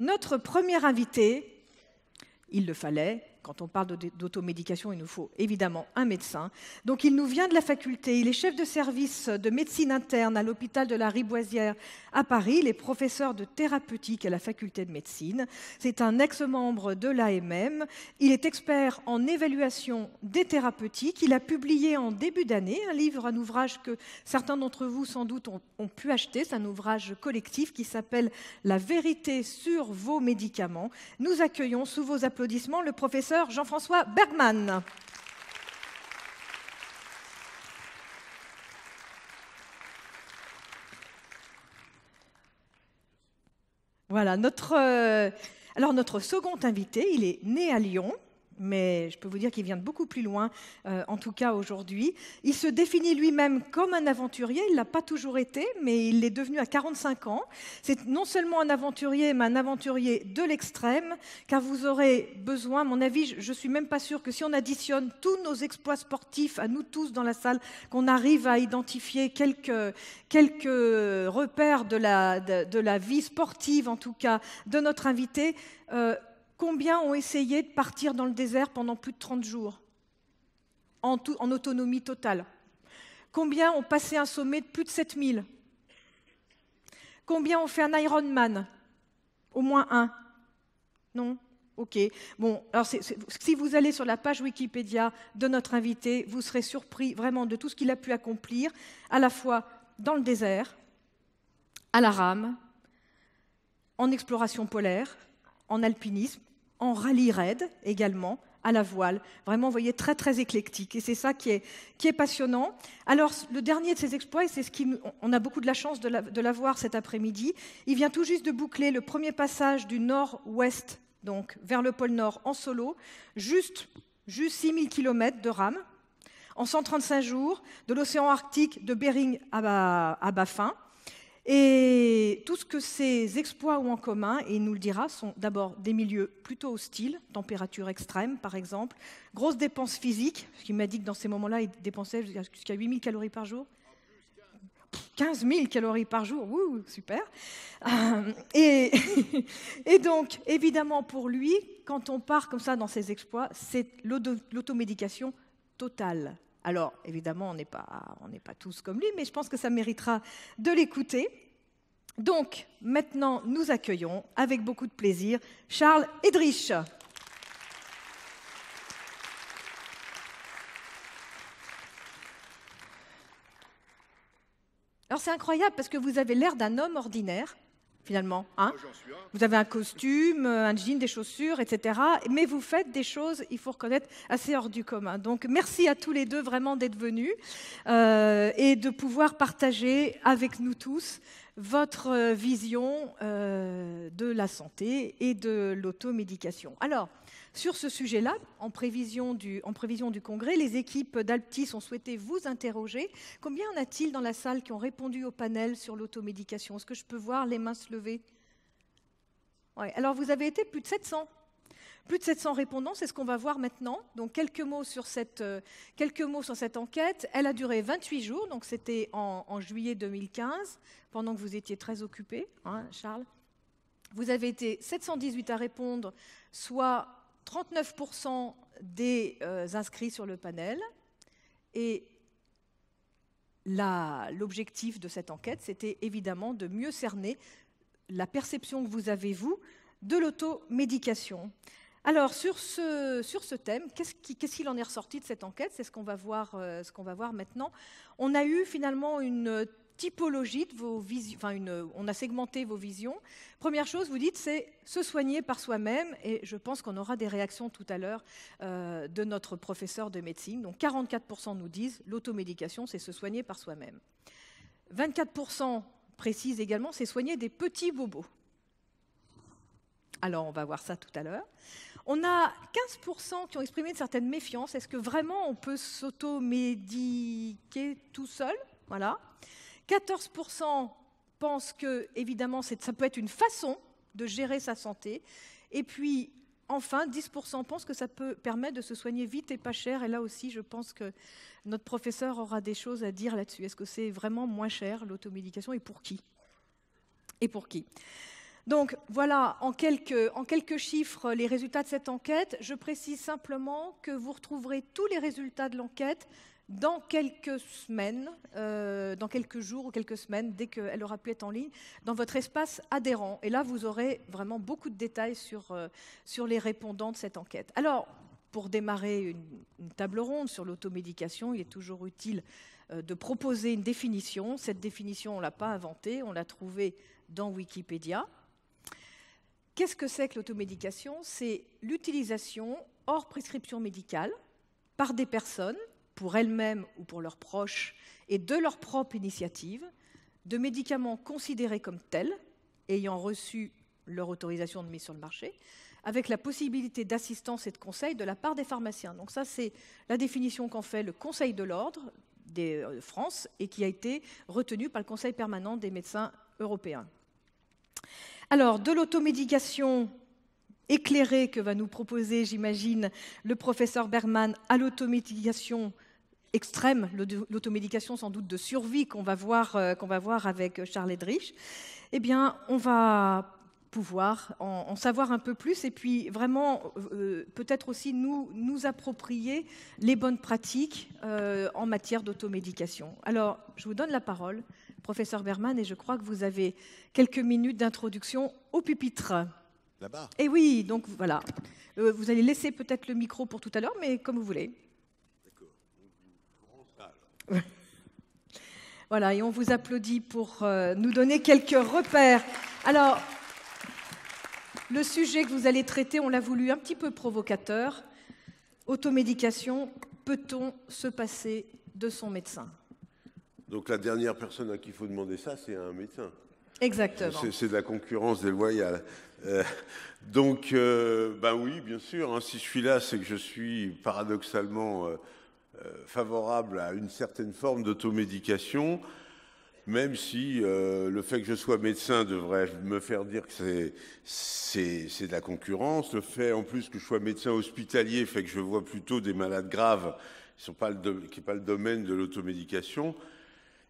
Notre premier invité, il le fallait, quand on parle d'automédication, il nous faut évidemment un médecin. Donc il nous vient de la faculté, il est chef de service de médecine interne à l'hôpital de la Riboisière à Paris, il est professeur de thérapeutique à la faculté de médecine, c'est un ex-membre de l'AMM, il est expert en évaluation des thérapeutiques, il a publié en début d'année un livre, un ouvrage que certains d'entre vous sans doute ont, ont pu acheter, c'est un ouvrage collectif qui s'appelle La vérité sur vos médicaments. Nous accueillons sous vos applaudissements le professeur Jean-François Bergman. Voilà, notre, euh, alors notre second invité, il est né à Lyon, mais je peux vous dire qu'il vient de beaucoup plus loin, euh, en tout cas aujourd'hui. Il se définit lui-même comme un aventurier, il ne l'a pas toujours été, mais il l'est devenu à 45 ans. C'est non seulement un aventurier, mais un aventurier de l'extrême, car vous aurez besoin, à mon avis, je ne suis même pas sûre que si on additionne tous nos exploits sportifs à nous tous dans la salle, qu'on arrive à identifier quelques, quelques repères de la, de, la vie sportive, en tout cas, de notre invité, euh, Combien ont essayé de partir dans le désert pendant plus de 30 jours, en, autonomie totale Combien ont passé un sommet de plus de 7000 Combien ont fait un Ironman Au moins un Non Ok. Bon, alors si vous allez sur la page Wikipédia de notre invité, vous serez surpris vraiment de tout ce qu'il a pu accomplir, à la fois dans le désert, à la rame, en exploration polaire, en alpinisme en rallye raid également, à la voile. Vraiment, vous voyez, très, très éclectique. Et c'est ça qui est, qui est passionnant. Alors, le dernier de ses exploits, et c'est ce qui, on a beaucoup de la chance de l'avoir la, cet après-midi, il vient tout juste de boucler le premier passage du nord-ouest, donc vers le pôle Nord, en solo, juste, juste 6000 km de rame, en 135 jours, de l'océan Arctique de Bering à, à Baffin, et tout ce que ces exploits ont en commun, et il nous le dira, sont d'abord des milieux plutôt hostiles, température extrême par exemple, grosses dépenses physiques, parce qu'il m'a dit que dans ces moments-là, il dépensait jusqu'à 8000 calories par jour. 15 000 calories par jour, Ouh, super. Euh, et, et, donc, évidemment, pour lui, quand on part comme ça dans ses exploits, c'est l'automédication totale. Alors, évidemment, on n'est pas, tous comme lui, mais je pense que ça méritera de l'écouter. Donc, maintenant, nous accueillons avec beaucoup de plaisir Charles Edrich. Alors, c'est incroyable parce que vous avez l'air d'un homme ordinaire, finalement. Hein vous avez un costume, un jean, des chaussures, etc. Mais vous faites des choses, il faut reconnaître, assez hors du commun. Donc merci à tous les deux vraiment d'être venus euh, et de pouvoir partager avec nous tous votre vision euh, de la santé et de l'automédication. Alors, sur ce sujet-là, en prévision, du, congrès, les équipes d'Alptis ont souhaité vous interroger. Combien en a-t-il dans la salle qui ont répondu au panel sur l'automédication Est-ce que je peux voir les mains se lever Alors, vous avez été plus de 700 plus de 700 répondants, c'est ce qu'on va voir maintenant. Donc quelques mots sur cette, euh, quelques mots sur cette enquête. Elle a duré 28 jours, donc c'était en, juillet 2015, pendant que vous étiez très occupé, hein, Charles. Vous avez été 718 à répondre, soit 39% des euh, inscrits sur le panel. Et l'objectif de cette enquête, c'était évidemment de mieux cerner la perception que vous avez, vous, de l'automédication. Alors, sur ce, sur ce thème, qu'est-ce qu'il en est ressorti de cette enquête C'est ce qu'on va, euh, ce qu'on va voir maintenant. On a eu finalement une typologie de vos visions, enfin on a segmenté vos visions. Première chose, vous dites, c'est se soigner par soi-même, et je pense qu'on aura des réactions tout à l'heure euh, de notre professeur de médecine. Donc 44% nous disent, l'automédication, c'est se soigner par soi-même. 24% précisent également, c'est soigner des petits bobos. Alors, on va voir ça tout à l'heure. On a 15% qui ont exprimé une certaine méfiance. Est-ce que vraiment on peut s'automédiquer tout seul Voilà. 14% pensent que, évidemment, ça peut être une façon de gérer sa santé. Et puis, enfin, 10% pensent que ça peut permettre de se soigner vite et pas cher. Et là aussi, je pense que notre professeur aura des choses à dire là-dessus. Est-ce que c'est vraiment moins cher, l'automédication, et pour qui Et pour qui donc voilà, en quelques, en quelques, chiffres, les résultats de cette enquête. Je précise simplement que vous retrouverez tous les résultats de l'enquête dans quelques semaines, euh, dans quelques jours ou quelques semaines, dès qu'elle aura pu être en ligne, dans votre espace adhérent. Et là, vous aurez vraiment beaucoup de détails sur, euh, sur les répondants de cette enquête. Alors, pour démarrer une, table ronde sur l'automédication, il est toujours utile euh, de proposer une définition. Cette définition, on ne l'a pas inventée, on l'a trouvée dans Wikipédia. Qu'est-ce que c'est que l'automédication C'est l'utilisation hors prescription médicale par des personnes pour elles-mêmes ou pour leurs proches, et de leur propre initiative, de médicaments considérés comme tels, ayant reçu leur autorisation de mise sur le marché, avec la possibilité d'assistance et de conseil de la part des pharmaciens. Donc ça, c'est la définition qu'en fait le Conseil de l'ordre euh, de France et qui a été retenue par le Conseil permanent des médecins européens. Alors, de l'automédication éclairée que va nous proposer, j'imagine, le professeur Berman à l'automédication extrême, l'automédication sans doute de survie qu'on va voir, euh, qu'on va voir avec euh, Charles Edrich, eh bien, on va pouvoir en, savoir un peu plus et puis vraiment euh, peut-être aussi nous, nous approprier les bonnes pratiques en matière d'automédication. Alors, je vous donne la parole, professeur Berman, et je crois que vous avez quelques minutes d'introduction au pupitre. Là-bas Et eh oui, donc voilà. vous allez laisser peut-être le micro pour tout à l'heure, mais comme vous voulez. voilà, et on vous applaudit pour euh, nous donner quelques repères. Alors, le sujet que vous allez traiter, on l'a voulu un petit peu provocateur. Automédication, peut-on se passer de son médecin Donc la dernière personne à qui il faut demander ça, c'est un médecin. Exactement. C'est de la concurrence déloyale. Euh, donc, euh, ben oui, bien sûr. Hein. si je suis là, c'est que je suis paradoxalement euh, favorable à une certaine forme d'automédication, même si euh, le fait que je sois médecin devrait me faire dire que c'est de la concurrence. Le fait en plus que je sois médecin hospitalier fait que je vois plutôt des malades graves qui n'est pas, pas, le domaine de l'automédication.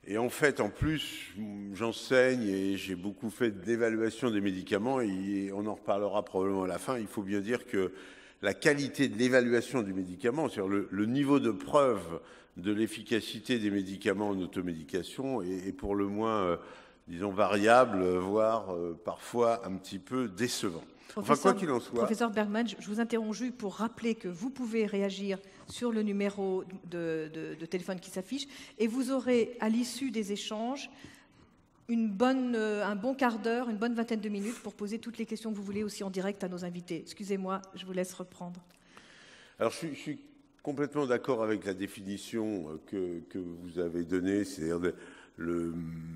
Et en fait, en plus, j'enseigne et j'ai beaucoup fait d'évaluation des médicaments et on en reparlera probablement à la fin. Il faut bien dire que la qualité de l'évaluation du médicament, c'est-à-dire le, niveau de preuve de l'efficacité des médicaments en automédication est, pour le moins, euh, disons, variable, voire euh, parfois un petit peu décevant. Professeur, enfin, quoi qu'il en soit. Professeur Bergman, je vous interromps juste pour rappeler que vous pouvez réagir sur le numéro de téléphone qui s'affiche et vous aurez, à l'issue des échanges, euh, un bon quart d'heure, une bonne vingtaine de minutes pour poser toutes les questions que vous voulez aussi en direct à nos invités. Excusez-moi, je vous laisse reprendre. Alors, je, suis complètement d'accord avec la définition euh, que, que vous avez donnée, c'est-à-dire le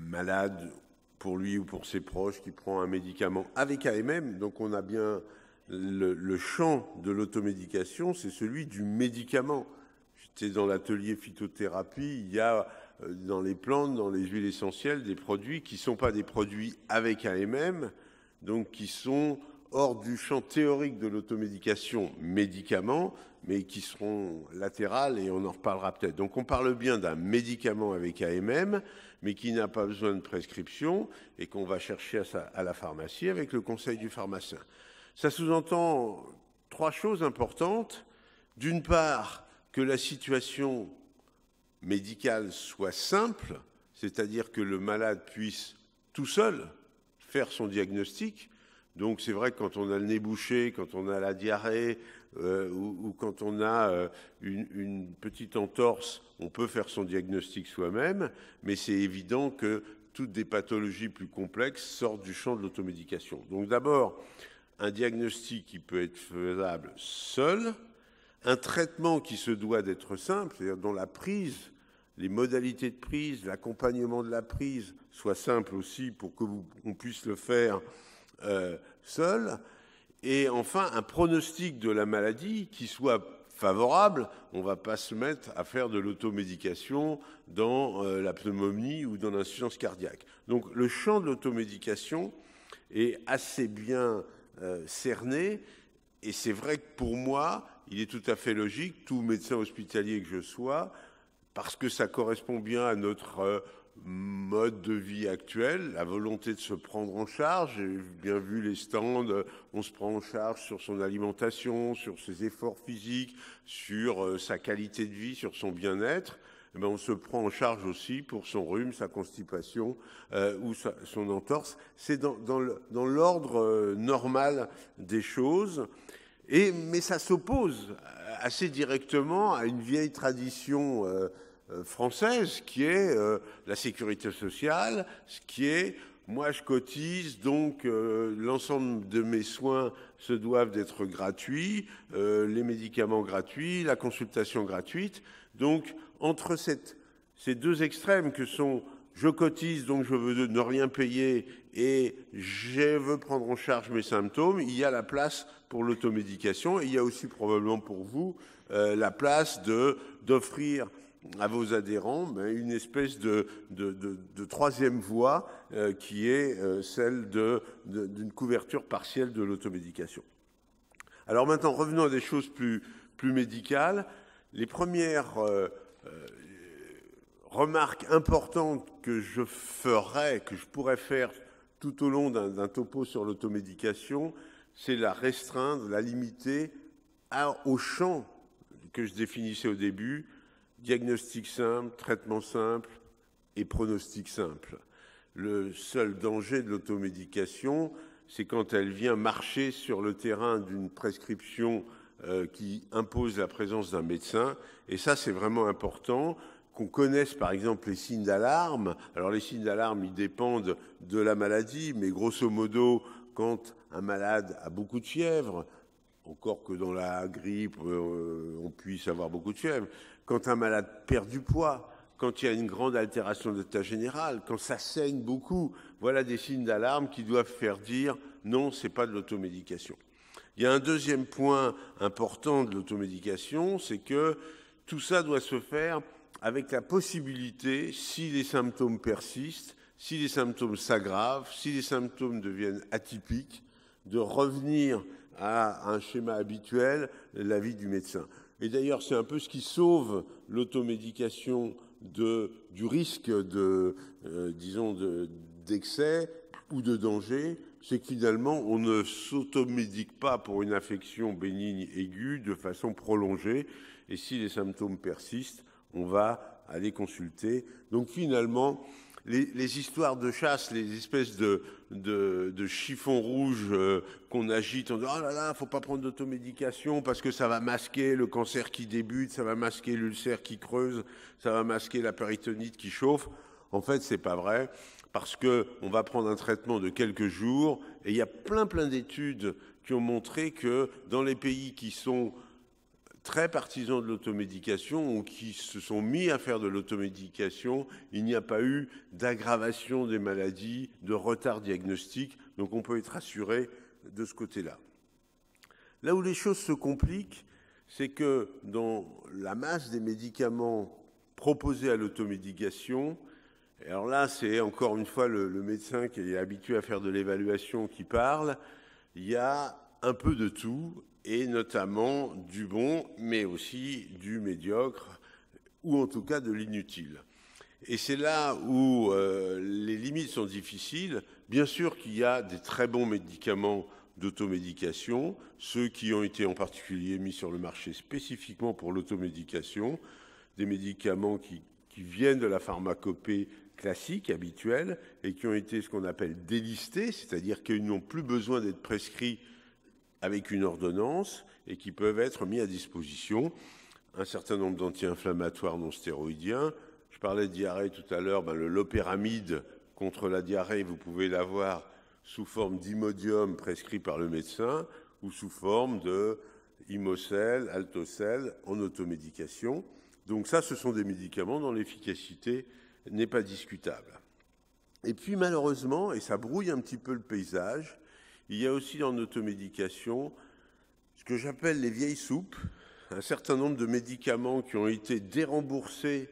malade, pour lui ou pour ses proches, qui prend un médicament avec AMM. Donc, on a bien le champ de l'automédication, c'est celui du médicament. J'étais dans l'atelier phytothérapie, il y a euh, dans les plantes, dans les huiles essentielles, des produits qui ne sont pas des produits avec AMM, donc qui sont hors du champ théorique de l'automédication médicament, mais qui seront latérales et on en reparlera peut-être. Donc on parle bien d'un médicament avec AMM, mais qui n'a pas besoin de prescription et qu'on va chercher à, à, la pharmacie avec le conseil du pharmacien. Ça sous-entend trois choses importantes. D'une part, que la situation médicale soit simple, c'est-à-dire que le malade puisse tout seul faire son diagnostic. Donc c'est vrai que quand on a le nez bouché, quand on a la diarrhée euh, ou, quand on a euh, une, une petite entorse, on peut faire son diagnostic soi-même, mais c'est évident que toutes des pathologies plus complexes sortent du champ de l'automédication. Donc d'abord, un diagnostic qui peut être faisable seul, un traitement qui se doit d'être simple, c'est-à-dire dont la prise les modalités de prise, l'accompagnement de la prise soient simples aussi pour que on puisse le faire euh, seul. Et enfin, un pronostic de la maladie qui soit favorable. On ne va pas se mettre à faire de l'automédication dans euh, la pneumonie ou dans l'insuffisance cardiaque. Donc le champ de l'automédication est assez bien euh, cerné. Et c'est vrai que pour moi, il est tout à fait logique, tout médecin hospitalier que je sois, parce que ça correspond bien à notre euh, mode de vie actuel, la volonté de se prendre en charge. J'ai bien vu les stands, euh, on se prend en charge sur son alimentation, sur ses efforts physiques, sur euh, sa qualité de vie, sur son bien-être. Eh ben, on se prend en charge aussi pour son rhume, sa constipation ou sa, son entorse. C'est dans, dans l'ordre normal des choses. Et, mais ça s'oppose assez directement à une vieille tradition euh, euh, française qui est euh, la sécurité sociale, ce qui est moi je cotise, donc l'ensemble de mes soins se doivent d'être gratuits, les médicaments gratuits, la consultation gratuite. Donc entre cette, ces deux extrêmes que sont je cotise, donc je veux ne rien payer et je veux prendre en charge mes symptômes, il y a la place pour l'automédication et il y a aussi probablement pour vous euh, la place d'offrir à vos adhérents ben, une espèce de, de, de, troisième voie euh, qui est euh, celle d'une couverture partielle de l'automédication. Alors maintenant, revenons à des choses plus, plus médicales. Les premières remarque importante que je ferai, que je pourrais faire tout au long d'un topo sur l'automédication, c'est la restreindre, la limiter à, au champ que je définissais au début, diagnostic simple, traitement simple et pronostic simple. Le seul danger de l'automédication, c'est quand elle vient marcher sur le terrain d'une prescription euh, qui impose la présence d'un médecin. Et ça, c'est vraiment important qu'on connaisse par exemple les signes d'alarme. Alors les signes d'alarme, ils dépendent de la maladie, mais grosso modo, quand un malade a beaucoup de fièvre, encore que dans la grippe, euh, on puisse avoir beaucoup de fièvre, quand un malade perd du poids, quand il y a une grande altération de l'état général, quand ça saigne beaucoup, voilà des signes d'alarme qui doivent faire dire non, ce n'est pas de l'automédication. Il y a un deuxième point important de l'automédication, c'est que tout ça doit se faire avec la possibilité, si les symptômes persistent, si les symptômes s'aggravent, si les symptômes deviennent atypiques, de revenir à un schéma habituel, la vie du médecin. Et d'ailleurs, c'est un peu ce qui sauve l'automédication du risque de, euh, disons, d'excès ou de danger, c'est que finalement, on ne s'automédique pas pour une affection bénigne aiguë de façon prolongée. Et si les symptômes persistent, on va aller consulter. Donc finalement, les, histoires de chasse, les espèces de, chiffons rouges euh, qu'on agite, on dit oh là là, faut pas prendre d'automédication parce que ça va masquer le cancer qui débute, ça va masquer l'ulcère qui creuse, ça va masquer la péritonite qui chauffe. En fait, n'est pas vrai parce qu'on va prendre un traitement de quelques jours et il y a plein plein d'études qui ont montré que dans les pays qui sont très partisans de l'automédication ou qui se sont mis à faire de l'automédication, il n'y a pas eu d'aggravation des maladies, de retard diagnostique, donc on peut être assuré de ce côté-là. Là où les choses se compliquent, c'est que dans la masse des médicaments proposés à l'automédication, alors là, c'est encore une fois le, médecin qui est habitué à faire de l'évaluation qui parle, il y a un peu de tout et notamment du bon, mais aussi du médiocre, ou en tout cas de l'inutile. Et c'est là où euh, les limites sont difficiles. Bien sûr qu'il y a des très bons médicaments d'automédication, ceux qui ont été en particulier mis sur le marché spécifiquement pour l'automédication, des médicaments qui, qui, viennent de la pharmacopée classique, habituelle, et qui ont été ce qu'on appelle délistés, c'est-à-dire qu'ils n'ont plus besoin d'être prescrits avec une ordonnance et qui peuvent être mis à disposition. Un certain nombre d'anti-inflammatoires non stéroïdiens. Je parlais de diarrhée tout à l'heure, ben, le lopéramide contre la diarrhée, vous pouvez l'avoir sous forme d'imodium prescrit par le médecin ou sous forme de Altocel en automédication. Donc ça, ce sont des médicaments dont l'efficacité n'est pas discutable. Et puis malheureusement, et ça brouille un petit peu le paysage, il y a aussi en automédication ce que j'appelle les vieilles soupes, un certain nombre de médicaments qui ont été déremboursés.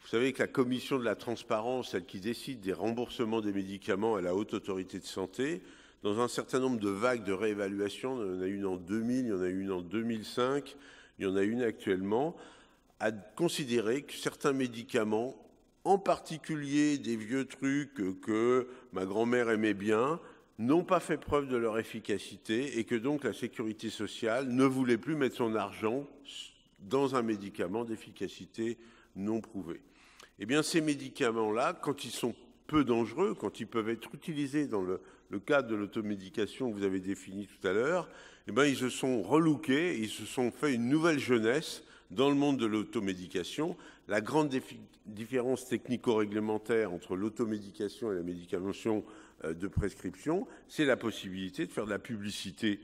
Vous savez que la commission de la transparence, celle qui décide des remboursements des médicaments à la haute autorité de santé, dans un certain nombre de vagues de réévaluation, il y en a une en 2000, il y en a une en 2005, il y en a une actuellement, a considéré que certains médicaments, en particulier des vieux trucs que ma grand-mère aimait bien, n'ont pas fait preuve de leur efficacité et que donc la sécurité sociale ne voulait plus mettre son argent dans un médicament d'efficacité non prouvée. Eh bien, ces médicaments-là, quand ils sont peu dangereux, quand ils peuvent être utilisés dans le, cadre de l'automédication que vous avez défini tout à l'heure, eh bien, ils se sont relookés, ils se sont fait une nouvelle jeunesse dans le monde de l'automédication. La grande différence technico-réglementaire entre l'automédication et la médication euh, de prescription, c'est la possibilité de faire de la publicité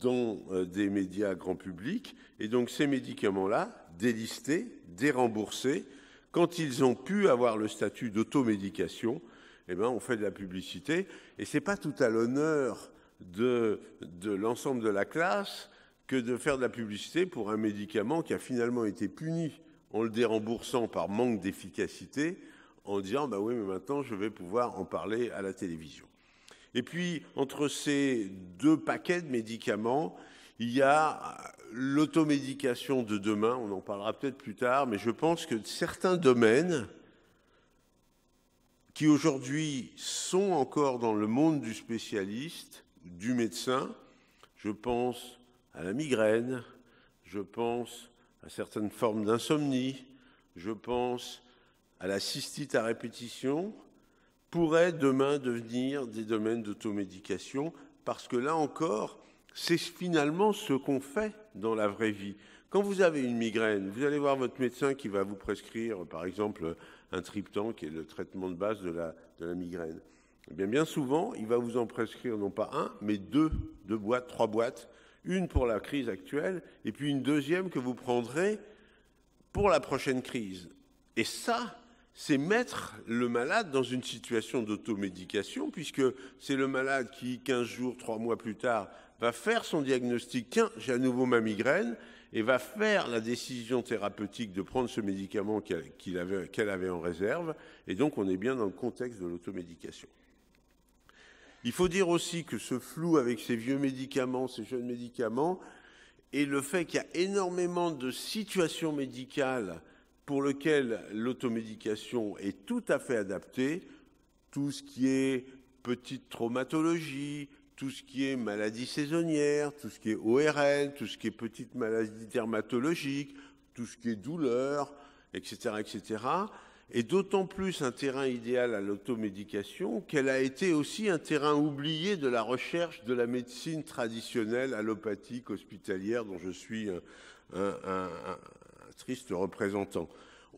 dans euh, des médias grand public. Et donc ces médicaments-là, délistés, déremboursés, quand ils ont pu avoir le statut d'automédication, eh bien, on fait de la publicité. Et ce n'est pas tout à l'honneur de, de l'ensemble de la classe que de faire de la publicité pour un médicament qui a finalement été puni en le déremboursant par manque d'efficacité en disant bah oui, mais maintenant je vais pouvoir en parler à la télévision. Et puis, entre ces deux paquets de médicaments, il y a l'automédication de demain, on en parlera peut-être plus tard, mais je pense que certains domaines qui aujourd'hui sont encore dans le monde du spécialiste, du médecin, je pense à la migraine, je pense à certaines formes d'insomnie, je pense à la cystite à répétition pourraient demain devenir des domaines d'automédication parce que là encore, c'est finalement ce qu'on fait dans la vraie vie. Quand vous avez une migraine, vous allez voir votre médecin qui va vous prescrire, par exemple, un triptan, qui est le traitement de base de la, la migraine. Eh bien, bien souvent, il va vous en prescrire non pas un, mais deux, deux boîtes, trois boîtes, une pour la crise actuelle et puis une deuxième que vous prendrez pour la prochaine crise. Et ça, c'est mettre le malade dans une situation d'automédication, puisque c'est le malade qui, 15 jours, 3 mois plus tard, va faire son diagnostic, tiens, j'ai à nouveau ma migraine, et va faire la décision thérapeutique de prendre ce médicament qu'elle avait en réserve, et donc on est bien dans le contexte de l'automédication. Il faut dire aussi que ce flou avec ces vieux médicaments, ces jeunes médicaments, et le fait qu'il y a énormément de situations médicales pour lequel l'automédication est tout à fait adaptée, tout ce qui est petite traumatologie, tout ce qui est maladie saisonnière, tout ce qui est ORL, tout ce qui est petite maladie dermatologique, tout ce qui est douleur, etc., etc., et d'autant plus un terrain idéal à l'automédication qu'elle a été aussi un terrain oublié de la recherche de la médecine traditionnelle allopathique hospitalière dont je suis un, triste représentant.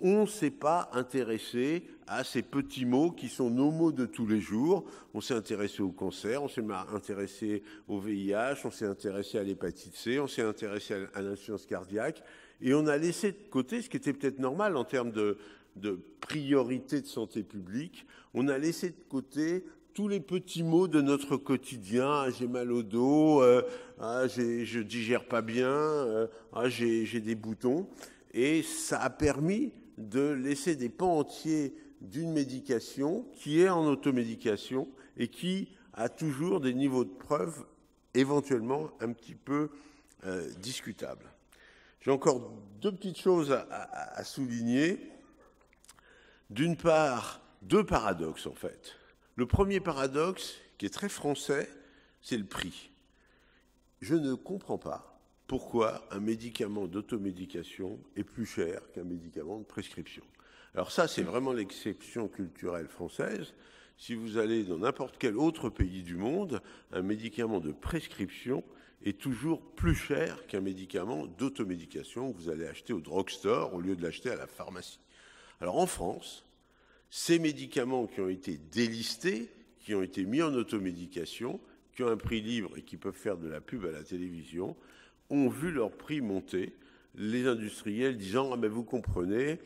On ne s'est pas intéressé à ces petits mots qui sont nos mots de tous les jours. On s'est intéressé au cancer, on s'est intéressé au VIH, on s'est intéressé à l'hépatite C, on s'est intéressé à l'insuffisance cardiaque, et on a laissé de côté ce qui était peut-être normal en termes de, priorité de santé publique. On a laissé de côté tous les petits mots de notre quotidien. Ah, j'ai mal au dos, euh, ah, je ne je digère pas bien, euh, ah, j'ai des boutons et ça a permis de laisser des pans entiers d'une médication qui est en automédication et qui a toujours des niveaux de preuve éventuellement un petit peu euh, discutables. J'ai encore deux petites choses à souligner. D'une part, deux paradoxes en fait. Le premier paradoxe, qui est très français, c'est le prix. Je ne comprends pas pourquoi un médicament d'automédication est plus cher qu'un médicament de prescription. Alors ça, c'est vraiment l'exception culturelle française. Si vous allez dans n'importe quel autre pays du monde, un médicament de prescription est toujours plus cher qu'un médicament d'automédication que vous allez acheter au drugstore au lieu de l'acheter à la pharmacie. Alors en France, ces médicaments qui ont été délistés, qui ont été mis en automédication, qui ont un prix libre et qui peuvent faire de la pub à la télévision, ont vu leur prix monter. Les industriels disant ah, vous comprenez,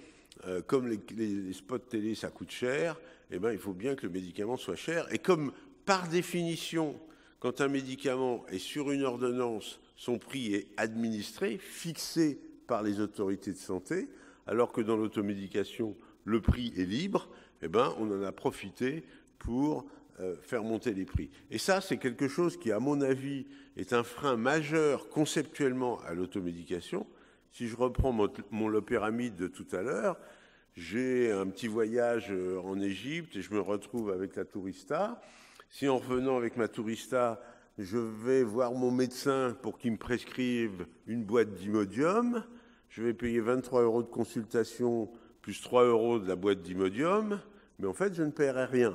euh, comme les, spots télé ça coûte cher, eh ben, il faut bien que le médicament soit cher. Et comme par définition, quand un médicament est sur une ordonnance, son prix est administré, fixé par les autorités de santé, alors que dans l'automédication, le prix est libre, eh ben, on en a profité pour euh, faire monter les prix. Et ça, c'est quelque chose qui, à mon avis, est un frein majeur conceptuellement à l'automédication. Si je reprends mon, lopéramide de tout à l'heure, j'ai un petit voyage euh, en Égypte et je me retrouve avec la tourista. Si en revenant avec ma tourista, je vais voir mon médecin pour qu'il me prescrive une boîte d'imodium, je vais payer 23 euros de consultation plus 3 euros de la boîte d'imodium, mais en fait, je ne paierai rien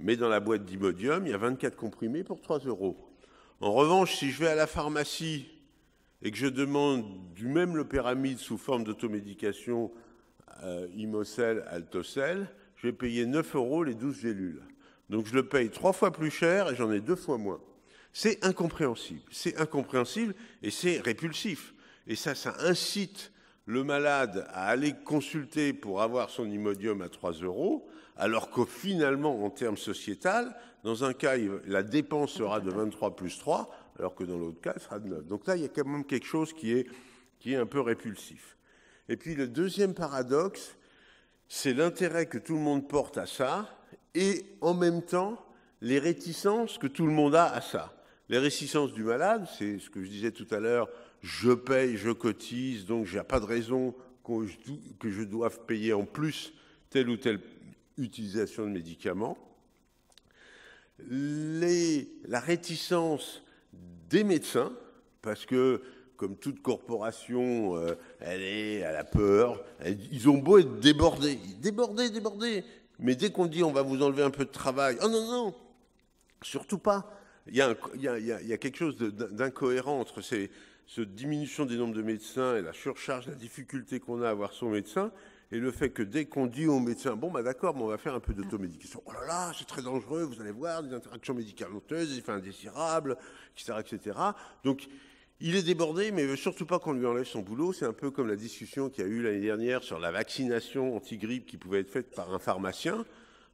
mais dans la boîte d'Imodium, il y a 24 comprimés pour 3 euros. En revanche, si je vais à la pharmacie et que je demande du même le pyramide sous forme d'automédication euh, Imocel, Altocel, je vais payer 9 euros les 12 gélules. Donc je le paye trois fois plus cher et j'en ai deux fois moins. C'est incompréhensible. C'est incompréhensible et c'est répulsif. Et ça, ça incite le malade à aller consulter pour avoir son imodium à 3 euros, alors que finalement, en termes sociétal, dans un cas, la dépense sera de 23 plus 3, alors que dans l'autre cas, elle sera de 9. Donc là, il y a quand même quelque chose qui est, qui est un peu répulsif. Et puis le deuxième paradoxe, c'est l'intérêt que tout le monde porte à ça, et en même temps, les réticences que tout le monde a à ça. Les réticences du malade, c'est ce que je disais tout à l'heure, je paye, je cotise, donc n'y a pas de raison que je, doive payer en plus tel ou tel utilisation de médicaments, les, la réticence des médecins, parce que comme toute corporation, euh, elle est à la peur, ils ont beau être débordés, débordés, débordés, mais dès qu'on dit on va vous enlever un peu de travail, oh non, non, surtout pas. Il y a, il quelque chose d'incohérent entre cette diminution des nombres de médecins et la surcharge, la difficulté qu'on a à avoir son médecin, et le fait que dès qu'on dit au médecin, bon, bah d'accord, mais on va faire un peu d'automédication, oh là là, c'est très dangereux, vous allez voir, des interactions médicamenteuses, effets indésirables, etc., etc. Donc, il est débordé, mais surtout pas qu'on lui enlève son boulot. C'est un peu comme la discussion qu'il y a eu l'année dernière sur la vaccination anti-grippe qui pouvait être faite par un pharmacien.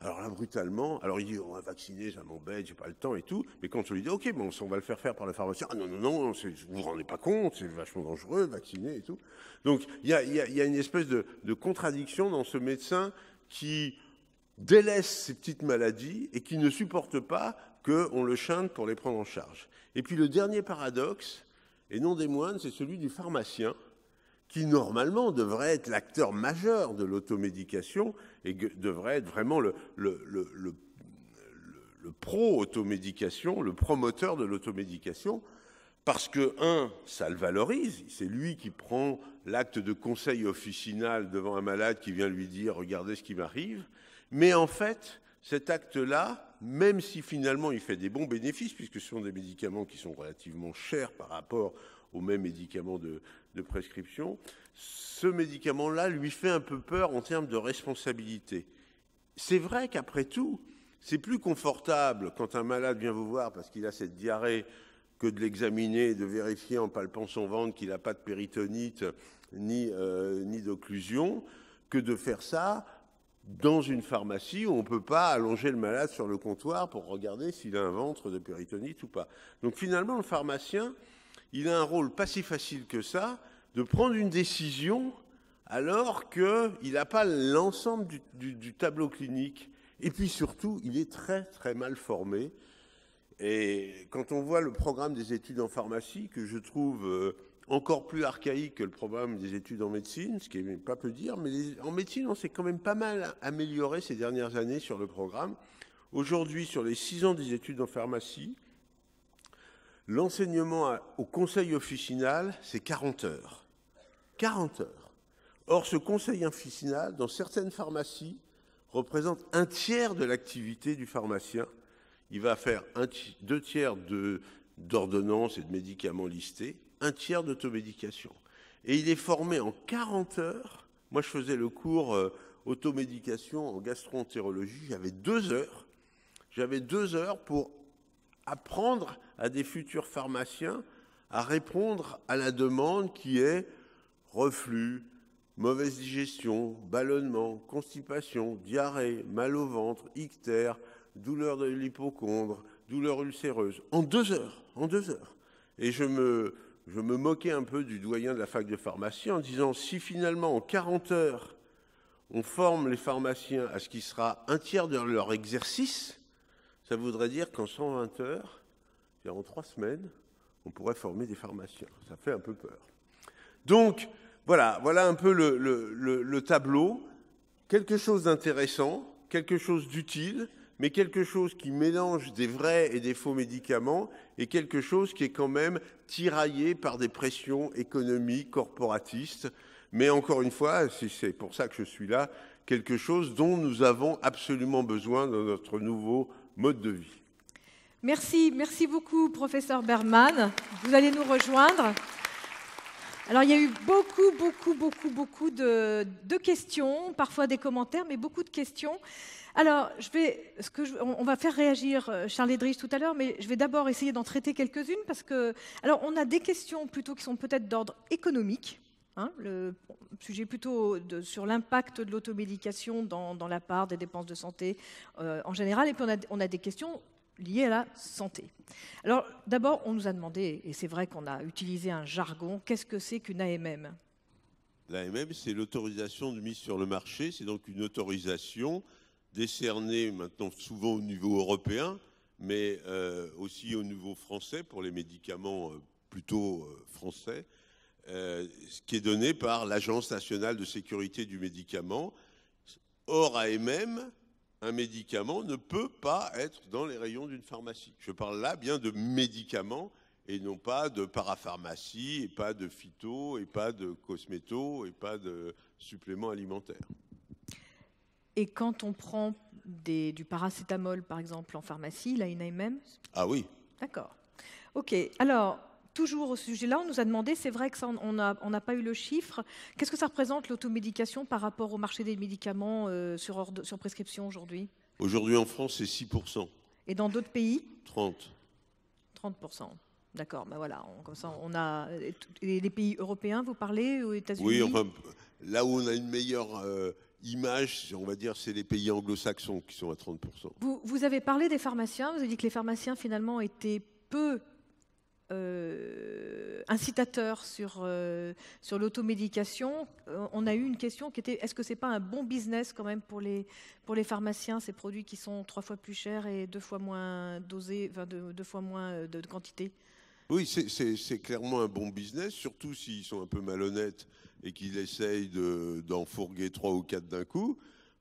Alors là, brutalement, alors il dit, on va vacciner, ça m'embête, j'ai pas le temps et tout. Mais quand on lui dit, ok, bon, on va le faire faire par le pharmacien, ah non, non, non, vous vous rendez pas compte, c'est vachement dangereux, vacciner et tout. Donc il y a, une espèce de, de contradiction dans ce médecin qui délaisse ces petites maladies et qui ne supporte pas qu'on le chante pour les prendre en charge. Et puis le dernier paradoxe, et non des moines, c'est celui du pharmacien qui normalement devrait être l'acteur majeur de l'automédication et devrait être vraiment le, pro-automédication, le promoteur de l'automédication, parce que, un, ça le valorise, c'est lui qui prend l'acte de conseil officinal devant un malade qui vient lui dire Regardez ce qui m'arrive. Mais en fait, cet acte-là, même si finalement il fait des bons bénéfices, puisque ce sont des médicaments qui sont relativement chers par rapport aux mêmes médicaments de, de prescription, ce médicament-là lui fait un peu peur en termes de responsabilité. C'est vrai qu'après tout, c'est plus confortable quand un malade vient vous voir parce qu'il a cette diarrhée que de l'examiner, de vérifier en palpant son ventre qu'il n'a pas de péritonite ni, euh, ni d'occlusion, que de faire ça dans une pharmacie où on ne peut pas allonger le malade sur le comptoir pour regarder s'il a un ventre de péritonite ou pas. Donc finalement, le pharmacien, il a un rôle pas si facile que ça de prendre une décision alors qu'il n'a pas l'ensemble du, tableau clinique. Et puis surtout, il est très très mal formé. Et quand on voit le programme des études en pharmacie, que je trouve euh, encore plus archaïque que le programme des études en médecine, ce qui n'est pas peu dire, mais en médecine, on s'est quand même pas mal amélioré ces dernières années sur le programme. Aujourd'hui, sur les six ans des études en pharmacie, L'enseignement au conseil officinal, c'est 40 heures. 40 heures. Or, ce conseil officinal, dans certaines pharmacies, représente un tiers de l'activité du pharmacien. Il va faire un, deux tiers d'ordonnances et de médicaments listés, un tiers d'automédication. Et il est formé en 40 heures. Moi, je faisais le cours euh, automédication en gastroentérologie. J'avais deux heures. J'avais deux heures pour apprendre à des futurs pharmaciens à répondre à la demande qui est reflux, mauvaise digestion, ballonnement, constipation, diarrhée, mal au ventre, ictère, douleur de l'hypochondre, douleur ulcéreuse, en deux heures, en deux heures. Et je me, je me moquais un peu du doyen de la fac de pharmacie en disant si finalement en 40 heures on forme les pharmaciens à ce qui sera un tiers de leur exercice, ça voudrait dire qu'en 120 heures, en trois semaines, on pourrait former des pharmaciens. Ça fait un peu peur. Donc, voilà, voilà un peu le, le tableau. Quelque chose d'intéressant, quelque chose d'utile, mais quelque chose qui mélange des vrais et des faux médicaments et quelque chose qui est quand même tiraillé par des pressions économiques, corporatistes. Mais encore une fois, c'est pour ça que je suis là, quelque chose dont nous avons absolument besoin dans notre nouveau mode de vie. Merci, merci beaucoup, professeur Berman. Vous allez nous rejoindre. Alors, il y a eu beaucoup, beaucoup, beaucoup, beaucoup de, questions, parfois des commentaires, mais beaucoup de questions. Alors, on, va faire réagir euh, Charles Edrich tout à l'heure, mais je vais d'abord essayer d'en traiter quelques-unes parce que, alors, on a des questions plutôt qui sont peut-être d'ordre économique. Hein, le sujet plutôt sur l'impact de l'automédication dans, la part des dépenses de santé euh, en général. Et puis on a, des questions liées à la santé. Alors d'abord, on nous a demandé, et c'est vrai qu'on a utilisé un jargon, qu'est-ce que c'est qu'une AMM L'AMM, c'est l'autorisation de mise sur le marché. C'est donc une autorisation décernée maintenant souvent au niveau européen, mais euh, aussi au niveau français pour les médicaments euh, plutôt français euh, ce qui est donné par l'Agence nationale de sécurité du médicament. Or, AMM, un médicament ne peut pas être dans les rayons d'une pharmacie. Je parle là bien de médicaments et non pas de parapharmacie, et pas de phyto, et pas de cosméto, et pas de suppléments alimentaires. Et quand on prend du paracétamol, par exemple, en pharmacie, il a une Ah oui. D'accord. Ok. Alors, toujours au sujet là, on nous a demandé, c'est vrai que ça, on n'a pas eu le chiffre, qu'est-ce que ça représente l'automédication par rapport au marché des médicaments euh, sur, sur prescription aujourd'hui Aujourd'hui en France, c'est 6%. Et dans d'autres pays 30. 30%. D'accord, Mais ben voilà, on, comme ça, on a. les pays européens, vous parlez, aux États-Unis Oui, là où on a une meilleure. Euh, image, on va dire, c'est les pays anglo-saxons qui sont à 30%. vous, avez parlé des pharmaciens, vous avez dit que les pharmaciens finalement étaient peu euh, incitateur sur, euh, l'automédication, euh, on a eu une question qui était est-ce que c'est pas un bon business quand même pour les, pharmaciens, ces produits qui sont trois fois plus chers et deux fois moins dosés, deux, fois moins de, quantité Oui, c'est clairement un bon business, surtout s'ils sont un peu malhonnêtes et qu'ils essayent d'en fourguer trois ou quatre d'un coup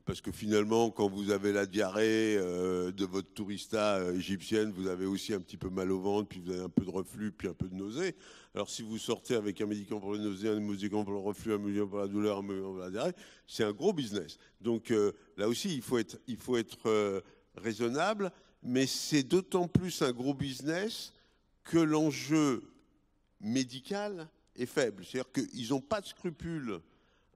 parce que finalement, quand vous avez la diarrhée euh, de votre tourista euh, égyptienne, vous avez aussi un petit peu mal au ventre, puis vous avez un peu de reflux, puis un peu de nausée. Alors si vous sortez avec un médicament pour la nausée, un médicament pour le reflux, un médicament pour la douleur, un médicament pour la diarrhée, c'est un gros business. Donc euh, là aussi, il faut être, il faut être raisonnable, mais c'est d'autant plus un gros business que l'enjeu médical est faible. C'est-à-dire qu'ils n'ont pas de scrupules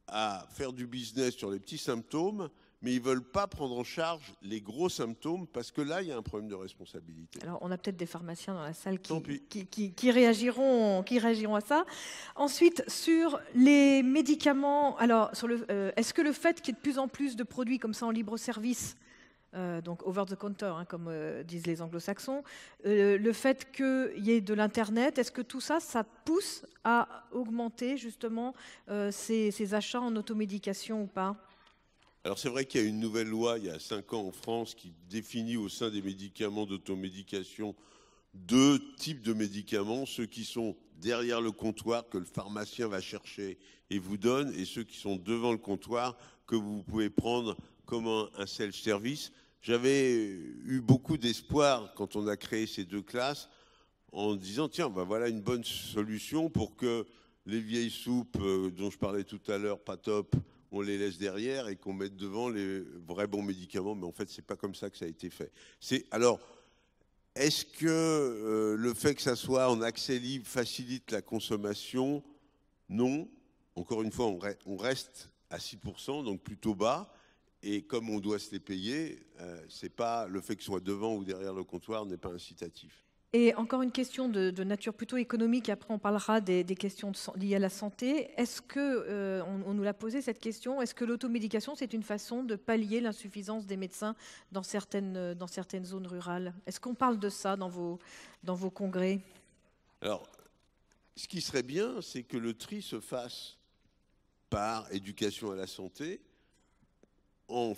à faire du business sur les petits symptômes, mais ils ne veulent pas prendre en charge les gros symptômes parce que là, il y a un problème de responsabilité. Alors, on a peut-être des pharmaciens dans la salle qui, qui, réagiront, qui réagiront à ça. Ensuite, sur les médicaments, alors, euh, est-ce que le fait qu'il y ait de plus en plus de produits comme ça en libre service euh, donc over the counter, hein, comme euh, disent les anglo-saxons, euh, le fait qu'il y ait de l'Internet, est-ce que tout ça, ça pousse à augmenter justement ces, ces, achats en automédication ou pas alors c'est vrai qu'il y a une nouvelle loi il y a 5 ans en France qui définit au sein des médicaments d'automédication deux types de médicaments, ceux qui sont derrière le comptoir que le pharmacien va chercher et vous donne et ceux qui sont devant le comptoir que vous pouvez prendre comment un self-service. J'avais eu beaucoup d'espoir quand on a créé ces deux classes en disant tiens, ben voilà une bonne solution pour que les vieilles soupes euh, dont je parlais tout à l'heure, pas top, on les laisse derrière et qu'on mette devant les vrais bons médicaments. Mais en fait, c'est pas comme ça que ça a été fait. C'est alors. Est-ce que euh, le fait que ça soit en accès libre facilite la consommation Non. Encore une fois, on reste à 6%, donc plutôt bas. Et comme on doit se les payer, euh, c'est pas le fait qu'ils soit devant ou derrière le comptoir n'est pas incitatif. Et encore une question de, nature plutôt économique, après on parlera des, questions liées à la santé. Est-ce que, euh, on, nous l'a posé cette question, est-ce que l'automédication c'est une façon de pallier l'insuffisance des médecins dans certaines, dans certaines zones rurales Est-ce qu'on parle de ça dans vos, dans vos congrès Alors, ce qui serait bien, c'est que le tri se fasse par éducation à la santé, en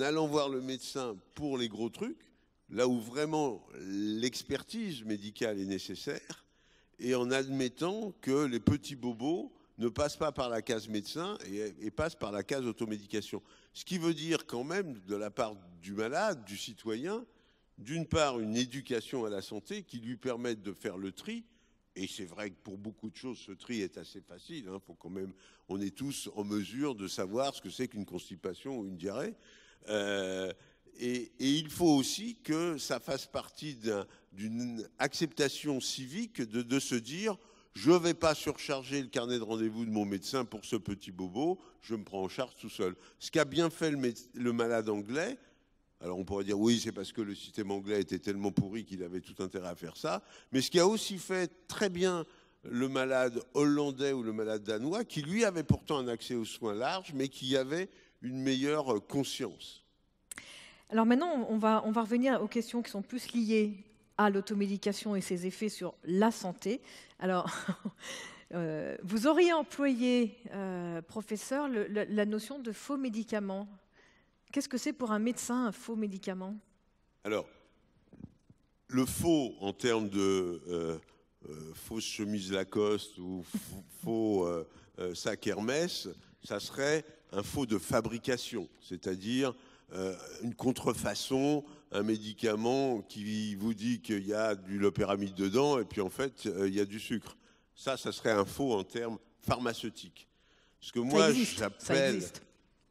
allant voir le médecin pour les gros trucs, là où vraiment l'expertise médicale est nécessaire, et en admettant que les petits bobos ne passent pas par la case médecin et, passent par la case automédication. Ce qui veut dire quand même, de la part du malade, du citoyen, d'une part une éducation à la santé qui lui permette de faire le tri, et c'est vrai que pour beaucoup de choses, ce tri est assez facile. Hein, faut quand même, on est tous en mesure de savoir ce que c'est qu'une constipation ou une diarrhée. Euh, et, il faut aussi que ça fasse partie d'une acceptation civique de, se dire je ne vais pas surcharger le carnet de rendez-vous de mon médecin pour ce petit bobo, je me prends en charge tout seul. Ce qu'a bien fait le malade anglais, alors on pourrait dire oui, c'est parce que le système anglais était tellement pourri qu'il avait tout intérêt à faire ça, mais ce qui a aussi fait très bien le malade hollandais ou le malade danois, qui lui avait pourtant un accès aux soins larges, mais qui avait une meilleure euh, conscience. Alors maintenant, on va, on va revenir aux questions qui sont plus liées à l'automédication et ses effets sur la santé. Alors, euh, vous auriez employé, euh, professeur, la notion de faux médicaments Qu'est-ce que c'est pour un médecin un faux médicament Alors, le faux en termes de euh, euh, fausse chemise Lacoste ou faux euh, sac Hermès, ça serait un faux de fabrication, c'est-à-dire une contrefaçon, un médicament qui vous dit qu'il y a du lopéramide dedans et puis en fait il y a du sucre. Ça, ça serait un faux en termes pharmaceutiques. Ce que moi j'appelle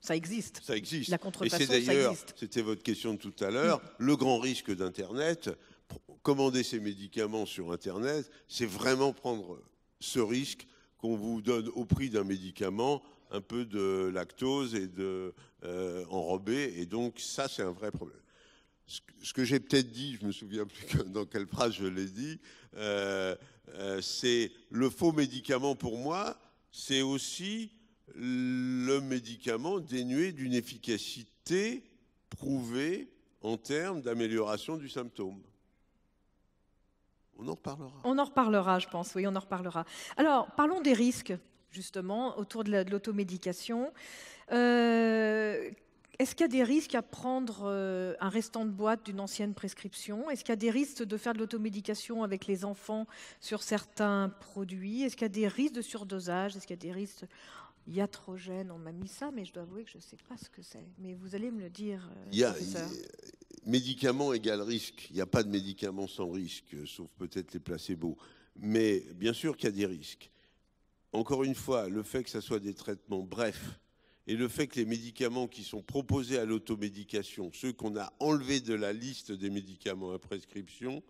ça existe. Ça existe. La contrefaçon, Et c'était votre question de tout à l'heure, le grand risque d'Internet, commander ces médicaments sur Internet, c'est vraiment prendre ce risque qu'on vous donne au prix d'un médicament un peu de lactose et de euh, enrobé. Et donc, ça, c'est un vrai problème. Ce que, j'ai peut-être dit, je me souviens plus dans quelle phrase je l'ai dit, euh, euh, c'est le faux médicament pour moi, c'est aussi le médicament dénué d'une efficacité prouvée en termes d'amélioration du symptôme. On en reparlera. On en reparlera, je pense, oui, on en reparlera. Alors, parlons des risques, justement, autour de l'automédication. Euh, est-ce qu'il y a des risques à prendre euh, un restant de boîte d'une ancienne prescription Est-ce qu'il y a des risques de faire de l'automédication avec les enfants sur certains produits Est-ce qu'il y a des risques de surdosage Est-ce qu'il y a des risques iatrogène, on m'a mis ça, mais je dois avouer que je ne sais pas ce que c'est. Mais vous allez me le dire, euh, il médicament égale risque. Il n'y a pas de médicament sans risque, sauf peut-être les placebos. Mais bien sûr qu'il y a des risques. Encore une fois, le fait que ce soit des traitements brefs et le fait que les médicaments qui sont proposés à l'automédication, ceux qu'on a enlevés de la liste des médicaments à prescription,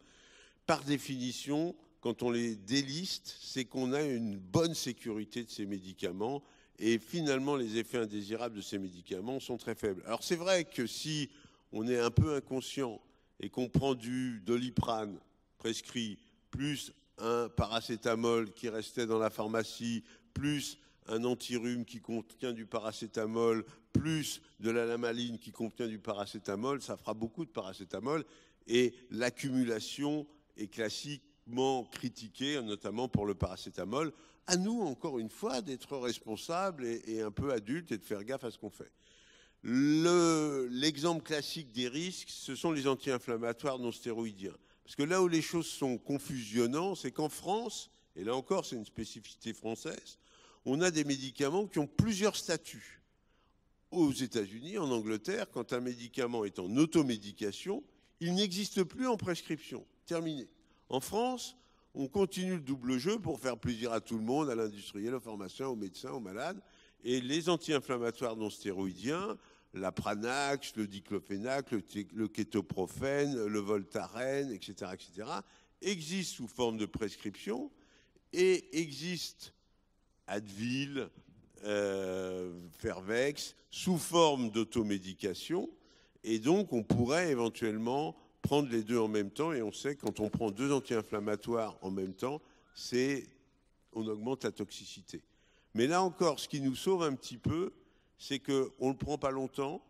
par définition, quand on les déliste, c'est qu'on a une bonne sécurité de ces médicaments et finalement, les effets indésirables de ces médicaments sont très faibles. Alors c'est vrai que si on est un peu inconscient et qu'on prend du doliprane prescrit, plus un paracétamol qui restait dans la pharmacie, plus un antirhume qui contient du paracétamol, plus de la lamaline qui contient du paracétamol, ça fera beaucoup de paracétamol. Et l'accumulation est classiquement critiquée, notamment pour le paracétamol à nous, encore une fois, d'être responsables et, un peu adultes et de faire gaffe à ce qu'on fait. L'exemple classique des risques, ce sont les anti-inflammatoires non stéroïdiens. Parce que là où les choses sont confusionnantes, c'est qu'en France, et là encore c'est une spécificité française, on a des médicaments qui ont plusieurs statuts. Aux États-Unis, en Angleterre, quand un médicament est en automédication, il n'existe plus en prescription. Terminé. En France, on continue le double jeu pour faire plaisir à tout le monde, à l'industriel, aux pharmaciens, aux médecins, aux malades. Et les anti-inflammatoires non stéroïdiens, la Pranax, le diclofénac, le, le kétoprophène, le Voltaren, etc., etc., existent sous forme de prescription et existent Advil, euh, Fervex, sous forme d'automédication. Et donc, on pourrait éventuellement prendre les deux en même temps. Et on sait que quand on prend deux anti-inflammatoires en même temps, c'est on augmente la toxicité. Mais là encore, ce qui nous sauve un petit peu, c'est qu'on ne le prend pas longtemps,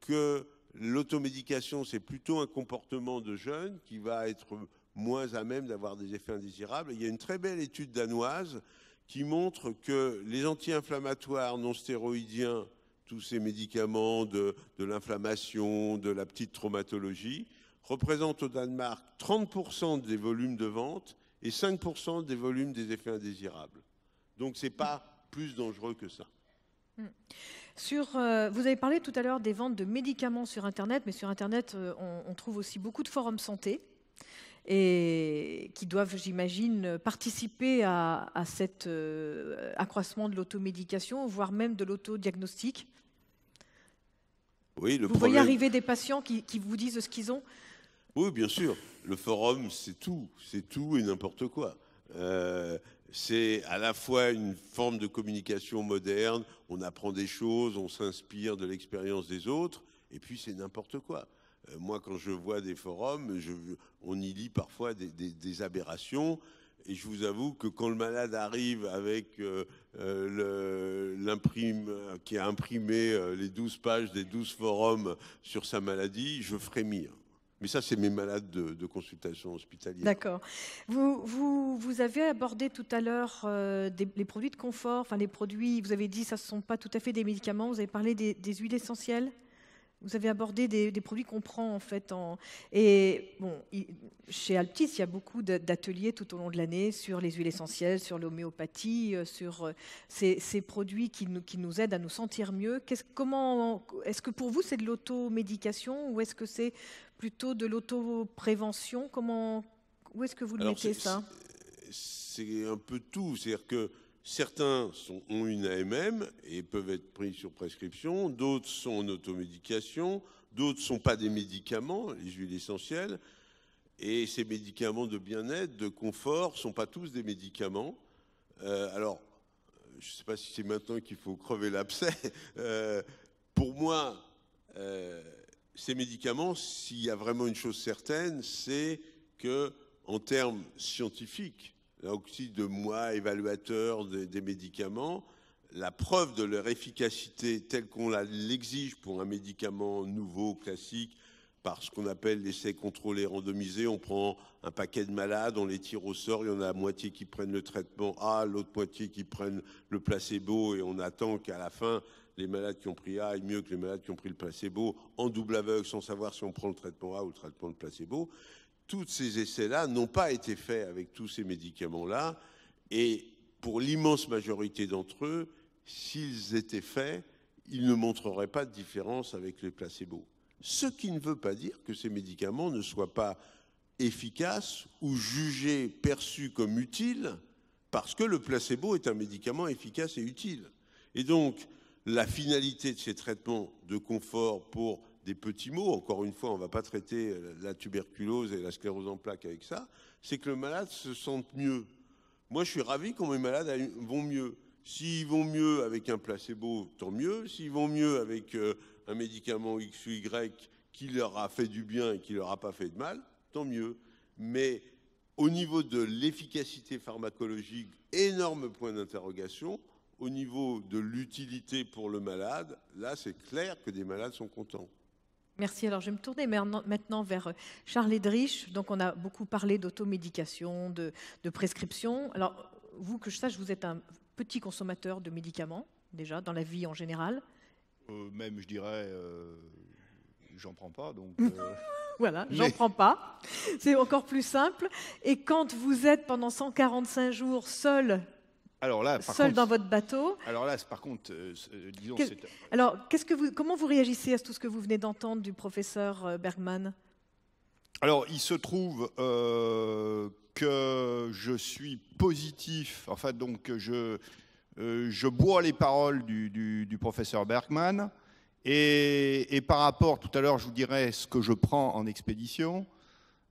que l'automédication, c'est plutôt un comportement de jeune qui va être moins à même d'avoir des effets indésirables. Il y a une très belle étude danoise qui montre que les anti-inflammatoires non stéroïdiens, tous ces médicaments de, de l'inflammation, de la petite traumatologie, représente au Danemark 30% des volumes de vente et 5% des volumes des effets indésirables. Donc ce n'est pas plus dangereux que ça. Hmm. Sur, euh, vous avez parlé tout à l'heure des ventes de médicaments sur Internet, mais sur Internet, euh, on, trouve aussi beaucoup de forums santé et qui doivent, j'imagine, participer à, cet euh, accroissement de l'automédication, voire même de l'autodiagnostic. Oui, le vous voyez arriver des patients qui vous disent ce qu'ils ont oui, bien sûr. Le forum, c'est tout. C'est tout et n'importe quoi. Euh, c'est à la fois une forme de communication moderne, on apprend des choses, on s'inspire de l'expérience des autres, et puis c'est n'importe quoi. Euh, moi, quand je vois des forums, on y lit parfois des, aberrations, et je vous avoue que quand le malade arrive avec euh, l'imprime qui a imprimé les douze pages des douze forums sur sa maladie, je frémis. Mais ça, c'est mes malades de, consultation hospitalière. D'accord. Vous, vous, vous, avez abordé tout à l'heure euh, les produits de confort, enfin les produits, vous avez dit, ça ne sont pas tout à fait des médicaments, vous avez parlé des, huiles essentielles vous avez abordé des, produits qu'on prend en fait. et bon, chez Altis il y a beaucoup d'ateliers tout au long de l'année sur les huiles essentielles, sur l'homéopathie, euh, sur euh, ces, produits qui nous, qui nous, aident à nous sentir mieux. est-ce que pour vous c'est de l'automédication ou est-ce que c'est plutôt de l'autoprévention Comment, où est-ce que vous le mettez ça C'est un peu tout, c'est-à-dire que certains ont une AMM et peuvent être pris sur prescription, d'autres sont en automédication, d'autres sont pas des médicaments, les huiles essentielles, et ces médicaments de bien-être, de confort, sont pas tous des médicaments. Euh, alors, je ne sais pas si c'est maintenant qu'il faut crever l'abcès. Euh, pour moi, euh, ces médicaments, s'il y a vraiment une chose certaine, c'est que, en termes scientifiques, aussi de moi, évaluateur des, des, médicaments, la preuve de leur efficacité telle qu'on l'exige pour un médicament nouveau, classique, par ce qu'on appelle l'essai contrôlé randomisé, on prend un paquet de malades, on les tire au sort, il y en a la moitié qui prennent le traitement A, l'autre moitié qui prennent le placebo, et on attend qu'à la fin, les malades qui ont pris A aillent mieux que les malades qui ont pris le placebo en double aveugle sans savoir si on prend le traitement A ou le traitement de placebo. Tous ces essais-là n'ont pas été faits avec tous ces médicaments-là et pour l'immense majorité d'entre eux, s'ils étaient faits, ils ne montreraient pas de différence avec les placebos. Ce qui ne veut pas dire que ces médicaments ne soient pas efficaces ou jugés, perçus comme utiles, parce que le placebo est un médicament efficace et utile. Et donc, la finalité de ces traitements de confort pour des petits maux, encore une fois, on ne va pas traiter la tuberculose et la sclérose en plaques avec ça, c'est que le malade se sente mieux. Moi, je suis ravi quand mes malades vont mieux. S'ils vont mieux avec un placebo, tant mieux. S'ils vont mieux avec euh, un médicament X ou Y qui leur a fait du bien et qui leur a pas fait de mal, tant mieux. Mais au niveau de l'efficacité pharmacologique, énorme point d'interrogation au niveau de l'utilité pour le malade, là, c'est clair que des malades sont contents. Merci. Alors, je vais me tourner maintenant vers euh, Charles Edrich. Donc, on a beaucoup parlé d'automédication, de, prescription. Alors, vous, que je sache, vous êtes un petit consommateur de médicaments, déjà, dans la vie en général euh, Même, je dirais, euh, j'en prends pas, donc... voilà, j'en prends pas. C'est encore plus simple. Et quand vous êtes pendant 145 jours seul alors là, par seul contre, dans votre bateau. Alors là, par contre, comment vous réagissez à tout ce que vous venez d'entendre du professeur euh, Bergman Alors, il se trouve euh, que je suis positif. Enfin, donc, euh, je bois les paroles du, professeur Bergman. Et, et, par rapport, tout à l'heure, je vous dirai ce que je prends en expédition.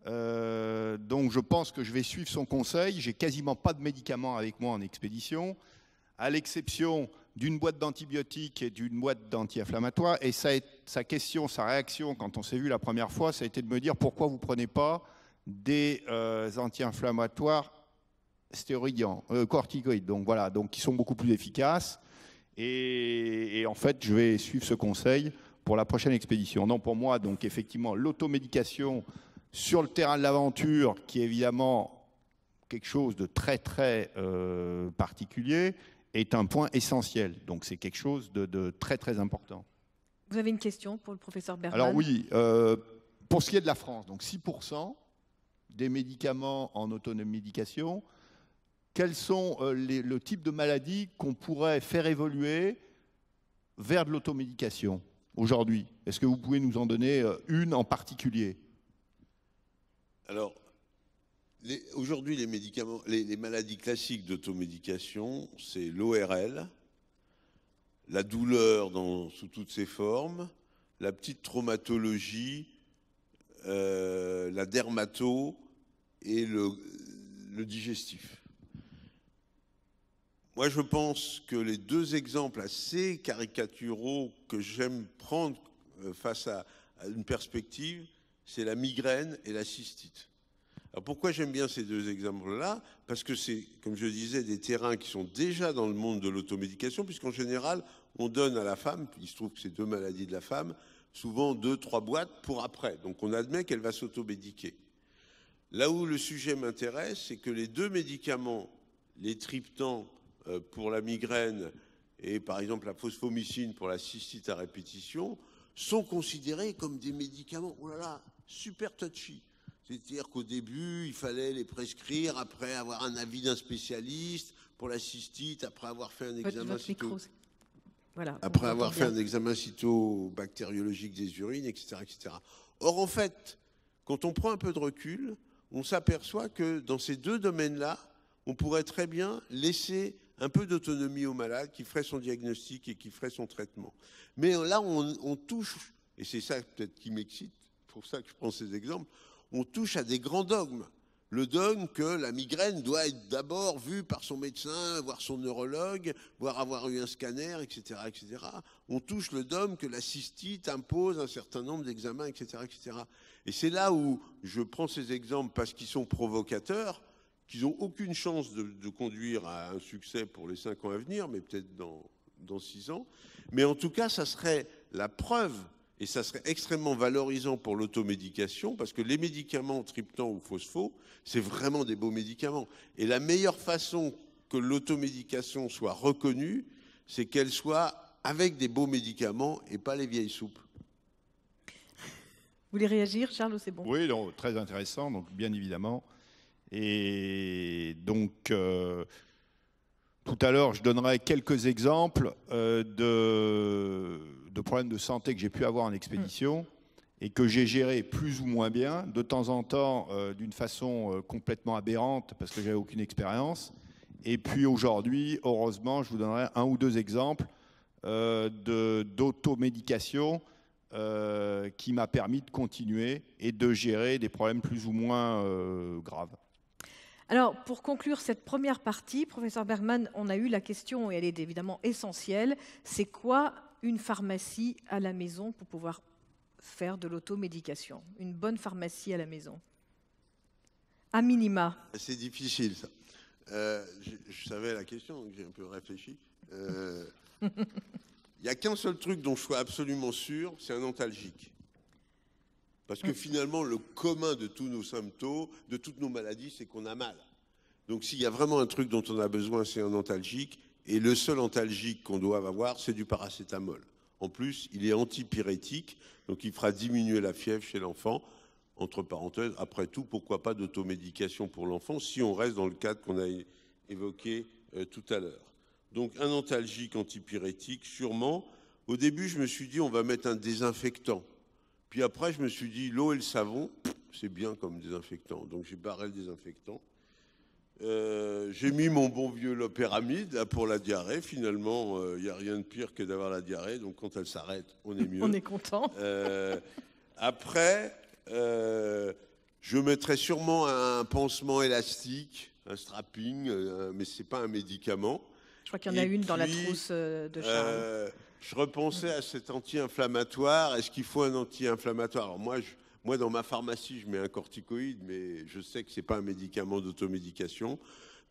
Euh, donc je pense que je vais suivre son conseil. J'ai quasiment pas de médicaments avec moi en expédition, à l'exception d'une boîte d'antibiotiques et d'une boîte d'anti-inflammatoires. Et sa, sa, question, sa réaction, quand on s'est vu la première fois, ça a été de me dire pourquoi vous prenez pas des euh, anti-inflammatoires stéroïdiens, euh, corticoïdes. Donc voilà, donc qui sont beaucoup plus efficaces. Et, et en fait, je vais suivre ce conseil pour la prochaine expédition. Non, pour moi, donc effectivement, l'automédication sur le terrain de l'aventure, qui est évidemment quelque chose de très très euh, particulier, est un point essentiel. Donc c'est quelque chose de, très très important. Vous avez une question pour le professeur Bertrand Alors oui, euh, pour ce qui est de la France, donc 6% des médicaments en automédication, médication, quels sont euh, les, le type de maladies qu'on pourrait faire évoluer vers de l'automédication aujourd'hui Est-ce que vous pouvez nous en donner une en particulier alors, aujourd'hui, les, médicaments, les, maladies classiques d'automédication, c'est l'ORL, la douleur sous toutes ses formes, la petite traumatologie, euh, la dermato et le, digestif. Moi, je pense que les deux exemples assez caricaturaux que j'aime prendre euh, face à une perspective, c'est la migraine et la cystite. Alors pourquoi j'aime bien ces deux exemples-là Parce que c'est, comme je disais, des terrains qui sont déjà dans le monde de l'automédication, puisqu'en général, on donne à la femme, il se trouve que c'est deux maladies de la femme, souvent deux, trois boîtes pour après. Donc on admet qu'elle va s'automédiquer. Là où le sujet m'intéresse, c'est que les deux médicaments, les triptans euh, pour la migraine et par exemple la phosphomycine pour la cystite à répétition, sont considérés comme des médicaments. Oh là là, super touchy. C'est-à-dire qu'au début, il fallait les prescrire après avoir un avis d'un spécialiste pour la cystite, après avoir fait un examen après avoir fait un examen cytobactériologique des urines, etc., etc. Or, en fait, quand on prend un peu de recul, on s'aperçoit que dans ces deux domaines-là, on pourrait très bien laisser un peu d'autonomie au malade qui ferait son diagnostic et qui ferait son traitement. Mais là, on touche, et c'est ça peut-être qui m'excite, pour ça que je prends ces exemples, on touche à des grands dogmes. Le dogme que la migraine doit être d'abord vue par son médecin, voir son neurologue, voir avoir eu un scanner, etc., etc. On touche le dogme que la cystite impose un certain nombre d'examens, etc., etc. Et c'est là où je prends ces exemples parce qu'ils sont provocateurs, qu'ils n'ont aucune chance de, conduire à un succès pour les cinq ans à venir, mais peut-être dans, dans six ans. Mais en tout cas, ça serait la preuve et ça serait extrêmement valorisant pour l'automédication, parce que les médicaments triptans ou phospho, c'est vraiment des beaux médicaments. Et la meilleure façon que l'automédication soit reconnue, c'est qu'elle soit avec des beaux médicaments et pas les vieilles soupes. Vous voulez réagir, Charles, c'est bon Oui, très intéressant, donc bien évidemment. Et donc, euh, tout à l'heure, je donnerai quelques exemples euh, de de problèmes de santé que j'ai pu avoir en expédition mm. et que j'ai géré plus ou moins bien, de temps en temps euh, d'une façon euh, complètement aberrante parce que j'avais aucune expérience. Et puis aujourd'hui, heureusement, je vous donnerai un ou deux exemples euh, d'automédication euh, qui m'a permis de continuer et de gérer des problèmes plus ou moins graves. Alors, pour conclure cette première partie, professeur Bergman, on a eu la question, et elle est évidemment essentielle, c'est quoi une pharmacie à la maison pour pouvoir faire de l'automédication, une bonne pharmacie à la maison. À minima. C'est difficile ça. Euh, je, savais la question, j'ai un peu réfléchi. Il euh, y n'y a qu'un seul truc dont je sois absolument sûr, c'est un antalgique. Parce que finalement, le commun de tous nos symptômes, de toutes nos maladies, c'est qu'on a mal. Donc s'il y a vraiment un truc dont on a besoin, c'est un antalgique. Et le seul antalgique qu'on doit avoir, c'est du paracétamol. En plus, il est antipyrétique, donc il fera diminuer la fièvre chez l'enfant. Entre parenthèses, après tout, pourquoi pas d'automédication pour l'enfant si on reste dans le cadre qu'on a évoqué euh, tout à l'heure Donc un antalgique antipyrétique, sûrement. Au début, je me suis dit, on va mettre un désinfectant. Puis après, je me suis dit, l'eau et le savon, c'est bien comme désinfectant. Donc j'ai barré le désinfectant. Euh, j'ai mis mon bon vieux l'opéramide pour la diarrhée. Finalement, il euh, y n'y a rien de pire que d'avoir la diarrhée. Donc, quand elle s'arrête, on est mieux. on est content. Euh, après, je mettrai sûrement un pansement élastique, un strapping, mais ce n'est pas un médicament. Je crois qu'il y en a une dans la trousse de Charles. je repensais à cet anti-inflammatoire. Est-ce qu'il faut un anti-inflammatoire moi, je, moi, dans ma pharmacie, je mets un corticoïde, mais je sais que ce n'est pas un médicament d'automédication.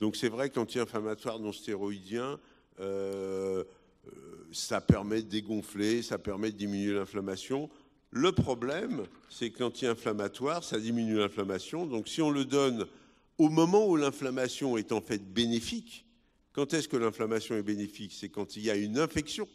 Donc c'est vrai que l'anti-inflammatoire non stéroïdien, euh, euh, ça permet de dégonfler, ça permet de diminuer l'inflammation. Le problème, c'est que l'anti-inflammatoire, ça diminue l'inflammation. Donc si on le donne au moment où l'inflammation est en fait bénéfique, quand est-ce que l'inflammation est bénéfique C'est quand il y a une infection.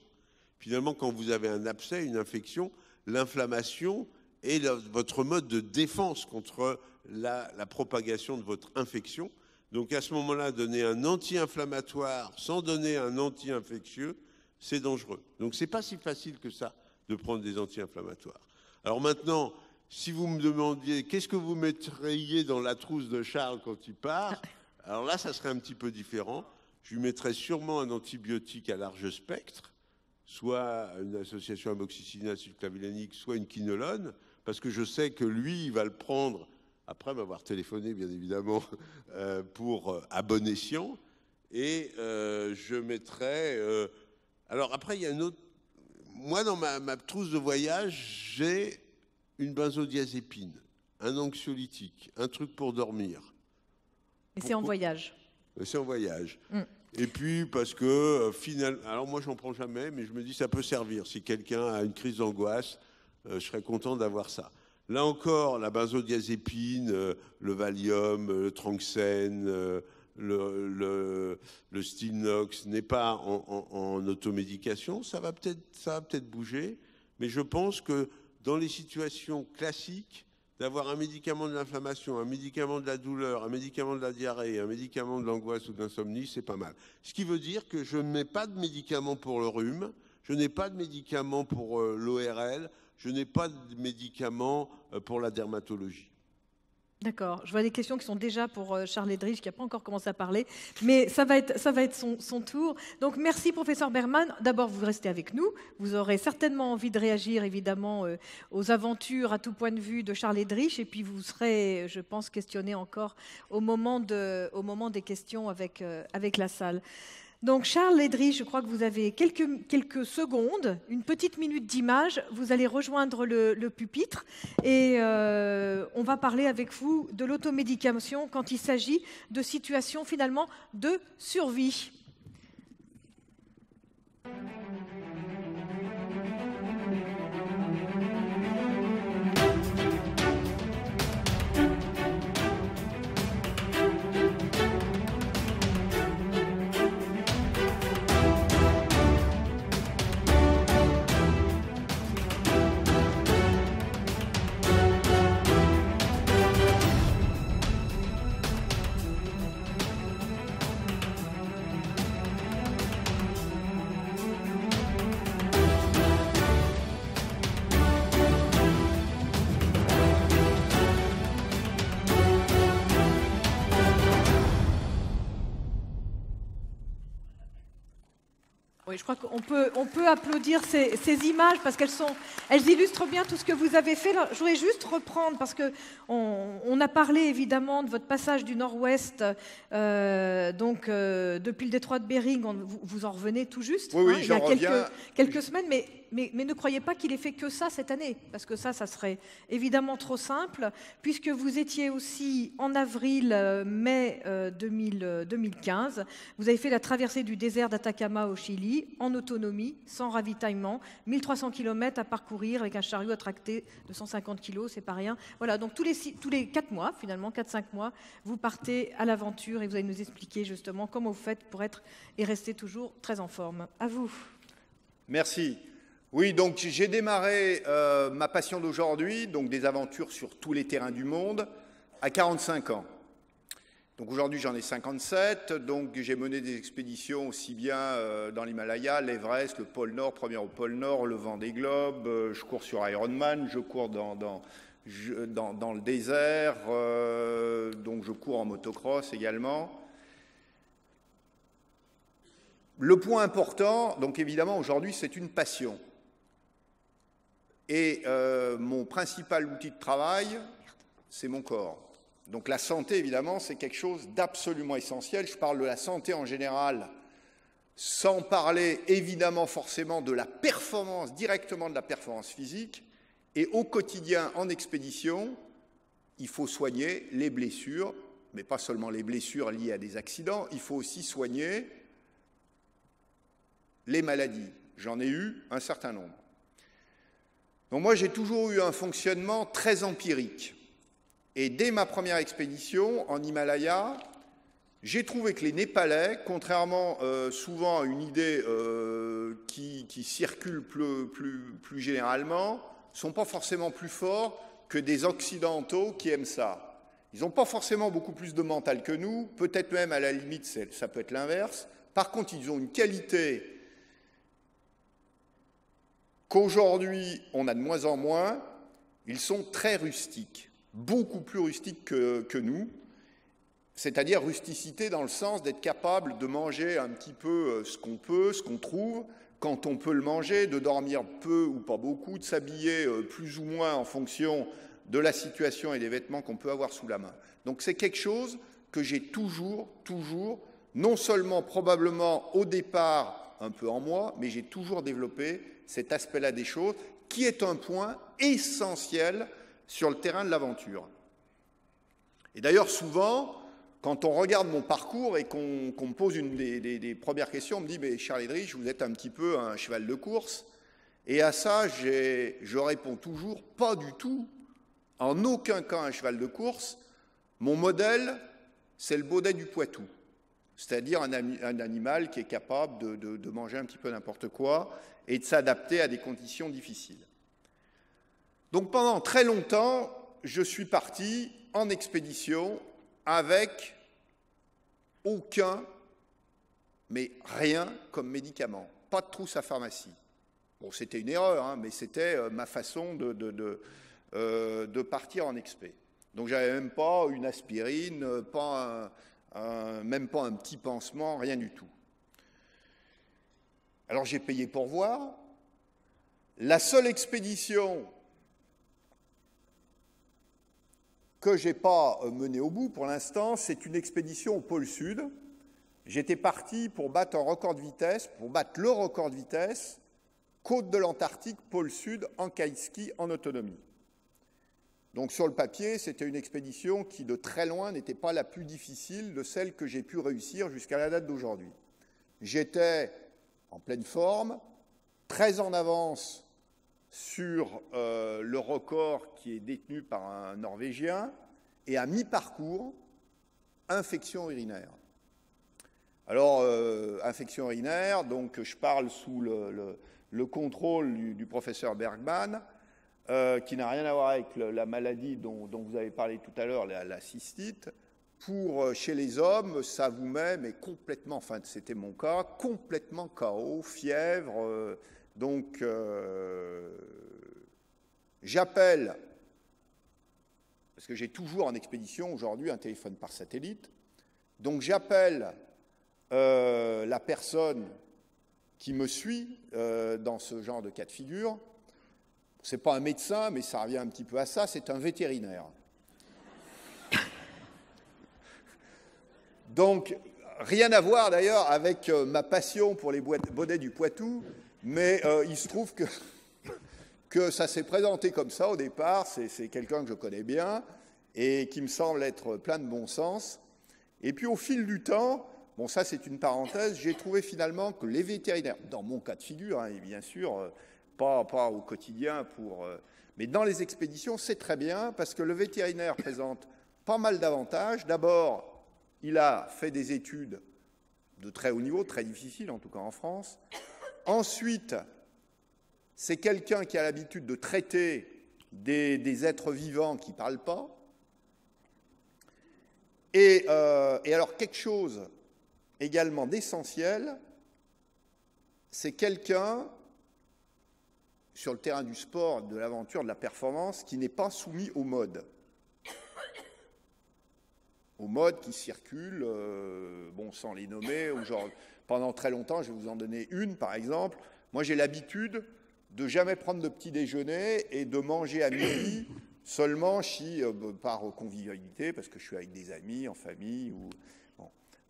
Finalement, quand vous avez un abcès, une infection, l'inflammation et votre mode de défense contre la, propagation de votre infection. Donc à ce moment-là, donner un anti-inflammatoire sans donner un anti-infectieux, c'est dangereux. Donc n'est pas si facile que ça de prendre des anti-inflammatoires. Alors maintenant, si vous me demandiez qu'est-ce que vous mettriez dans la trousse de Charles quand il part, alors là, ça serait un petit peu différent. Je lui mettrais sûrement un antibiotique à large spectre, soit une association amoxicilline acide soit une quinolone, parce que je sais que lui, il va le prendre, après m'avoir téléphoné bien évidemment, euh, pour euh, à bon et euh, je mettrai... alors après, il y a une autre... Moi, dans ma, trousse de voyage, j'ai une benzodiazépine, un anxiolytique, un truc pour dormir. Et c'est en voyage C'est en voyage. Mm. Et puis parce que, finalement, alors moi j'en prends jamais, mais je me dis ça peut servir. Si quelqu'un a une crise d'angoisse, euh, je serais content d'avoir ça. Là encore, la benzodiazépine, euh, le Valium, euh, le Tranxène, le, le, Stilnox n'est pas en, automédication. Ça va peut-être peut bouger, mais je pense que dans les situations classiques, d'avoir un médicament de l'inflammation, un médicament de la douleur, un médicament de la diarrhée, un médicament de l'angoisse ou d'insomnie, c'est pas mal. Ce qui veut dire que je ne mets pas de médicament pour le rhume, je n'ai pas de médicament pour l'ORL, je n'ai pas de médicaments euh, pour la dermatologie. D'accord. Je vois des questions qui sont déjà pour euh, Charles Edrich, qui n'a pas encore commencé à parler, mais ça va être, ça va être son, tour. Donc merci, professeur Berman. D'abord, vous restez avec nous. Vous aurez certainement envie de réagir, évidemment, euh, aux aventures à tout point de vue de Charles Edrich, et puis vous serez, je pense, questionné encore au moment, de, au moment des questions avec, avec la salle. Donc Charles Lédry, je crois que vous avez quelques, secondes, une petite minute d'image. Vous allez rejoindre le, pupitre et euh, on va parler avec vous de l'automédication quand il s'agit de situations finalement de survie. je crois qu'on peut, applaudir ces, images parce qu'elles sont, elles illustrent bien tout ce que vous avez fait. je voulais juste reprendre parce qu'on a parlé évidemment de votre passage du Nord-Ouest, euh, donc euh, depuis le détroit de Bering, vous, en revenez tout juste. Hein, il y a quelques, semaines, mais, ne croyez pas qu'il ait fait que ça cette année, parce que ça, ça serait évidemment trop simple, puisque vous étiez aussi en avril-mai euh, 2015, vous avez fait la traversée du désert d'Atacama au Chili en autonomie, sans ravitaillement, 1300 km à parcourir avec un chariot à tracter de 150 kg, c'est pas rien. Voilà, donc tous les, tous les 4 mois, finalement, 4-5 mois, vous partez à l'aventure et vous allez nous expliquer justement comment vous faites pour être et rester toujours très en forme. À vous. Merci. Oui, donc j'ai démarré euh, ma passion d'aujourd'hui, donc des aventures sur tous les terrains du monde, à 45 ans. Donc aujourd'hui, j'en ai 57. Donc j'ai mené des expéditions aussi bien euh, dans l'Himalaya, l'Everest, le pôle Nord, première au pôle Nord, le vent des globes. Euh, je cours sur Ironman, je cours dans, le désert. Euh, donc je cours en motocross également. Le point important, donc évidemment aujourd'hui, c'est une passion. Et mon principal outil de travail, c'est mon corps. Donc la santé, évidemment, c'est quelque chose d'absolument essentiel. Je parle de la santé en général, sans parler évidemment forcément de la performance, directement de la performance physique. Et au quotidien, en expédition, il faut soigner les blessures, mais pas seulement les blessures liées à des accidents, il faut aussi soigner les maladies. J'en ai eu un certain nombre. Donc moi, j'ai toujours eu un fonctionnement très empirique. Et dès ma première expédition en Himalaya, j'ai trouvé que les Népalais, contrairement euh, souvent à une idée euh, qui, circule plus, généralement, ne généralement, sont pas forcément plus forts que des Occidentaux qui aiment ça. Ils n'ont pas forcément beaucoup plus de mental que nous, peut-être même à la limite ça peut être l'inverse. Par contre, ils ont une qualité qu'aujourd'hui on a de moins en moins, ils sont très rustiques beaucoup plus rustique que, que nous, c'est-à-dire rusticité dans le sens d'être capable de manger un petit peu euh, ce qu'on peut, ce qu'on trouve, quand on peut le manger, de dormir peu ou pas beaucoup, de s'habiller euh, plus ou moins en fonction de la situation et des vêtements qu'on peut avoir sous la main. Donc c'est quelque chose que j'ai toujours, toujours, non seulement probablement au départ un peu en moi, mais j'ai toujours développé cet aspect-là des choses, qui est un point essentiel sur le terrain de l'aventure. Et d'ailleurs, souvent, quand on regarde mon parcours et qu'on me pose une des, premières questions, on me dit, mais Charles Edrich, vous êtes un petit peu un cheval de course. Et à ça, je réponds toujours, pas du tout, en aucun cas un cheval de course. Mon modèle, c'est le baudet du Poitou, c'est-à-dire un, animal qui est capable de manger un petit peu n'importe quoi et de s'adapter à des conditions difficiles. Donc pendant très longtemps, je suis parti en expédition avec aucun, mais rien comme médicament. Pas de trousse à pharmacie. Bon, c'était une erreur, hein, mais c'était euh, ma façon euh, de, partir en expé. Donc j'avais même pas une aspirine, euh, pas même pas un petit pansement, rien du tout. Alors j'ai payé pour voir. La seule expédition que je n'ai pas euh, mené au bout pour l'instant, c'est une expédition au pôle Sud. J'étais parti pour battre un record de vitesse, pour battre le record de vitesse, côte de l'Antarctique, pôle Sud, en kaïski, en autonomie. Donc sur le papier, c'était une expédition qui de très loin n'était pas la plus difficile de celle que j'ai pu réussir jusqu'à la date d'aujourd'hui. J'étais en pleine forme, très en avance sur euh, le record qui est détenu par un Norvégien et à mi-parcours, infection urinaire. Alors, euh, infection urinaire, donc je parle sous le, contrôle du, professeur Bergman, euh, qui n'a rien à voir avec la maladie dont, vous avez parlé tout à l'heure, la, cystite. Pour chez les hommes, ça vous met, est complètement, enfin c'était mon cas, complètement chaos, fièvre donc, euh, j'appelle, parce que j'ai toujours en expédition aujourd'hui un téléphone par satellite, donc j'appelle euh, la personne qui me suit euh, dans ce genre de cas de figure. n'est pas un médecin, mais ça revient un petit peu à ça, c'est un vétérinaire. Donc, rien à voir d'ailleurs avec ma passion pour les bodets du Poitou, mais euh, il se trouve que, ça s'est présenté comme ça au départ. C'est quelqu'un que je connais bien et qui me semble être plein de bon sens. Et puis au fil du temps, bon ça c'est une parenthèse, j'ai trouvé finalement que les vétérinaires, dans mon cas de figure, hein, et bien sûr, euh, pas, au quotidien pour... Euh, mais dans les expéditions, c'est très bien parce que le vétérinaire présente pas mal d'avantages. D'abord, il a fait des études de très haut niveau, très difficiles en tout cas en France. Ensuite, c'est quelqu'un qui a l'habitude de traiter des, êtres vivants qui ne parlent pas. Euh, et, alors quelque chose également d'essentiel, c'est quelqu'un sur le terrain du sport, de l'aventure, de la performance, qui n'est pas soumis aux modes. Aux modes qui circulent, euh, bon, sans les nommer, genre pendant très longtemps, je vais vous en donner une par exemple, moi j'ai l'habitude de jamais prendre de petit déjeuner et de manger à midi seulement si, euh, bah, par convivialité, parce que je suis avec des amis, en famille. Ou...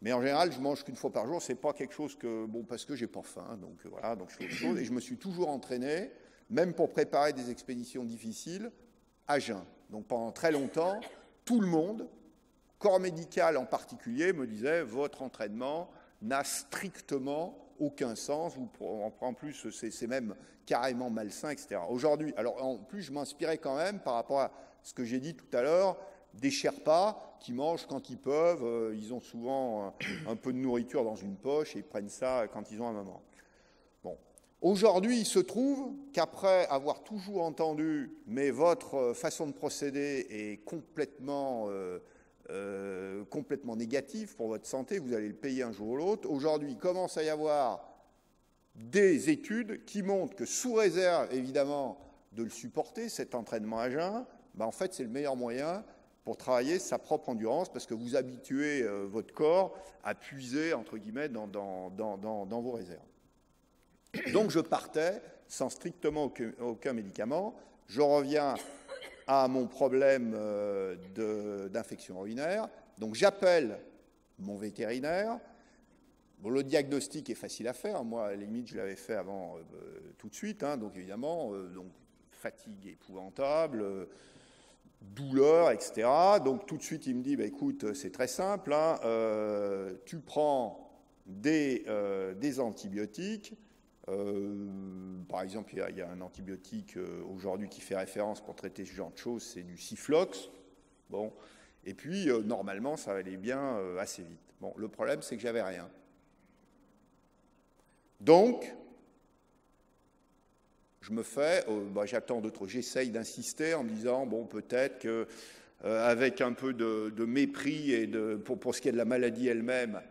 Mais en général, je mange qu'une fois par jour, c'est pas quelque chose que, bon, parce que j'ai pas faim, donc euh, voilà, donc je fais autre chose. Et je me suis toujours entraîné, même pour préparer des expéditions difficiles, à jeun. Donc pendant très longtemps, tout le monde, corps médical en particulier, me disait, votre entraînement, n'a strictement aucun sens, ou en plus c'est même carrément malsain, etc. Aujourd'hui, alors en plus je m'inspirais quand même par rapport à ce que j'ai dit tout à l'heure, des Sherpas qui mangent quand ils peuvent, euh, ils ont souvent euh, un peu de nourriture dans une poche et ils prennent ça quand ils ont un moment. Bon. Aujourd'hui, il se trouve qu'après avoir toujours entendu, mais votre euh, façon de procéder est complètement... Euh, complètement négatif pour votre santé, vous allez le payer un jour ou l'autre. Aujourd'hui, il commence à y avoir des études qui montrent que sous réserve, évidemment, de le supporter, cet entraînement à jeun, ben, en fait, c'est le meilleur moyen pour travailler sa propre endurance, parce que vous habituez euh, votre corps à puiser, entre guillemets, dans, dans, vos réserves. Donc je partais sans strictement aucun médicament. Je reviens à mon problème euh, d'infection urinaire. Donc j'appelle mon vétérinaire. Bon, le diagnostic est facile à faire. Moi, à la limite, je l'avais fait avant euh, tout de suite. Hein. donc évidemment, euh, fatigue épouvantable, douleur, etc. Donc tout de suite, il me dit, bah, écoute, c'est très simple. Hein, tu prends des antibiotiques euh, par exemple, il y, a, un antibiotique euh, aujourd'hui qui fait référence pour traiter ce genre de choses, c'est du Siflox. Bon, et puis euh, normalement, ça allait bien assez vite. Bon, le problème, c'est que j'avais rien. Donc, je me fais, bah, j'attends d'autres, j'essaye d'insister en me disant bon, peut-être que avec un peu de, mépris et de, pour, ce qui est de la maladie elle-même,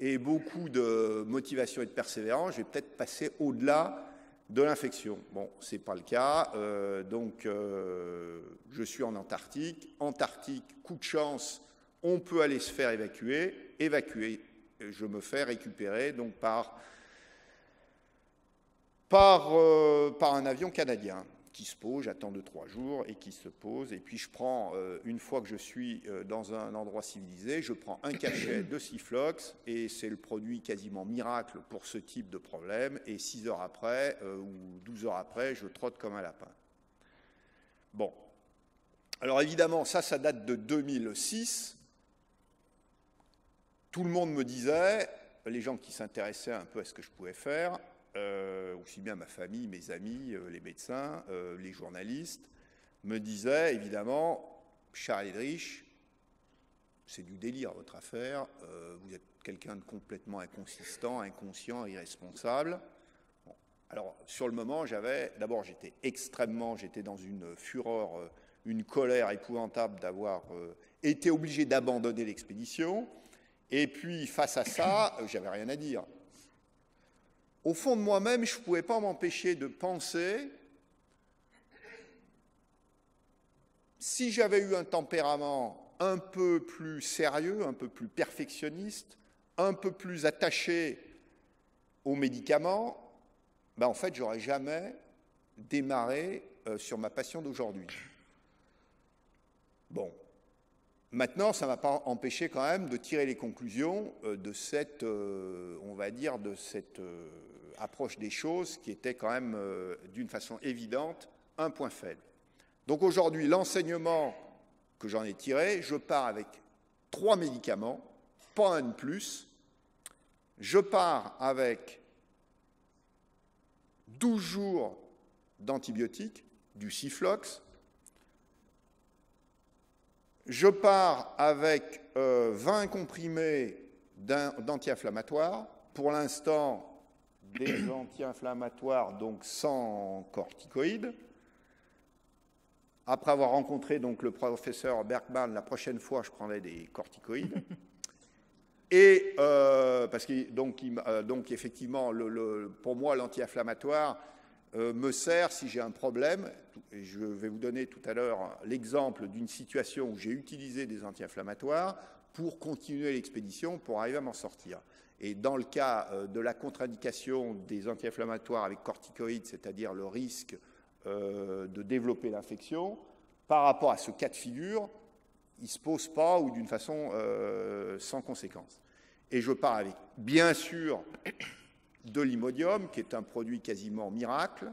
et beaucoup de motivation et de persévérance, je vais peut-être passer au-delà de l'infection. Bon, ce n'est pas le cas. Euh, donc, euh, je suis en Antarctique. Antarctique, coup de chance, on peut aller se faire évacuer. Évacuer, euh, je me fais récupérer donc par, par un avion canadien qui se pose, j'attends deux, trois jours, et qui se pose. Et puis je prends, euh, une fois que je suis euh, dans un endroit civilisé, je prends un cachet de Siflox et c'est le produit quasiment miracle pour ce type de problème. Et six heures après, euh, ou 12 heures après, je trotte comme un lapin. Bon. Alors évidemment, ça, ça date de 2006. Tout le monde me disait, les gens qui s'intéressaient un peu à ce que je pouvais faire, euh, aussi bien ma famille, mes amis, euh, les médecins, euh, les journalistes, me disaient évidemment, Charles Edrich, c'est du délire votre affaire, vous êtes quelqu'un de complètement inconsistant, inconscient, irresponsable. Alors sur le moment, j'avais, d'abord j'étais extrêmement, j'étais dans une fureur, une colère épouvantable d'avoir été obligé d'abandonner l'expédition. Et puis face à ça, j'avais rien à dire au fond de moi-même, je ne pouvais pas m'empêcher de penser, si j'avais eu un tempérament un peu plus sérieux, un peu plus perfectionniste, un peu plus attaché aux médicaments, ben, en fait, j'aurais jamais démarré euh, sur ma passion d'aujourd'hui. Bon. Maintenant, ça ne m'a pas empêché quand même de tirer les conclusions euh, de cette, euh, on va dire, de cette approche des choses qui était quand même, euh, d'une façon évidente, un point faible. Donc aujourd'hui, l'enseignement que j'en ai tiré, je pars avec trois médicaments, pas un de plus. Je pars avec 12 jours d'antibiotiques, du Ciflox. Je pars avec 20 euh, comprimés danti inflammatoires Pour l'instant, des anti-inflammatoires, donc sans corticoïdes. Après avoir rencontré donc le professeur Bergman, la prochaine fois, je prendrai des corticoïdes. Et euh, parce que euh, effectivement, pour moi, l'anti-inflammatoire euh, me sert si j'ai un problème. je vais vous donner tout à l'heure l'exemple d'une situation où j'ai utilisé des anti-inflammatoires pour continuer l'expédition, pour arriver à m'en sortir. Et dans le cas euh, de la contre-indication des anti-inflammatoires avec corticoïdes, c'est-à-dire le risque euh, de développer l'infection, par rapport à ce cas de figure, il ne se pose pas ou d'une façon euh, sans conséquence. Et je pars avec, bien sûr, de l'imodium, qui est un produit quasiment miracle,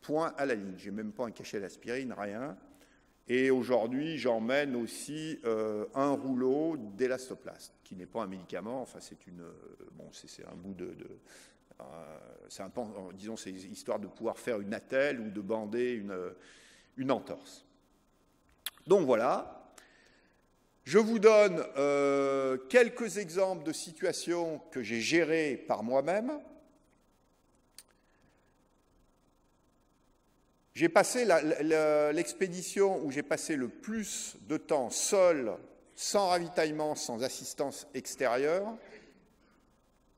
point à la ligne. n'ai même pas un cachet d'aspirine, rien. Et aujourd'hui, j'emmène aussi euh, un rouleau d'élastoplast, qui n'est pas un médicament, enfin c'est une, euh, bon, c'est un bout de, euh, disons, c'est histoire de pouvoir faire une attelle ou de bander une, entorse. Donc voilà, je vous donne quelques exemples de situations que j'ai gérées par moi-même. J'ai passé l'expédition où j'ai passé le plus de temps seul, sans ravitaillement, sans assistance extérieure,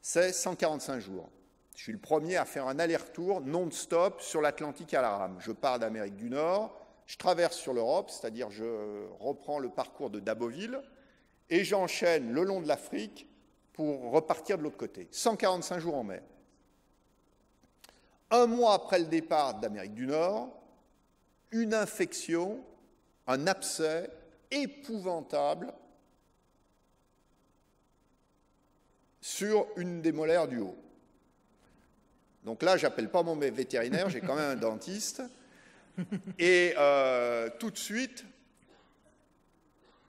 c'est 145 jours. Je suis le premier à faire un aller-retour non-stop sur l'Atlantique à la rame. Je pars d'Amérique du Nord, je traverse sur l'Europe, c'est-à-dire je reprends le parcours de Daboville, et j'enchaîne le long de l'Afrique pour repartir de l'autre côté. 145 jours en mai un mois après le départ d'Amérique du Nord, une infection, un abcès épouvantable sur une des molaires du haut. Donc là, j'appelle pas mon vétérinaire, j'ai quand même un dentiste. Et euh, tout de suite,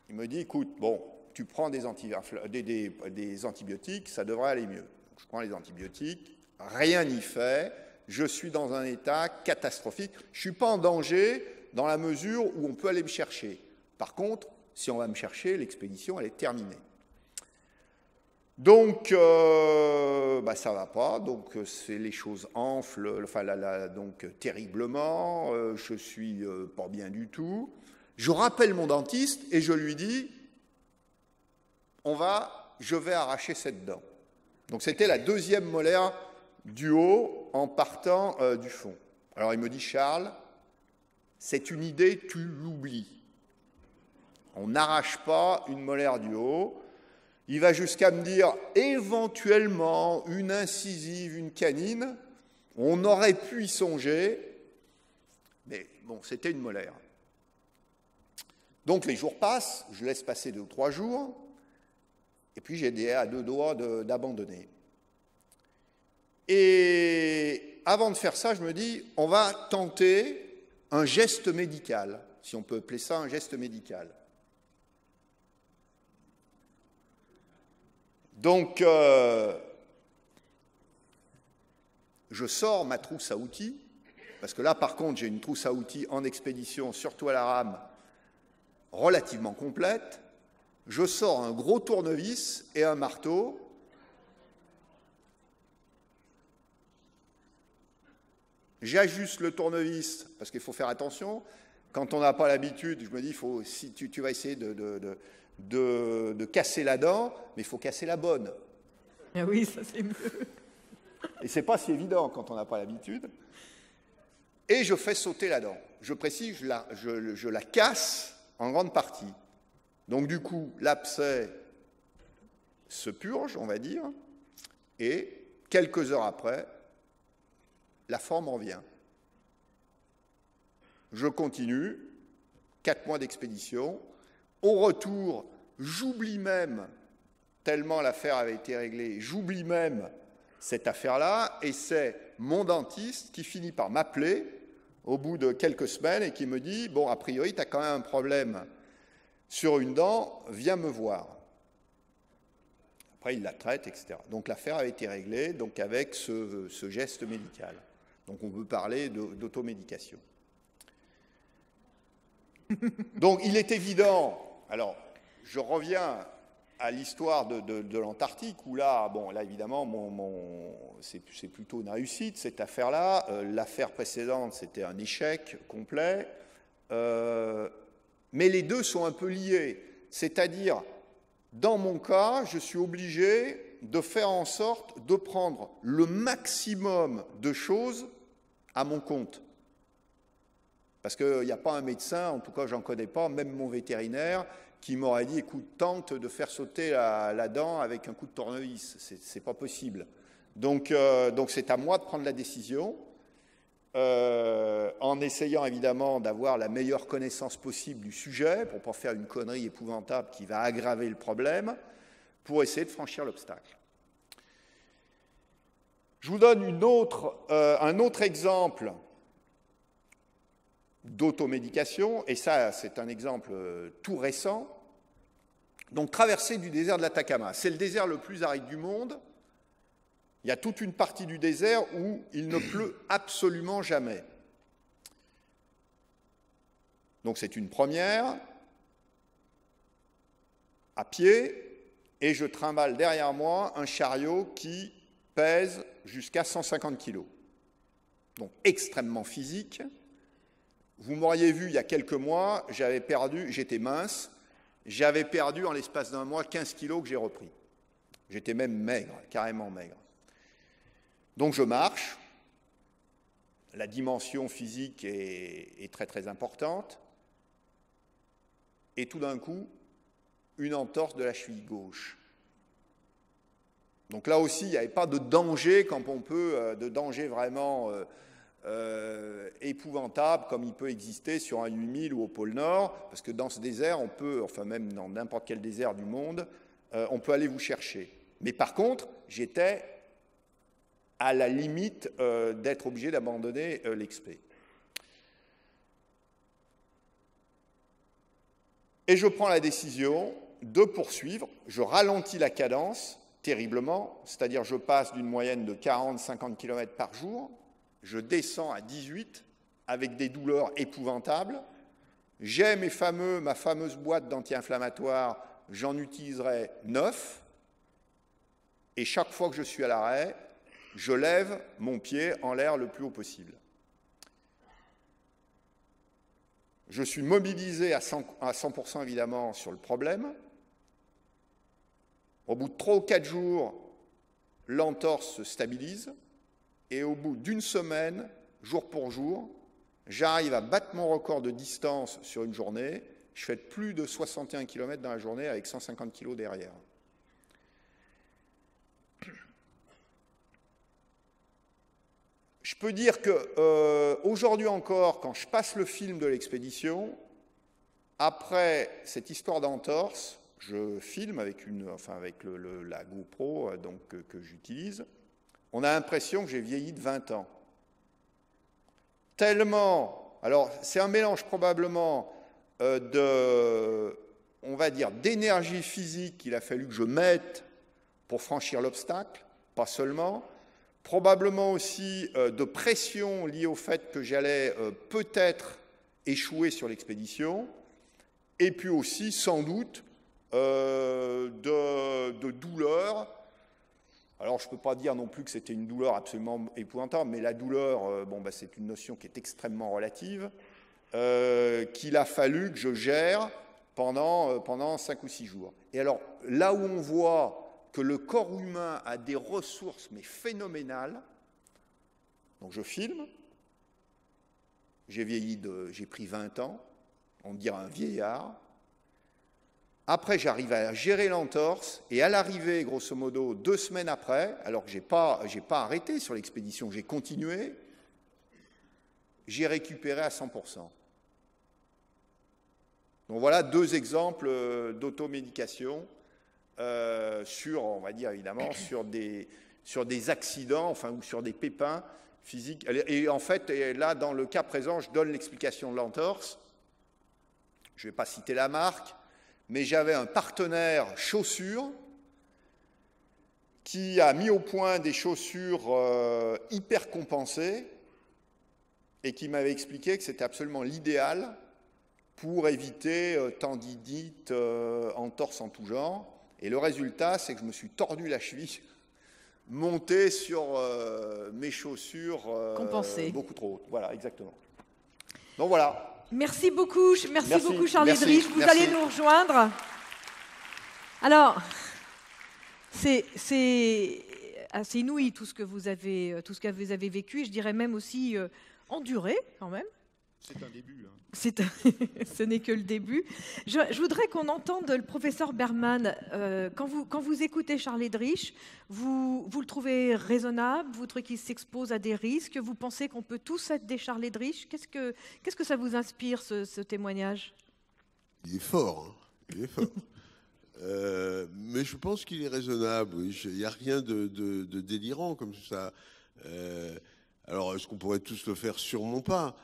il me dit, écoute, bon, tu prends des, antibiotiques, ça devrait aller mieux. je prends les antibiotiques, rien n'y fait je suis dans un état catastrophique, je ne suis pas en danger dans la mesure où on peut aller me chercher. Par contre, si on va me chercher, l'expédition, elle est terminée. Donc, euh, bah, ça va pas. Donc, euh, c'est les choses enflent, enfin, donc terriblement. Euh, je suis euh, pas bien du tout. Je rappelle mon dentiste et je lui dis, on va, je vais arracher cette dent. Donc, c'était la deuxième molaire du haut en partant euh, du fond. Alors il me dit, Charles, c'est une idée, tu l'oublies. On n'arrache pas une molaire du haut. Il va jusqu'à me dire, éventuellement, une incisive, une canine, on aurait pu y songer, mais bon, c'était une molaire. Donc les jours passent, je laisse passer deux ou trois jours, et puis j'ai des à deux doigts d'abandonner. Et avant de faire ça, je me dis, on va tenter un geste médical, si on peut appeler ça un geste médical. Donc, euh, je sors ma trousse à outils, parce que là, par contre, j'ai une trousse à outils en expédition, surtout à la rame, relativement complète. Je sors un gros tournevis et un marteau, J'ajuste le tournevis parce qu'il faut faire attention. Quand on n'a pas l'habitude, je me dis, faut, si tu, vas essayer de, de, casser la dent, mais il faut casser la bonne. Ah oui, ça c'est mieux. Et c'est pas si évident quand on n'a pas l'habitude. Et je fais sauter la dent. Je précise, je la, je la casse en grande partie. Donc du coup, l'abcès se purge, on va dire, et quelques heures après, la forme revient. Je continue, quatre mois d'expédition. Au retour, j'oublie même, tellement l'affaire avait été réglée, j'oublie même cette affaire-là, et c'est mon dentiste qui finit par m'appeler au bout de quelques semaines et qui me dit, bon, a priori, tu as quand même un problème sur une dent, viens me voir. Après, il la traite, etc. Donc l'affaire a été réglée donc avec ce geste médical. Donc on peut parler d'automédication. Donc il est évident, alors je reviens à l'histoire de, l'Antarctique, où là, bon, là évidemment, c'est plutôt une réussite, cette affaire-là. Euh, l'affaire précédente, c'était un échec complet. Euh, mais les deux sont un peu liés. C'est-à-dire, dans mon cas, je suis obligé de faire en sorte de prendre le maximum de choses à mon compte. Parce qu'il n'y a pas un médecin, en tout cas j'en connais pas, même mon vétérinaire, qui m'aurait dit écoute, tente de faire sauter la, dent avec un coup de tournevis. C'est pas possible. Euh, donc c'est à moi de prendre la décision, euh, en essayant évidemment d'avoir la meilleure connaissance possible du sujet pour pas faire une connerie épouvantable qui va aggraver le problème, pour essayer de franchir l'obstacle. Je vous donne euh, un autre exemple d'automédication, et ça c'est un exemple euh, tout récent. Donc traverser du désert de l'Atacama, c'est le désert le plus aride du monde. Il y a toute une partie du désert où il ne pleut absolument jamais. Donc c'est une première, à pied, et je trimballe derrière moi un chariot qui pèse jusqu'à 150 kilos, Donc extrêmement physique. Vous m'auriez vu il y a quelques mois, j'avais perdu, j'étais mince, j'avais perdu en l'espace d'un mois 15 kilos que j'ai repris. J'étais même maigre, carrément maigre. Donc je marche, la dimension physique est, est très très importante, et tout d'un coup, une entorse de la cheville gauche. Donc là aussi, il n'y avait pas de danger, quand on peut, euh, de danger vraiment euh, euh, épouvantable comme il peut exister sur un 8000 ou au pôle Nord, parce que dans ce désert, on peut, enfin même dans n'importe quel désert du monde, on peut aller vous chercher. Mais par contre, j'étais à la limite d'être obligé d'abandonner l'expé. Et je prends la décision de poursuivre, je ralentis la cadence, terriblement, c'est-à-dire je passe d'une moyenne de 40-50 km par jour, je descends à 18 avec des douleurs épouvantables, j'ai mes fameux, ma fameuse boîte d'anti-inflammatoires, j'en utiliserai 9, et chaque fois que je suis à l'arrêt, je lève mon pied en l'air le plus haut possible. Je suis mobilisé à 100 évidemment sur le problème, au bout de trois ou quatre jours, l'entorse se stabilise. Et au bout d'une semaine, jour pour jour, j'arrive à battre mon record de distance sur une journée. Je fais plus de 61 km dans la journée avec 150 kg derrière. Je peux dire que euh, aujourd'hui encore, quand je passe le film de l'expédition, après cette histoire d'entorse, je filme avec, une, enfin avec la GoPro euh, que, j'utilise, on a l'impression que j'ai vieilli de 20 ans. Tellement, alors c'est un mélange probablement euh, de, on va dire, d'énergie physique qu'il a fallu que je mette pour franchir l'obstacle, pas seulement, probablement aussi euh, de pression liée au fait que j'allais peut-être échouer sur l'expédition, et puis aussi sans doute euh, de, douleur. Alors je ne peux pas dire non plus que c'était une douleur absolument épouvantable, mais la douleur, euh, bon, bah, c'est une notion qui est extrêmement relative, euh, qu'il a fallu que je gère pendant, pendant 5 ou 6 jours. Et alors là où on voit que le corps humain a des ressources, mais phénoménales, donc je filme, j'ai vieilli de, j'ai pris 20 ans, on dirait un vieillard, après, j'arrive à gérer l'entorse et à l'arrivée, grosso modo, deux semaines après, alors que je n'ai pas, arrêté sur l'expédition, j'ai continué, j'ai récupéré à 100%. Donc voilà deux exemples euh, d'automédication euh, sur, on va dire évidemment, sur des, sur des accidents, enfin, ou sur des pépins physiques. Et en fait, là, dans le cas présent, je donne l'explication de l'entorse. Je ne vais pas citer la marque, mais j'avais un partenaire chaussures qui a mis au point des chaussures euh, hyper compensées et qui m'avait expliqué que c'était absolument l'idéal pour éviter euh, entorses euh, entorse en tout genre. Et le résultat, c'est que je me suis tordu la cheville, monté sur euh, mes chaussures compensées. beaucoup trop hautes. Voilà, exactement. Donc voilà. Merci beaucoup, merci, beaucoup Charles Edrich. Vous allez nous rejoindre. Alors, c'est assez ah, inouï tout ce que vous avez, euh, tout ce que vous avez vécu. Je dirais même aussi euh, enduré quand même. C'est un début. Hein. Ce n'est que le début. Je, voudrais qu'on entende le professeur Berman. Euh, quand, vous, quand vous écoutez Charles Edrich, vous, vous le trouvez raisonnable Vous trouvez qu'il s'expose à des risques Vous pensez qu'on peut tous être des Charles Edrich que Qu'est-ce que ça vous inspire, ce, témoignage Il est fort. Hein. il est fort. Euh, mais je pense qu'il est raisonnable. Il n'y a rien de, délirant comme ça. Euh, alors, est-ce qu'on pourrait tous le faire sur mon pas.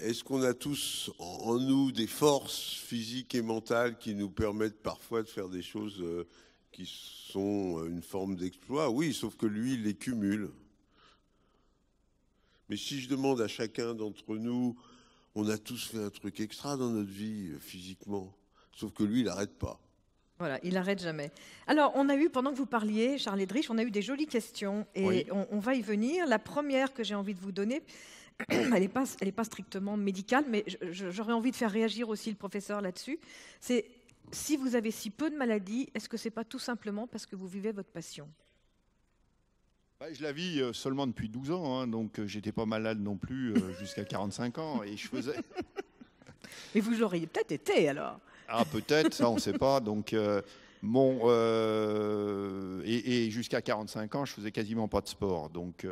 Est-ce qu'on a tous en nous des forces physiques et mentales qui nous permettent parfois de faire des choses euh, qui sont euh, une forme d'exploit Oui, sauf que lui, il les cumule. Mais si je demande à chacun d'entre nous, on a tous fait un truc extra dans notre vie euh, physiquement, sauf que lui, il n'arrête pas. Voilà, il n'arrête jamais. Alors, on a eu, pendant que vous parliez, Charles Edrich, on a eu des jolies questions et on va y venir. La première que j'ai envie de vous donner, elle n'est pas, strictement médicale, mais j'aurais envie de faire réagir aussi le professeur là-dessus. C'est si vous avez si peu de maladies, est-ce que ce n'est pas tout simplement parce que vous vivez votre passion bah, je la vis euh, seulement depuis 12 ans, hein, donc donc euh, j'étais pas malade non plus euh, jusqu'à 45 ans et je faisais. Mais vous auriez peut-être été alors. Ah peut-être, ça on ne sait pas. Donc mon et, jusqu'à 45 ans, je faisais quasiment pas de sport, donc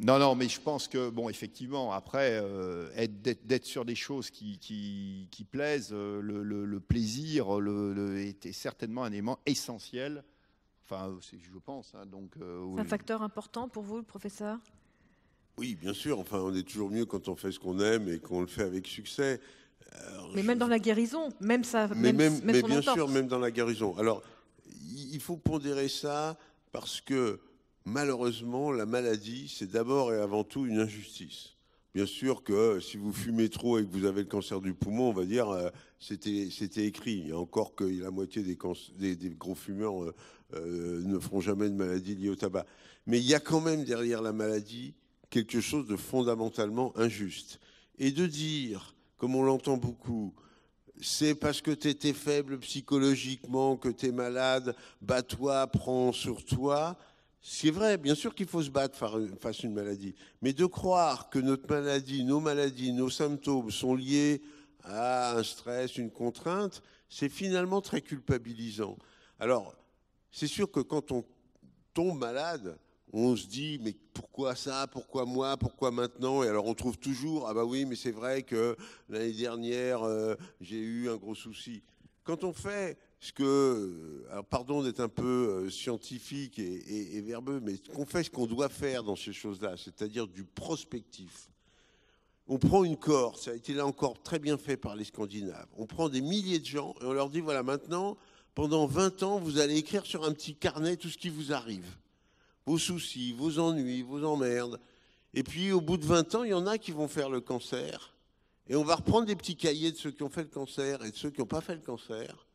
non, non, mais je pense que, bon, effectivement, après, euh, d'être sur des choses qui, qui, plaisent, euh, le, plaisir le, était certainement un élément essentiel, enfin, je pense. Hein, donc, euh, C'est un facteur important pour vous, le professeur Oui, bien sûr. Enfin, on est toujours mieux quand on fait ce qu'on aime et qu'on le fait avec succès. mais même dans la guérison, même ça. Mais, même, mais bien sûr, même dans la guérison. Alors, il faut pondérer ça parce que malheureusement, la maladie, c'est d'abord et avant tout une injustice. Bien sûr que euh, si vous fumez trop et que vous avez le cancer du poumon, on va dire euh, écrit. c'était y a Encore que la moitié des, gros fumeurs euh, ne feront jamais de maladie liée au tabac. Mais il y a quand même derrière la maladie quelque chose de fondamentalement injuste. Et de dire, comme on l'entend beaucoup, c'est parce que tu étais faible psychologiquement, que tu es malade, bats-toi, prends sur toi. C'est vrai, bien sûr qu'il faut se battre face à une maladie, mais de croire que notre maladie, nos maladies, nos symptômes sont liés à un stress, une contrainte, c'est finalement très culpabilisant. Alors, c'est sûr que quand on tombe malade, on se dit mais pourquoi ça, pourquoi moi, pourquoi maintenant Et alors on trouve toujours ah bah oui mais c'est vrai que l'année dernière euh, j'ai eu un gros souci. Quand on fait ce que, euh, pardon d'être un peu euh, scientifique et, verbeux, mais qu'on fait ce qu'on doit faire dans ces choses-là, c'est-à-dire du prospectif. On prend une cohorte, ça a été là encore très bien fait par les Scandinaves. On prend des milliers de gens et on leur dit voilà, maintenant, pendant 20 ans, vous allez écrire sur un petit carnet tout ce qui vous arrive. Vos soucis, vos ennuis, vos emmerdes. Et puis, au bout de 20 ans, il y en a qui vont faire le cancer. Et on va reprendre des petits cahiers de ceux qui ont fait le cancer et de ceux qui n'ont pas fait le cancer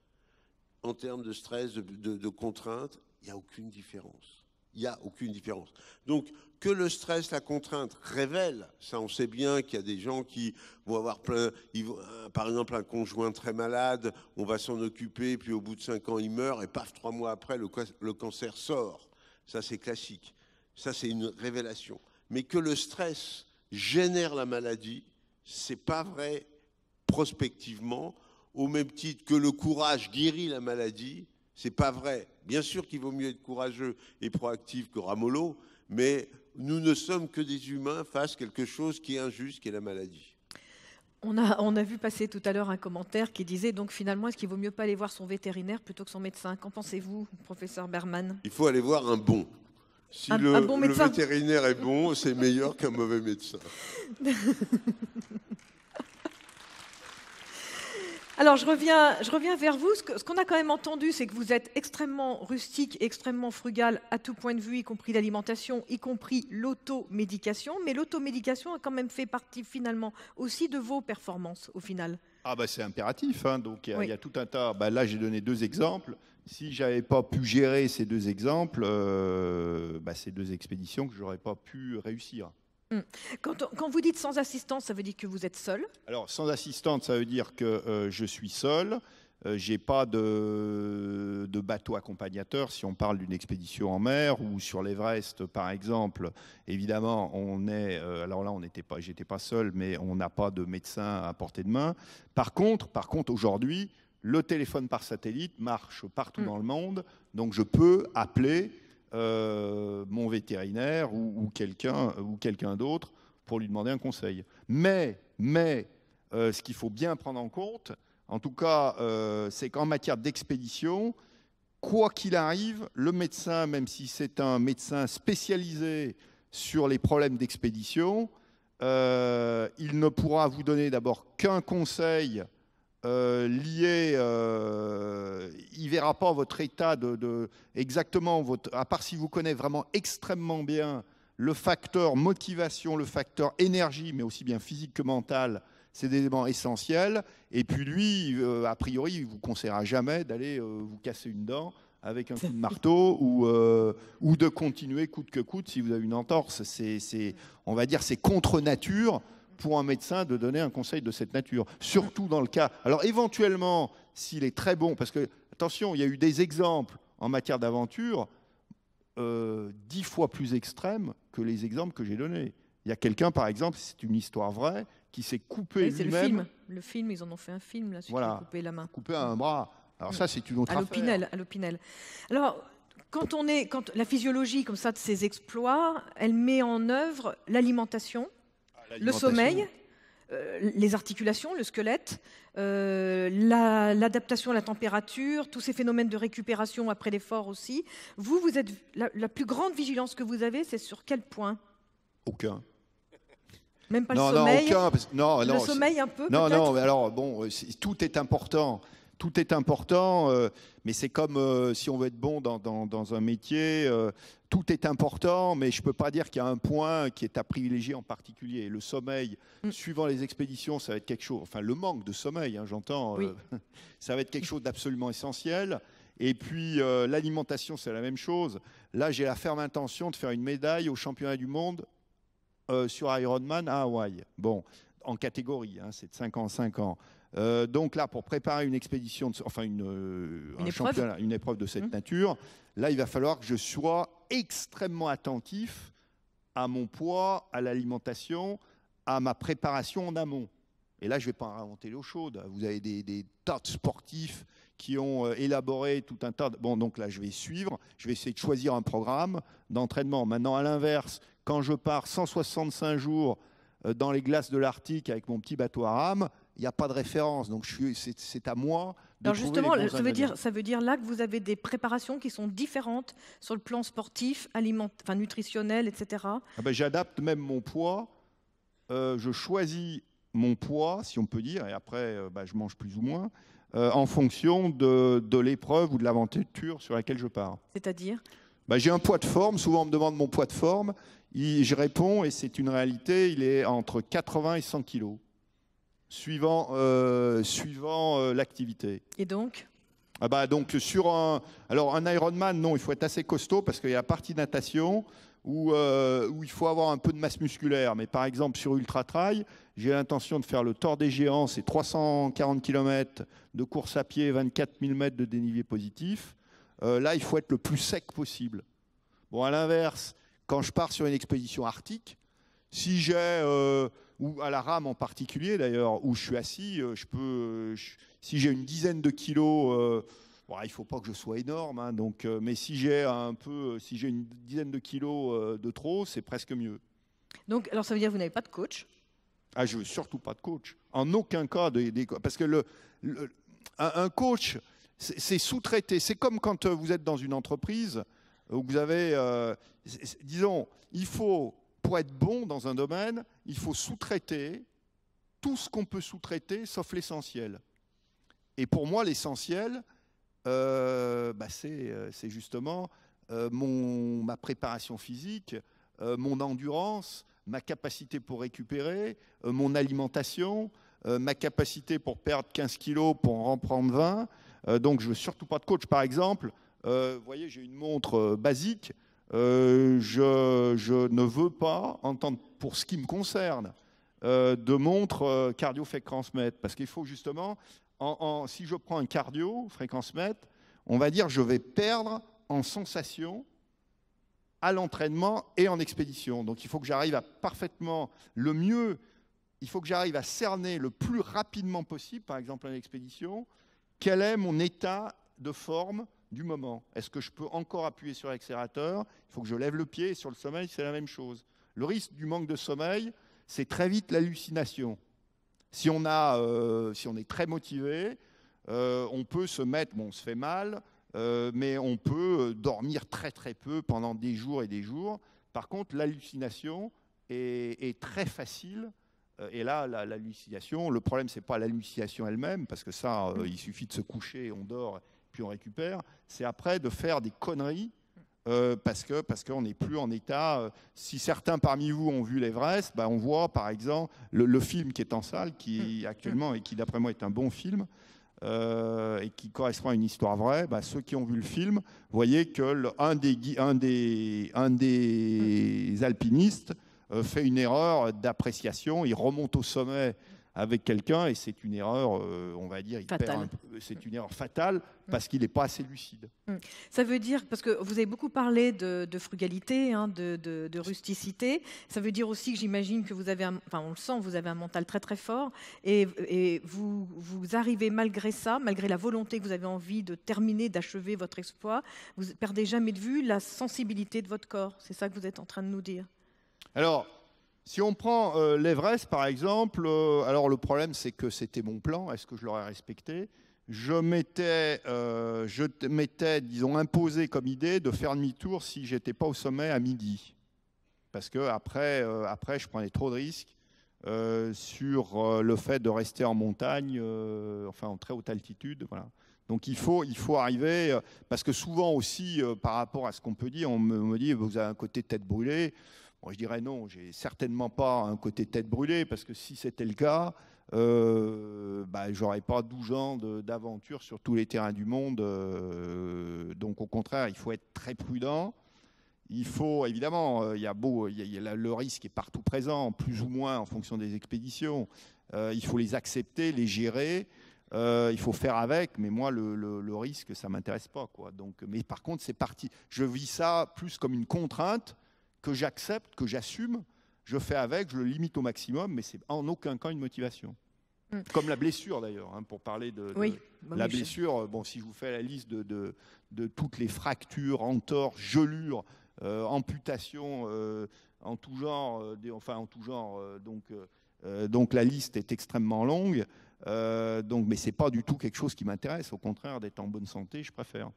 en termes de stress, de, de, contraintes, il n'y a aucune différence. Il n'y a aucune différence. Donc, que le stress, la contrainte révèle, ça on sait bien qu'il y a des gens qui vont avoir plein, euh, par exemple un conjoint très malade, on va s'en occuper, puis au bout de cinq ans il meurt, et paf, trois mois après, le, le cancer sort. Ça c'est classique. Ça c'est une révélation. Mais que le stress génère la maladie, c'est pas vrai prospectivement, au même titre que le courage guérit la maladie, n'est pas vrai. Bien sûr qu'il vaut mieux être courageux et proactif que Ramolo, mais nous ne sommes que des humains face à quelque chose qui est injuste, qui est la maladie. On a, vu passer tout à l'heure un commentaire qui disait donc finalement est-ce qu'il vaut mieux pas aller voir son vétérinaire plutôt que son médecin Qu'en pensez-vous, professeur Berman Il faut aller voir un bon. Si le vétérinaire est bon, c'est meilleur qu'un mauvais médecin. Alors je reviens, vers vous. Ce qu'on a quand même entendu, c'est que vous êtes extrêmement rustique, extrêmement frugal à tout point de vue, y compris l'alimentation, y compris l'automédication. Mais l'automédication a quand même fait partie finalement aussi de vos performances au final. Ah bah c'est impératif. Hein. Donc il y, a tout un tas. Bah, là j'ai donné deux exemples. Si j'avais pas pu gérer ces deux exemples, euh, bah, ces deux expéditions que j'aurais pas pu réussir. Mm. Quand, quand, vous dites sans assistance, ça veut dire que vous êtes seul Alors, sans assistance, ça veut dire que euh, je suis seul. Euh, j'ai pas de, de, bateau accompagnateur. Si on parle d'une expédition en mer ou sur l'Everest, par exemple, évidemment, on est. Euh, alors là, on n'était pas, j'étais pas seul, mais on n'a pas de médecin à portée de main. Par contre, par contre, aujourd'hui, le téléphone par satellite marche partout mm. dans le monde, donc je peux appeler euh, mon vétérinaire ou, quelqu'un euh, ou quelqu'un d'autre pour lui demander un conseil. Mais, mais euh, ce qu'il faut bien prendre en compte, en tout cas, c'est qu'en matière d'expédition, quoi qu'il arrive, le médecin, même si c'est un médecin spécialisé sur les problèmes d'expédition, il ne pourra vous donner d'abord qu'un conseil euh, lié, euh, il verra pas votre état de, exactement votre, à part si vous connaissez vraiment extrêmement bien le facteur motivation, le facteur énergie, mais aussi bien physique que mental, c'est des éléments essentiels. Et puis lui, euh, a priori, il vous conseillera jamais d'aller euh, vous casser une dent avec un coup de marteau ou, ou de continuer coûte que coûte si vous avez une entorse. C'est, on va dire, c'est contre nature pour un médecin de donner un conseil de cette nature, surtout dans le cas. Alors éventuellement, s'il est très bon, parce que attention, il y a eu des exemples en matière d'aventure euh, dix fois plus extrêmes que les exemples que j'ai donnés. Il y a quelqu'un, par exemple, c'est une histoire vraie, qui s'est coupé lui-même. Le film. le film, ils en ont fait un film, là, qui coupé la main. Coupé un bras. Alors ça, c'est une autre à à l'Opinel. Alors, quand on est, quand la physiologie comme ça de ces exploits, elle met en œuvre l'alimentation, le sommeil, euh, les articulations, le squelette, euh, l'adaptation à la température, tous ces phénomènes de récupération après l'effort aussi. Vous, vous êtes la, plus grande vigilance que vous avez, c'est sur quel point Aucun. Même pas non, le non, sommeil. Aucun, non, non, le sommeil un peu. Non, non, mais alors bon, tout est important tout est important, euh, mais c'est comme euh, si on veut être bon dans, un métier, euh, tout est important, mais je ne peux pas dire qu'il y a un point qui est à privilégier en particulier. Le sommeil, mm. suivant les expéditions, ça va être quelque chose, enfin le manque de sommeil, hein, j'entends, ça va être quelque chose d'absolument essentiel. Et puis l'alimentation, c'est la même chose. Là, j'ai la ferme intention de faire une médaille au championnat du monde sur Ironman à Hawaï. Bon, en catégorie, hein, c'est de 5 ans en 5 ans. Euh, donc là, pour préparer une expédition, enfin euh, une, épreuve. de cette hum. nature, là, il va falloir que je sois extrêmement attentif à mon poids, à l'alimentation, à ma préparation en amont. Et là, je ne vais pas inventer l'eau chaude. Vous avez des, des, tas sportifs qui ont euh, élaboré tout un tas Bon, donc là, je vais suivre, je vais essayer de choisir un programme d'entraînement. Maintenant, à l'inverse, quand je pars 165 jours dans les glaces de l'Arctique avec mon petit bateau à rame, il n'y a pas de référence. Donc c'est à moi. De Alors justement, ça, veut dire, ça veut dire là que vous avez des préparations qui sont différentes sur le plan sportif, aliment, enfin, nutritionnel, etc. Ah ben, j'adapte même mon poids. Euh, je choisis mon poids, si on peut dire, et après euh, bah, je mange plus ou moins, euh, en fonction de, l'épreuve ou de l'aventure sur laquelle je pars. C'est-à-dire bah, J'ai un poids de forme, souvent on me demande mon poids de forme, je réponds, et c'est une réalité, il est entre 80 et 100 kilos suivant, euh, suivant euh, l'activité. Et donc ah bah donc sur un, alors un Ironman, non, il faut être assez costaud parce qu'il y a la partie natation où, euh, où il faut avoir un peu de masse musculaire. Mais par exemple sur Ultra Trail, j'ai l'intention de faire le Tour des Géants, c'est 340 km de course à pied, 24 000 mètres de dénivelé positif. là, il faut être le plus sec possible. Bon, à l'inverse, quand je pars sur une expédition arctique, si j'ai ou à la rame en particulier d'ailleurs, où je suis assis, euh, je peux, euh, si j'ai une dizaine de kilos, euh, il ne faut pas que je sois énorme, hein, donc, mais si j'ai un peu, si j'ai une dizaine de kilos de trop, c'est presque mieux. Donc, alors ça veut dire que vous n'avez pas de coach Ah, je veux surtout pas de coach. En aucun cas, de, parce que le, un, un, coach, c'est sous-traité. C'est comme quand vous êtes dans une entreprise où vous avez, disons, il faut pour être bon dans un domaine, il faut sous-traiter tout ce qu'on peut sous-traiter, sauf l'essentiel. Et pour moi, l'essentiel, euh, bah, euh, c'est justement euh, mon, ma préparation physique, mon endurance, ma capacité pour récupérer, mon alimentation, ma capacité pour perdre 15 kilos, pour en prendre 20. donc je ne veux surtout pas de coach, par exemple. vous voyez, j'ai une montre basique. Euh, je, ne veux pas entendre, pour ce qui me concerne, euh, de montre euh, cardio-fréquence mètre. Parce qu'il faut justement, en, si je prends un cardio-fréquence mètre, on va dire je vais perdre en sensation à l'entraînement et en expédition. Donc il faut que j'arrive à parfaitement, le mieux, il faut que j'arrive à cerner le plus rapidement possible, par exemple en expédition, quel est mon état de forme du moment. Est-ce que je peux encore appuyer sur l'accélérateur Il faut que je lève le pied sur le sommeil, c'est la même chose. Le risque du manque de sommeil, c'est très vite l'hallucination. Si on, euh, si on est très motivé, euh, on peut se mettre, on se fait mal, euh, mais on peut dormir très très peu pendant des jours et des jours. Par contre, l'hallucination est, est, très facile. Et là, l'hallucination, le problème, c'est pas l'hallucination elle-même, parce que ça, il suffit de se coucher, on dort, puis on récupère, c'est après de faire des conneries euh, parce que parce qu'on n'est plus en état. Euh, si certains parmi vous ont vu l'Everest, ben, on voit par exemple le, film qui est en salle, qui mmh. Mmh. actuellement et qui d'après moi est un bon film euh, et qui correspond à une histoire vraie. Bah, ceux qui ont vu le film, voyez que un des un un des mmh. alpinistes fait une erreur d'appréciation. Il remonte au sommet avec quelqu'un et c'est une erreur, euh, on va dire, un c'est une erreur fatale mm. parce qu'il n'est pas assez lucide. Mm. Ça veut dire, parce que vous avez beaucoup parlé de, frugalité, hein, de, rusticité, ça veut dire aussi que j'imagine que vous avez, un, enfin on le sent, vous avez un mental très très fort et, vous, vous, arrivez malgré ça, malgré la volonté que vous avez envie de terminer, d'achever votre exploit, vous perdez jamais de vue la sensibilité de votre corps, c'est ça que vous êtes en train de nous dire. Alors, si on prend euh, l'Everest, par exemple, euh, alors le problème, c'est que c'était mon plan. Est-ce que je l'aurais respecté je m'étais, euh, imposé comme idée de faire demi-tour si je n'étais pas au sommet à midi, parce que après, je prenais trop de risques sur le fait de rester en montagne, enfin en très haute altitude, Donc il faut, il faut arriver, parce que souvent aussi, par rapport à ce qu'on peut dire, on me dit, vous avez un côté tête brûlée je dirais non, j'ai certainement pas un côté tête brûlée, parce que si c'était le cas, euh, bah, j'aurais pas 12 ans d'aventure sur tous les terrains du monde. Euh, donc au contraire, il faut être très prudent. Il faut, évidemment, euh, il y a beau, le risque est partout présent, plus ou moins en fonction des expéditions. Euh, il faut les accepter, les gérer. il faut faire avec, mais moi le, le risque, ça m'intéresse pas, quoi. Donc, mais par contre, c'est parti. Je vis ça plus comme une contrainte que j'accepte, que j'assume, je fais avec, je le limite au maximum, mais c'est en aucun cas une motivation. Hmm. Comme la blessure d'ailleurs, hein, pour parler de, la blessure. Euh, bon, si je vous fais la liste de, toutes les fractures, entorses, gelures, euh, amputations euh, en tout genre, enfin en tout genre, donc, donc la liste est extrêmement longue. donc, mais c'est pas du tout quelque chose qui m'intéresse. Au contraire, d'être en bonne santé, je préfère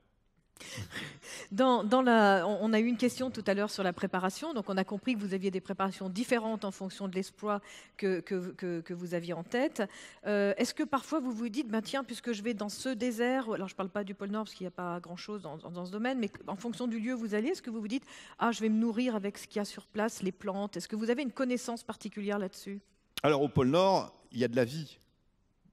on a eu une question tout à l'heure sur la préparation, donc on a compris que vous aviez des préparations différentes en fonction de l'espoir que, vous aviez en tête. Euh, est-ce que parfois vous vous dites, ben tiens, puisque je vais dans ce désert, alors je ne parle pas du pôle Nord parce qu'il n'y a pas grand-chose dans, ce domaine, mais en fonction du lieu où vous allez, est-ce que vous vous dites, ah, je vais me nourrir avec ce qu'il y a sur place, les plantes Est-ce que vous avez une connaissance particulière là-dessus Alors au pôle Nord, il y a de la vie.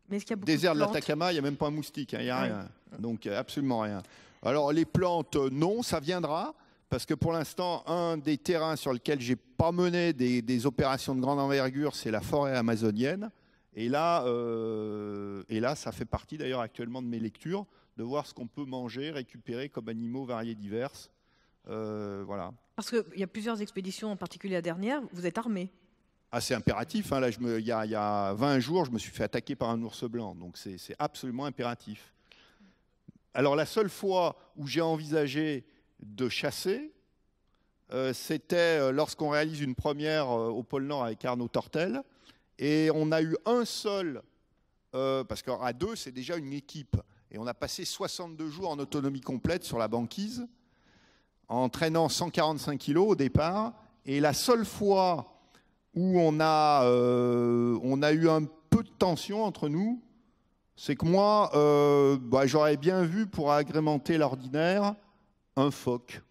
Mais est-ce qu'il y a beaucoup Désert de l'Atacama, il n'y a même pas un moustique, hein, il n'y a ah rien. Donc absolument rien. Alors les plantes, euh, non, ça viendra. Parce que pour l'instant, un des terrains sur lequel j'ai pas mené des, opérations de grande envergure, c'est la forêt amazonienne. Et là, euh, là, ça fait partie d'ailleurs actuellement de mes lectures, de voir ce qu'on peut manger, récupérer comme animaux variés divers. Euh, voilà. Parce qu'il y a plusieurs expéditions, en particulier la dernière, vous êtes armé. assez ah, c'est impératif. Hein. Là, il y, y, a 20 jours, je me suis fait attaquer par un ours blanc. Donc, c'est absolument impératif alors la seule fois où j'ai envisagé de chasser, euh, c'était euh, lorsqu'on réalise une première euh, au pôle Nord avec Arnaud Tortel. Et on a eu un seul, parce qu'à deux, c'est déjà une équipe. Et on a passé 62 jours en autonomie complète sur la banquise, en traînant 145 kilos au départ. Et la seule fois où on a eu un peu de tension entre nous, c'est que moi, euh, bah, j'aurais bien vu pour agrémenter l'ordinaire un phoque.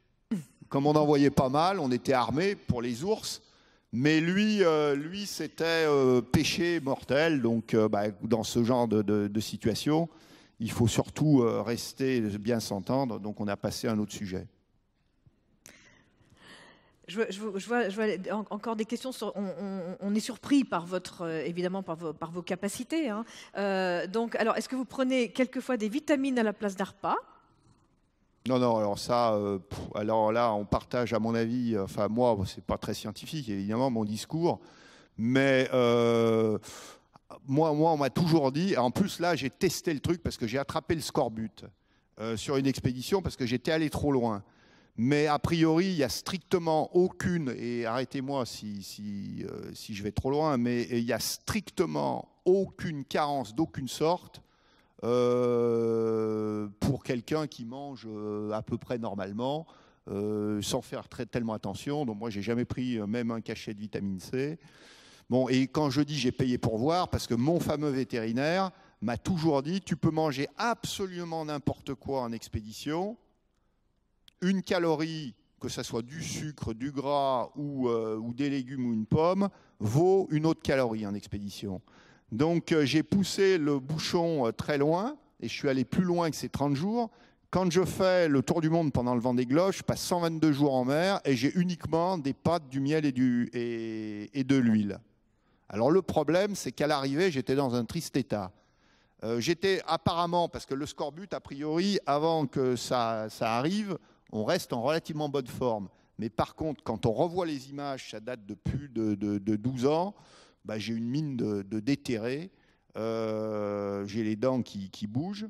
Comme on en voyait pas mal, on était armé pour les ours, mais lui, euh, lui c'était euh, péché mortel. Donc, bah, dans ce genre de, de, situation, il faut surtout rester bien s'entendre. Donc, on a passé à un autre sujet je, vois, encore des questions. on, est surpris par votre, euh, évidemment, par vos, par vos capacités. Hein. Euh, donc, alors, est-ce que vous prenez quelquefois des vitamines à la place d'ARPA non, non, alors ça, euh, alors là, on partage, à mon avis, enfin, moi, c'est pas très scientifique, évidemment, mon discours, mais moi, moi, on m'a toujours dit, en plus, là, j'ai testé le truc parce que j'ai attrapé le scorbut sur une expédition parce que j'étais allé trop loin. Mais a priori, il n'y a strictement aucune, et arrêtez-moi si, si, euh, je vais trop loin, mais il n'y a strictement aucune carence d'aucune sorte euh, pour quelqu'un qui mange euh, à peu près normalement, sans faire très, tellement attention. Donc moi, j'ai jamais pris même un cachet de vitamine C. Bon, et quand je dis j'ai payé pour voir, parce que mon fameux vétérinaire m'a toujours dit, tu peux manger absolument n'importe quoi en expédition, une calorie, que ce soit du sucre, du gras euh, ou, des légumes ou une pomme, vaut une autre calorie en expédition. Donc euh, j'ai poussé le bouchon euh, très loin et je suis allé plus loin que ces 30 jours. Quand je fais le tour du monde pendant le vent des Gloches, je passe 122 jours en mer et j'ai uniquement des pâtes, du miel et, de l'huile. Alors le problème, c'est qu'à l'arrivée, j'étais dans un triste état. j'étais apparemment, parce que le scorbut, a priori, avant que ça arrive, on reste en relativement bonne forme. Mais par contre, quand on revoit les images, ça date de plus de, 12 ans, bah, j'ai une mine de, déterré, euh, j'ai les dents qui, bougent.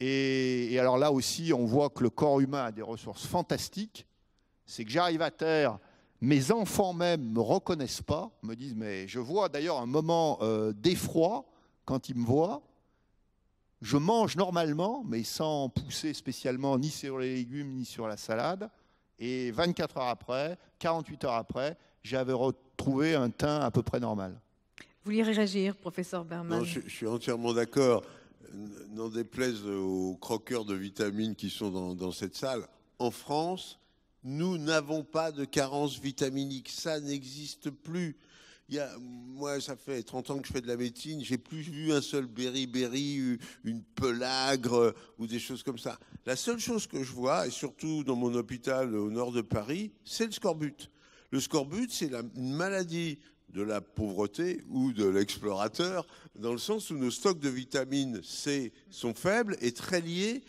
Et, alors là aussi, on voit que le corps humain a des ressources fantastiques. C'est que j'arrive à terre, mes enfants même ne me reconnaissent pas, me disent mais je vois d'ailleurs un moment euh, d'effroi quand ils me voient je mange normalement, mais sans pousser spécialement ni sur les légumes ni sur la salade. Et 24 heures après, 48 heures après, j'avais retrouvé un teint à peu près normal. Vous voulez réagir, professeur Berman je, suis entièrement d'accord. N'en déplaise aux croqueurs de vitamines qui sont dans, dans cette salle, en France, nous n'avons pas de carence vitaminique. Ça n'existe plus moi, ça fait 30 ans que je fais de la médecine, j'ai plus vu un seul beriberi, une pelagre euh, ou des choses comme ça. La seule chose que je vois, et surtout dans mon hôpital au nord de Paris, c'est le scorbut. Le scorbut, c'est une maladie de la pauvreté ou de l'explorateur, dans le sens où nos stocks de vitamine C sont faibles et très liés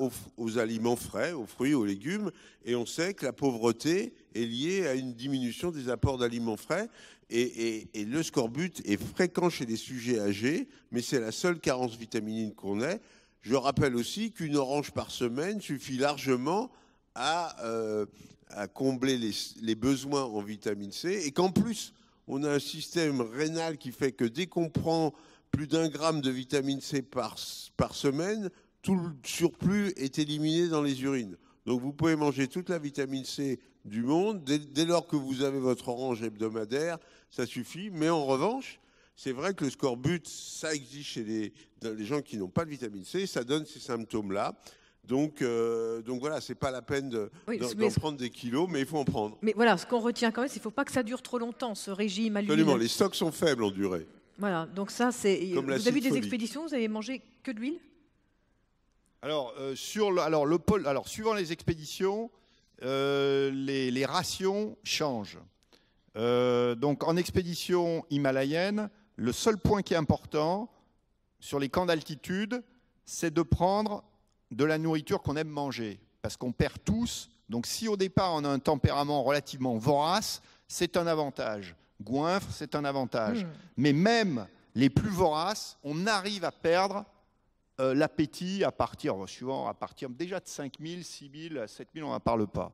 aux, aliments frais, aux fruits, aux légumes, et on sait que la pauvreté est liée à une diminution des apports d'aliments frais. Et, le scorbut est fréquent chez les sujets âgés, mais c'est la seule carence vitaminique qu'on ait. Je rappelle aussi qu'une orange par semaine suffit largement à, euh, combler les, besoins en vitamine C, et qu'en plus, on a un système rénal qui fait que dès qu'on prend plus d'un gramme de vitamine C par, par semaine, tout le surplus est éliminé dans les urines. Donc vous pouvez manger toute la vitamine C du monde. Dès, lors que vous avez votre orange hebdomadaire, ça suffit. Mais en revanche, c'est vrai que le scorbut, ça existe chez les, gens qui n'ont pas de vitamine C, ça donne ces symptômes-là. Donc, euh, donc voilà, c'est pas la peine d'en de, prendre des kilos, mais il faut en prendre. Mais voilà, ce qu'on retient quand même, c'est qu'il ne faut pas que ça dure trop longtemps, ce régime alimentaire. Absolument, les stocks sont faibles en durée. Voilà, donc ça, c'est. Vous avez eu des expéditions, vous avez mangé que de l'huile alors, euh, sur alors, le pôle, alors, suivant les expéditions, euh, les, rations changent. Euh, donc en expédition himalayenne, le seul point qui est important sur les camps d'altitude, c'est de prendre de la nourriture qu'on aime manger, parce qu'on perd tous. Donc si au départ on a un tempérament relativement vorace, c'est un avantage. Goinfre, c'est un avantage. Hmm. Mais même les plus voraces, on arrive à perdre euh, l'appétit à partir, euh, suivant, à partir déjà de 5000, 6000, 7000, on n'en parle pas.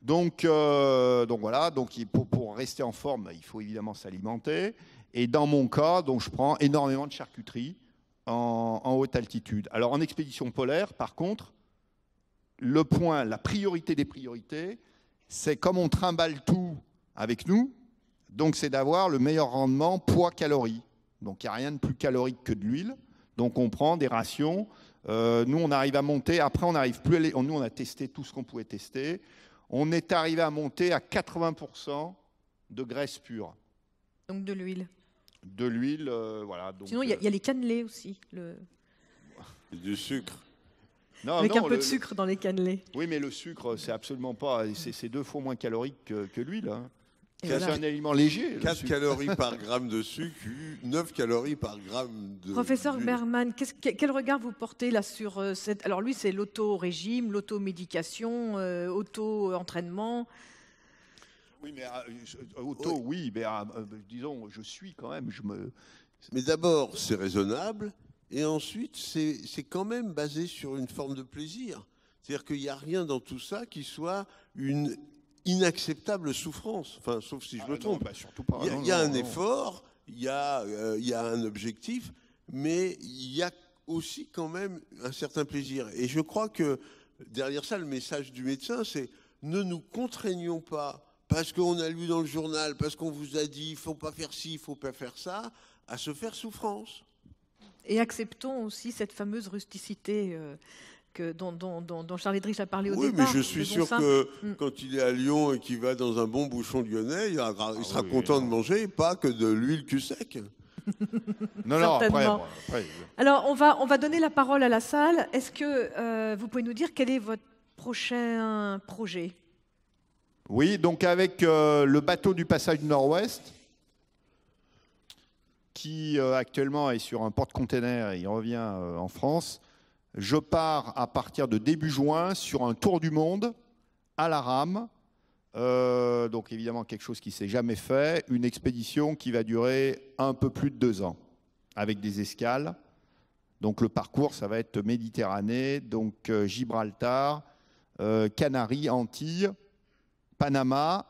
Donc, euh, donc voilà, donc pour, rester en forme, il faut évidemment s'alimenter. Et dans mon cas, donc je prends énormément de charcuterie en, haute altitude. Alors en expédition polaire, par contre, le point, la priorité des priorités, c'est comme on trimballe tout avec nous, donc c'est d'avoir le meilleur rendement poids calorie Donc il n'y a rien de plus calorique que de l'huile. Donc on prend des rations. Euh, nous, on arrive à monter. Après, on n'arrive plus à les... Nous, on a testé tout ce qu'on pouvait tester. On est arrivé à monter à 80% de graisse pure. Donc de l'huile. De l'huile, euh, voilà. Sinon, euh, il y, a les cannelés aussi. Le... du sucre. Avec un peu de sucre dans les cannelés. Oui, mais le sucre, c'est absolument pas. C'est deux fois moins calorique que, l'huile. Hein. C'est un aliment léger. 4 calories par gramme de sucre, 9 calories par gramme de. Professeur Berman, quel regard vous portez là sur euh, cette. Alors lui, c'est l'auto-régime, l'auto-médication, euh, auto-entraînement. Oui, mais euh, auto, oui, mais disons, je suis quand même. Je me... Mais d'abord, c'est raisonnable, et ensuite, c'est quand même basé sur une forme de plaisir. C'est-à-dire qu'il n'y a rien dans tout ça qui soit une inacceptable souffrance. Enfin, sauf si je ah me trompe. Bah, surtout Il y a, ah un effort, il y, a, euh, il y a un objectif, mais il y a aussi quand même un certain plaisir. Et je crois que derrière ça, le message du médecin, c'est ne nous contraignons pas parce qu'on a lu dans le journal, parce qu'on vous a dit, il faut pas faire ci, il faut pas faire ça, à se faire souffrance. Et acceptons aussi cette fameuse rusticité euh, que, dont, dont, dont, a parlé au oui, départ. Oui, mais je suis sûr que mm. quand il est à Lyon et qu'il va dans un bon bouchon lyonnais, il, il ah sera content de manger, pas que de l'huile cul sec. non, non, Alors, on va, on va donner la parole à la salle. Est-ce que euh, vous pouvez nous dire quel est votre prochain projet Oui, donc avec euh, le bateau du passage du Nord-Ouest, qui euh, actuellement est sur un porte-container et il revient en France je pars à partir de début juin sur un tour du monde à la rame. Euh, donc évidemment quelque chose qui s'est jamais fait, une expédition qui va durer un peu plus de deux ans, avec des escales. Donc le parcours, ça va être Méditerranée, donc euh, Gibraltar, euh, Canaries, Antilles, Panama,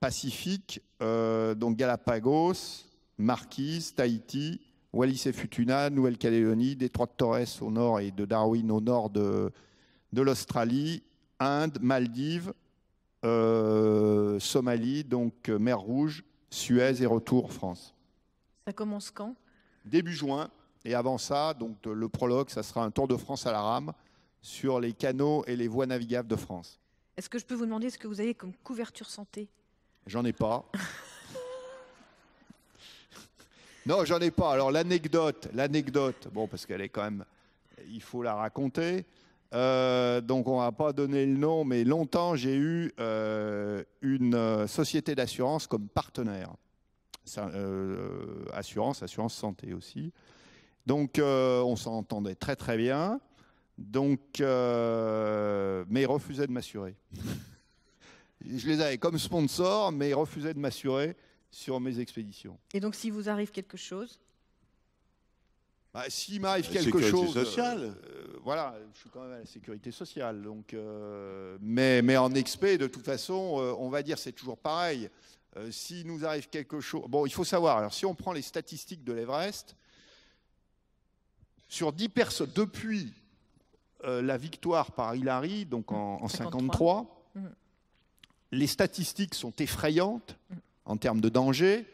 Pacifique, donc Galapagos, Marquise, Tahiti, Wallis et Futuna, Nouvelle-Calédonie, Détroit de Torres au nord et de Darwin au nord de, l'Australie, Inde, Maldives, euh, Somalie, donc euh, mer Rouge, Suez et retour France. Ça commence quand Début juin. Et avant ça, donc le prologue, ça sera un tour de France à la rame sur les canaux et les voies navigables de France. Est-ce que je peux vous demander ce que vous avez comme couverture santé J'en ai pas. Non, j'en ai pas. Alors l'anecdote, l'anecdote, bon, parce qu'elle est quand même, il faut la raconter. Euh, donc on va pas donner le nom, mais longtemps j'ai eu euh, une euh, société d'assurance comme partenaire, assurance, assurance santé aussi. Donc on s'entendait très très bien. Donc, mais ils refusaient de m'assurer. je les avais comme sponsor, mais ils refusaient de m'assurer sur mes expéditions. Et donc, s'il vous arrive quelque chose bah, S'il m'arrive quelque chose. Euh, sociale. Euh, voilà, je suis quand même à la sécurité sociale. Donc, euh, mais, en expé, de toute façon, on va dire, c'est toujours pareil. S'il nous arrive quelque chose. Bon, il faut savoir, alors si on prend les statistiques de l'Everest, sur 10 personnes, depuis la victoire par Hillary, donc en, 1953, mhm. les statistiques sont effrayantes. Mhm en termes de danger,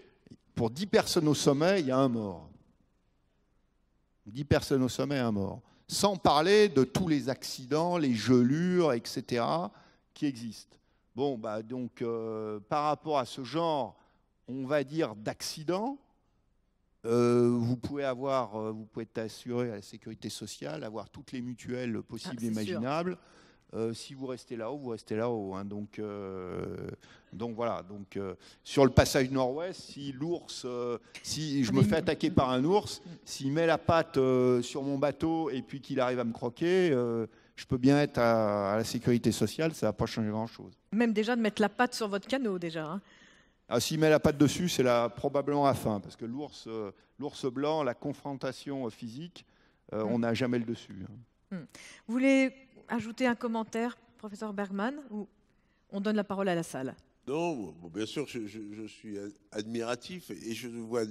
pour 10 personnes au sommet, il y a un mort. 10 personnes au sommet, un mort. Sans parler de tous les accidents, les gelures, etc., qui existent. Bon, bah, donc, euh, par rapport à ce genre, on va dire, d'accident, euh, vous pouvez avoir, euh, vous pouvez être assuré à la sécurité sociale, avoir toutes les mutuelles ah, possibles et imaginables. Euh, si vous restez là-haut, vous restez là-haut. Hein. donc, euh, donc voilà. Donc, euh, sur le passage nord-ouest, si l'ours, si je me fais attaquer par un ours, s'il met la patte sur mon bateau et puis qu'il arrive à me croquer, je peux bien être à, la sécurité sociale, ça va pas changer grand-chose. Même déjà de mettre la patte sur votre canot déjà. Hein. Ah, S'il met la patte dessus, c'est probablement à fin, parce que l'ours blanc, la confrontation physique, mm. on n'a jamais le dessus. Hein. Mm. Vous voulez ajouter un commentaire, professeur Bergman, ou on donne la parole à la salle Non, bien sûr, je, je, suis admiratif et je vois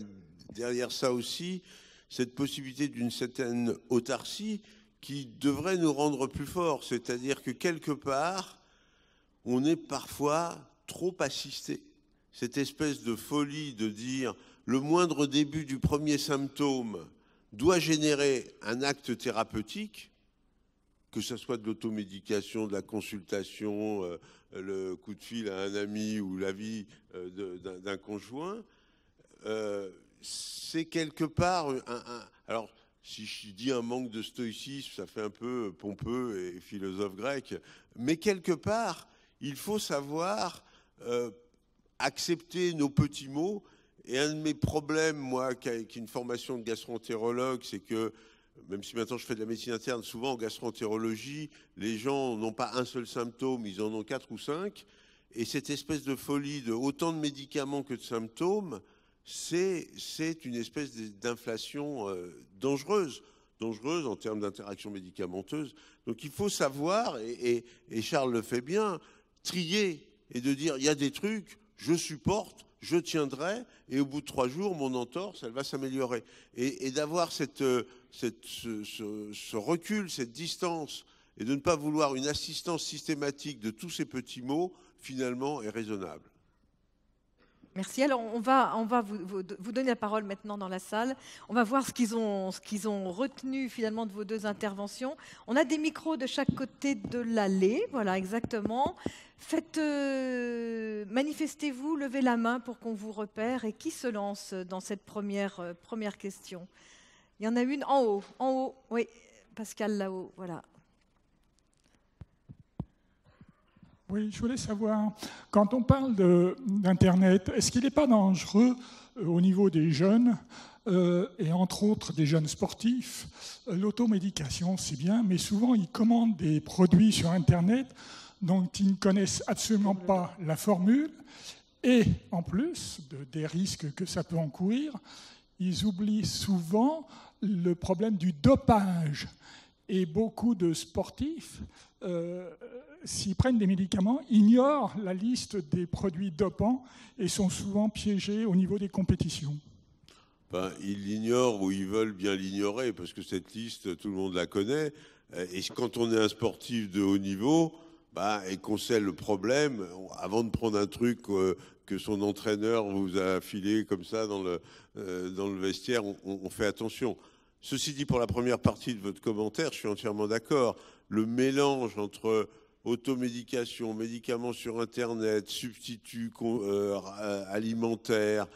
derrière ça aussi cette possibilité d'une certaine autarcie qui devrait nous rendre plus forts. C'est-à-dire que quelque part, on est parfois trop assisté. Cette espèce de folie de dire le moindre début du premier symptôme doit générer un acte thérapeutique, que ce soit de l'automédication, de la consultation, euh, le coup de fil à un ami ou l'avis euh, d'un conjoint, euh, c'est quelque part un, alors si je dis un manque de stoïcisme, ça fait un peu pompeux et philosophe grec, mais quelque part, il faut savoir accepter nos petits mots. Et un de mes problèmes, moi, avec une formation de gastroentérologue, c'est que même si maintenant je fais de la médecine interne, souvent en gastroentérologie, les gens n'ont pas un seul symptôme, ils en ont quatre ou cinq. Et cette espèce de folie de autant de médicaments que de symptômes, c'est, une espèce d'inflation euh, dangereuse, dangereuse en termes d'interaction médicamenteuse. Donc il faut savoir, et Charles le fait bien, trier et de dire il y a des trucs, je supporte, je tiendrai, et au bout de trois jours, mon entorse, elle va s'améliorer. Et, d'avoir euh, ce, recul, cette distance, et de ne pas vouloir une assistance systématique de tous ces petits mots, finalement, est raisonnable. Merci. Alors, on va, on va vous, donner la parole maintenant dans la salle. On va voir ce qu'ils ont, ce ont retenu finalement de vos deux interventions. On a des micros de chaque côté de l'allée. Voilà, exactement. Faites, euh, manifestez-vous, levez la main pour qu'on vous repère. Et qui se lance dans cette première, euh, première question Il y en a une en haut, en haut. Oui, Pascal là-haut. Voilà. Oui, je voulais savoir, quand on parle d'Internet, est-ce qu'il n'est pas dangereux euh, au niveau des jeunes, euh, et entre autres des jeunes sportifs euh, L'automédication, c'est bien, mais souvent ils commandent des produits sur Internet dont ils ne connaissent absolument pas la formule, et en plus des risques que ça peut encourir, ils oublient souvent le problème du dopage. Et beaucoup de sportifs euh, s'ils prennent des médicaments, ignorent la liste des produits dopants et sont souvent piégés au niveau des compétitions ben, Ils l'ignorent ou ils veulent bien l'ignorer, parce que cette liste, tout le monde la connaît. Euh, et quand on est un sportif de haut niveau, ben, et qu'on sait le problème, avant de prendre un truc euh, que son entraîneur vous a filé comme ça dans le, dans le vestiaire, on fait attention. Ceci dit, pour la première partie de votre commentaire, je suis entièrement d'accord le mélange entre automédication, médicaments sur Internet, substituts euh, euh, alimentaires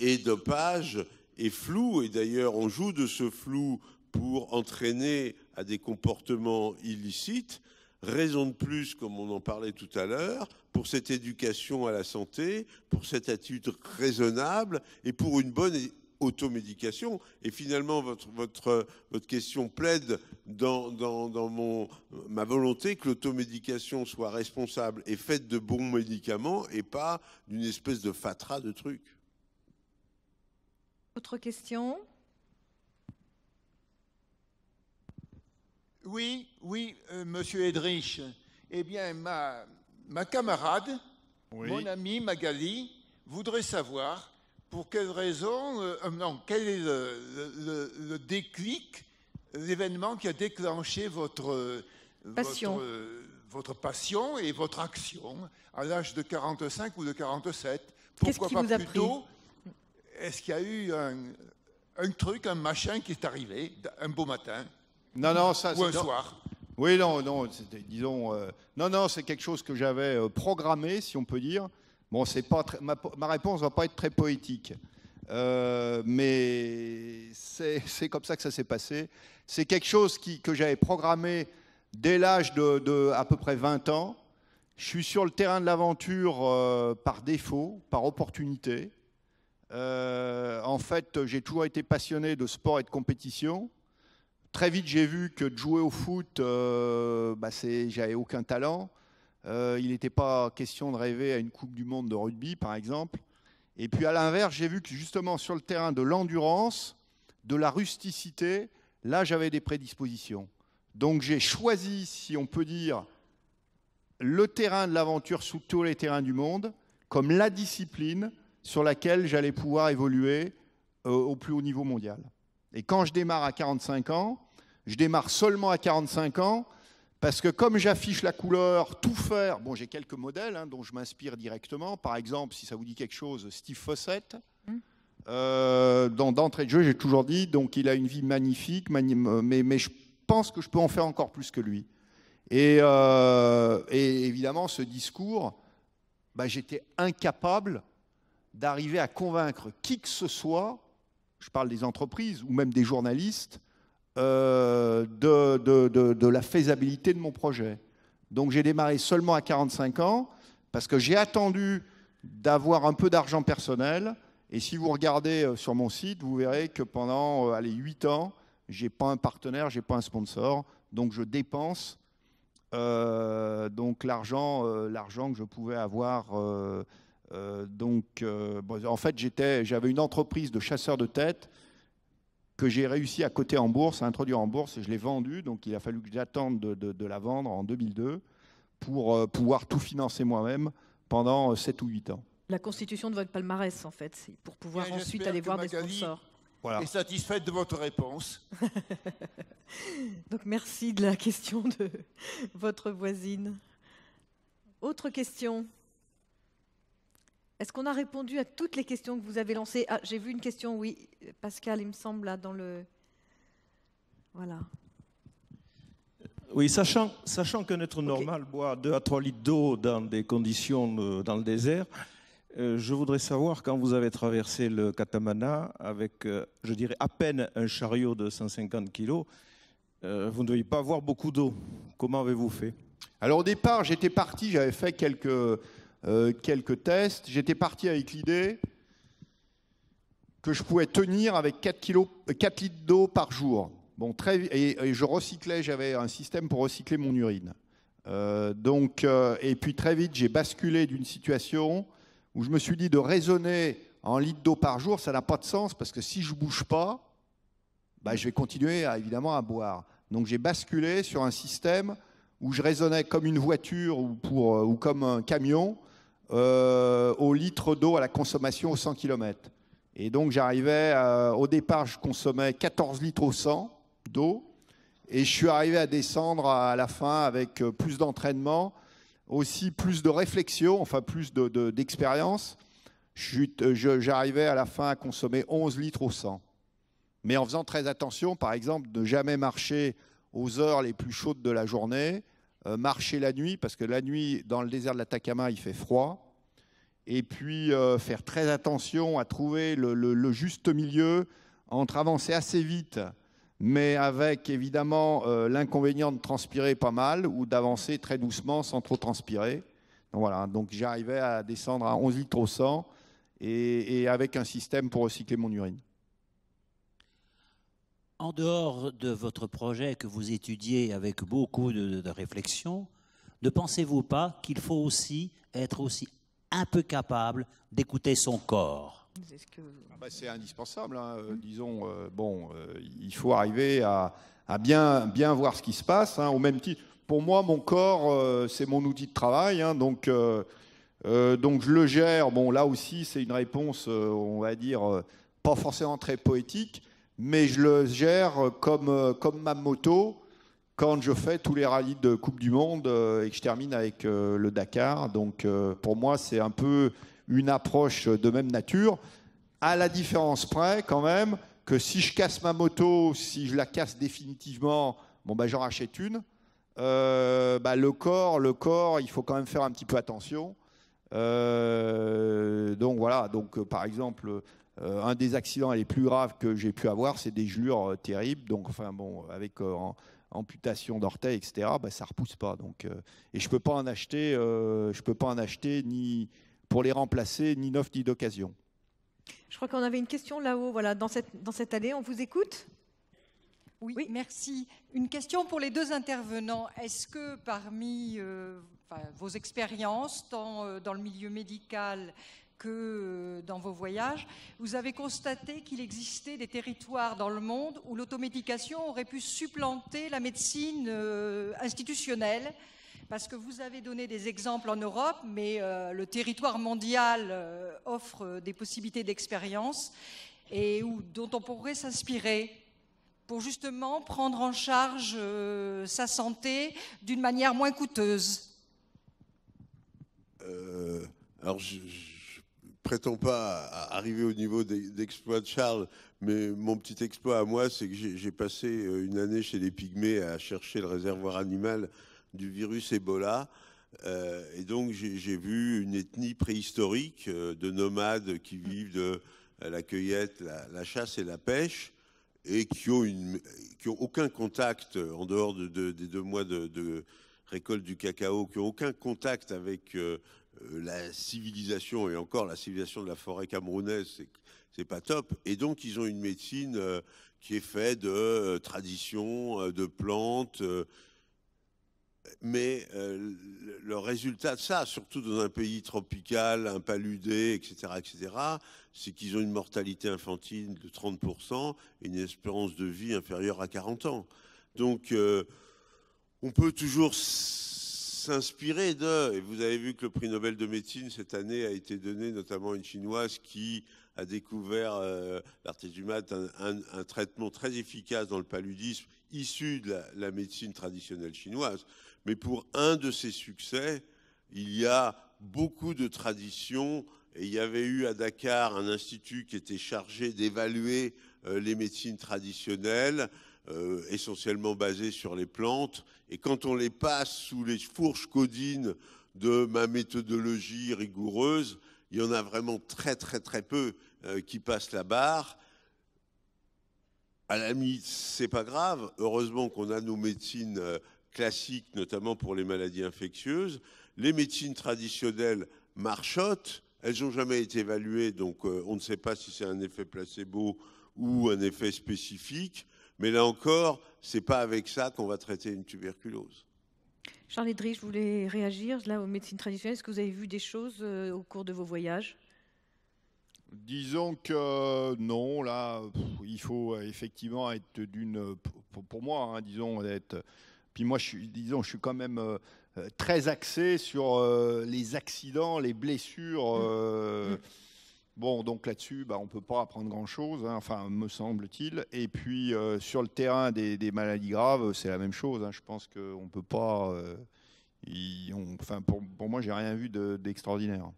et dopage est flou. Et d'ailleurs, on joue de ce flou pour entraîner à des comportements illicites. Raison de plus, comme on en parlait tout à l'heure, pour cette éducation à la santé, pour cette attitude raisonnable et pour une bonne automédication. Et finalement, votre, votre, votre question plaide dans, dans, mon, ma volonté que l'automédication soit responsable et faite de bons médicaments et pas d'une espèce de fatras de trucs. Autre question Oui, oui, euh, monsieur Edrich. Eh bien, ma, ma camarade, mon ami Magali, voudrait savoir pour quelle raison, euh, euh, non, quel est le, déclic, l'événement qui a déclenché votre euh, passion. votre, passion et votre action à l'âge de 45 ou de 47 Pourquoi pas vous plus tôt Est-ce qu'il y a eu un, truc, un machin qui est arrivé un beau matin Non, non, ça. Ou un soir Oui, non, non, disons, non, non, c'est quelque chose que j'avais programmé, si on peut dire. Bon, c'est pas ma, ma, réponse va pas être très poétique, euh, mais c'est comme ça que ça s'est passé. C'est quelque chose qui, que j'avais programmé dès l'âge de, à peu près 20 ans. Je suis sur le terrain de l'aventure euh, par défaut, par opportunité. Euh, en fait, j'ai toujours été passionné de sport et de compétition. Très vite, j'ai vu que de jouer au foot, euh, n'avais bah, j'avais aucun talent. Euh, il n'était pas question de rêver à une Coupe du Monde de rugby, par exemple. Et puis à l'inverse, j'ai vu que justement sur le terrain de l'endurance, de la rusticité, là j'avais des prédispositions. Donc j'ai choisi, si on peut dire, le terrain de l'aventure sous tous les terrains du monde comme la discipline sur laquelle j'allais pouvoir évoluer euh, au plus haut niveau mondial. Et quand je démarre à 45 ans, je démarre seulement à 45 ans parce que comme j'affiche la couleur, tout faire, bon j'ai quelques modèles hein, dont je m'inspire directement, par exemple si ça vous dit quelque chose, Steve Fossett. Mm. Euh, dans d'entrée de jeu j'ai toujours dit, donc il a une vie magnifique, euh, mais, je pense que je peux en faire encore plus que lui. Et, euh, évidemment ce discours, bah, j'étais incapable d'arriver à convaincre qui que ce soit, je parle des entreprises ou même des journalistes, euh, de, la faisabilité de mon projet. Donc j'ai démarré seulement à 45 ans parce que j'ai attendu d'avoir un peu d'argent personnel. Et si vous regardez euh, sur mon site, vous verrez que pendant euh, allez, 8 ans, j'ai pas un partenaire, j'ai pas un sponsor, donc je dépense donc l'argent, que je pouvais avoir. donc, en fait, j'étais, j'avais une entreprise de chasseurs de tête que j'ai réussi à coter en bourse, à introduire en bourse. Je l'ai vendu, donc il a fallu que j'attende de, la vendre en 2002 pour euh, pouvoir tout financer moi-même pendant 7 euh, ou 8 ans. La constitution de votre palmarès, en fait, pour pouvoir ensuite aller voir des sponsors. Voilà. et satisfaite de votre réponse. Donc merci de la question de votre voisine. Autre question est-ce qu'on a répondu à toutes les questions que vous avez lancées ah, J'ai vu une question, oui, Pascal, il me semble, là, dans le... Voilà. Oui, sachant, sachant qu'un être normal boit 2 à 3 litres d'eau dans des conditions euh, dans le désert, euh, je voudrais savoir, quand vous avez traversé le Katamana avec, euh, je dirais, à peine un chariot de 150 kilos, vous ne deviez pas avoir beaucoup d'eau. Comment avez-vous fait Alors au départ, j'étais parti, j'avais fait quelques euh, quelques tests. J'étais parti avec l'idée que je pouvais tenir avec 4, 4 euh, litres d'eau par jour. Bon, très, et, je recyclais, j'avais un système pour recycler mon urine. Euh, donc, et puis très vite, j'ai basculé d'une situation où je me suis dit de raisonner en litres d'eau par jour, ça n'a pas de sens parce que si je bouge pas, bah, je vais continuer à, évidemment à boire. Donc j'ai basculé sur un système où je raisonnais comme une voiture ou, pour, ou comme un camion, euh, au litre d'eau à la consommation au 100 km. Et donc j'arrivais, au départ je consommais 14 litres au 100 d'eau, et je suis arrivé à descendre à la fin avec euh, plus d'entraînement, aussi plus de réflexion, enfin plus d'expérience. Euh, j'arrivais à la fin à consommer 11 litres au 100. Mais en faisant très attention, par exemple, de jamais marcher aux heures les plus chaudes de la journée, euh, marcher la nuit, parce que la nuit, dans le désert de l'Atacama, il fait froid. Et puis, euh, faire très attention à trouver le, juste milieu entre avancer assez vite, mais avec évidemment euh, l'inconvénient de transpirer pas mal, ou d'avancer très doucement sans trop transpirer. Donc voilà, donc j'arrivais à descendre à 11 litres au 100 et avec un système pour recycler mon urine en dehors de votre projet que vous étudiez avec beaucoup de, réflexion, ne pensez-vous pas qu'il faut aussi être aussi un peu capable d'écouter son corps ah bah, C'est indispensable, hein. euh, disons. Euh, bon, euh, il faut arriver à, bien, voir ce qui se passe. Hein, au même titre, pour moi, mon corps, c'est mon outil de travail. Hein, donc, donc, je le gère. Bon, là aussi, c'est une réponse, on va dire, pas forcément très poétique mais je le gère comme, euh, comme ma moto quand je fais tous les rallyes de Coupe du Monde euh, et que je termine avec euh, le Dakar. Donc pour moi, c'est un peu une approche de même nature, à la différence près quand même que si je casse ma moto, si je la casse définitivement, bon bah j'en rachète une. Bah, le corps, le corps, il faut quand même faire un petit peu attention. donc voilà, donc par exemple, euh, un des accidents les plus graves que j'ai pu avoir, c'est des gelures euh, terribles. Donc, enfin bon, avec euh, amputation d'orteil, etc., ça bah, ça repousse pas. Donc, et je ne peux pas en acheter ni pour les remplacer, ni neuf ni d'occasion. Je crois qu'on avait une question là-haut, voilà, dans cette dans allée. On vous écoute. Oui, oui, merci. Une question pour les deux intervenants. Est-ce que parmi vos expériences, tant dans le milieu médical que euh, dans vos voyages, vous avez constaté qu'il existait des territoires dans le monde où l'automédication aurait pu supplanter la médecine euh, institutionnelle. Parce que vous avez donné des exemples en Europe, mais euh, le territoire mondial offre des possibilités d'expérience et où, dont on pourrait s'inspirer pour justement prendre en charge sa santé d'une manière moins coûteuse. alors, je prétends pas arriver au niveau d'exploit de Charles, mais mon petit exploit à moi, c'est que j'ai passé euh, une année chez les Pygmées à chercher le réservoir animal du virus Ebola. Euh, et donc j'ai vu une ethnie préhistorique euh, de nomades qui mmh. vivent de la cueillette, la, chasse et la pêche et qui ont, aucun contact en dehors de, des deux mois de, récolte du cacao, qui ont aucun contact avec euh, la civilisation, et encore la civilisation de la forêt camerounaise, c'est pas top. Et donc, ils ont une médecine euh, qui est faite de euh, traditions, de plantes. mais le résultat de ça, surtout dans un pays tropical, un paludé, etc., etc., c'est qu'ils ont une mortalité infantile de 30% et une espérance de vie inférieure à 40 ans. Donc, on peut toujours s'inspirer de. Et vous avez vu que le prix Nobel de médecine cette année a été donné notamment à une chinoise qui a découvert euh, un, traitement très efficace dans le paludisme issu de la, médecine traditionnelle chinoise. Mais pour un de ses succès, il y a beaucoup de traditions. Et il y avait eu à Dakar un institut qui était chargé d'évaluer euh, les médecines traditionnelles. Euh, essentiellement basés sur les plantes. Et quand on les passe sous les fourches codines de ma méthodologie rigoureuse, il y en a vraiment très très très peu euh, qui passent la barre. À la c'est pas grave. Heureusement qu'on a nos médecines euh, classiques, notamment pour les maladies infectieuses. Les médecines traditionnelles marchotent. Elles n'ont jamais été évaluées, donc on ne sait pas si c'est un effet placebo ou un effet spécifique. Mais là encore, c'est pas avec ça qu'on va traiter une tuberculose. Charles Edry, je voulais réagir là aux médecines traditionnelles. Est-ce que vous avez vu des choses euh, au cours de vos voyages Disons que non, là, il faut euh, effectivement être d'une, pour, moi, hein, disons, être. Puis moi, je suis, disons, je suis quand même euh, très axé sur les accidents, les blessures. Mmh. Mmh. Bon, donc là-dessus, bah, on ne peut pas apprendre grand-chose, hein, enfin, me semble-t-il. Et puis, euh, sur le terrain des, maladies graves, c'est la même chose. Hein. Je pense qu'on ne peut pas... Euh, enfin, pour, moi, j'ai rien vu d'extraordinaire.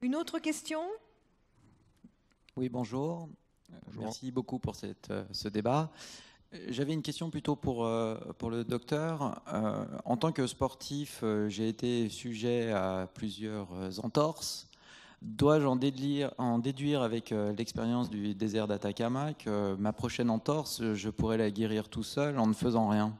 Une autre question Oui, bonjour. Merci beaucoup pour euh, ce débat. J'avais une question plutôt pour, pour le docteur. en tant que sportif, j'ai été sujet à plusieurs entorses Dois-je en, en déduire, avec euh, l'expérience du désert d'Atacama que ma prochaine entorse, je pourrais la guérir tout seul en ne faisant rien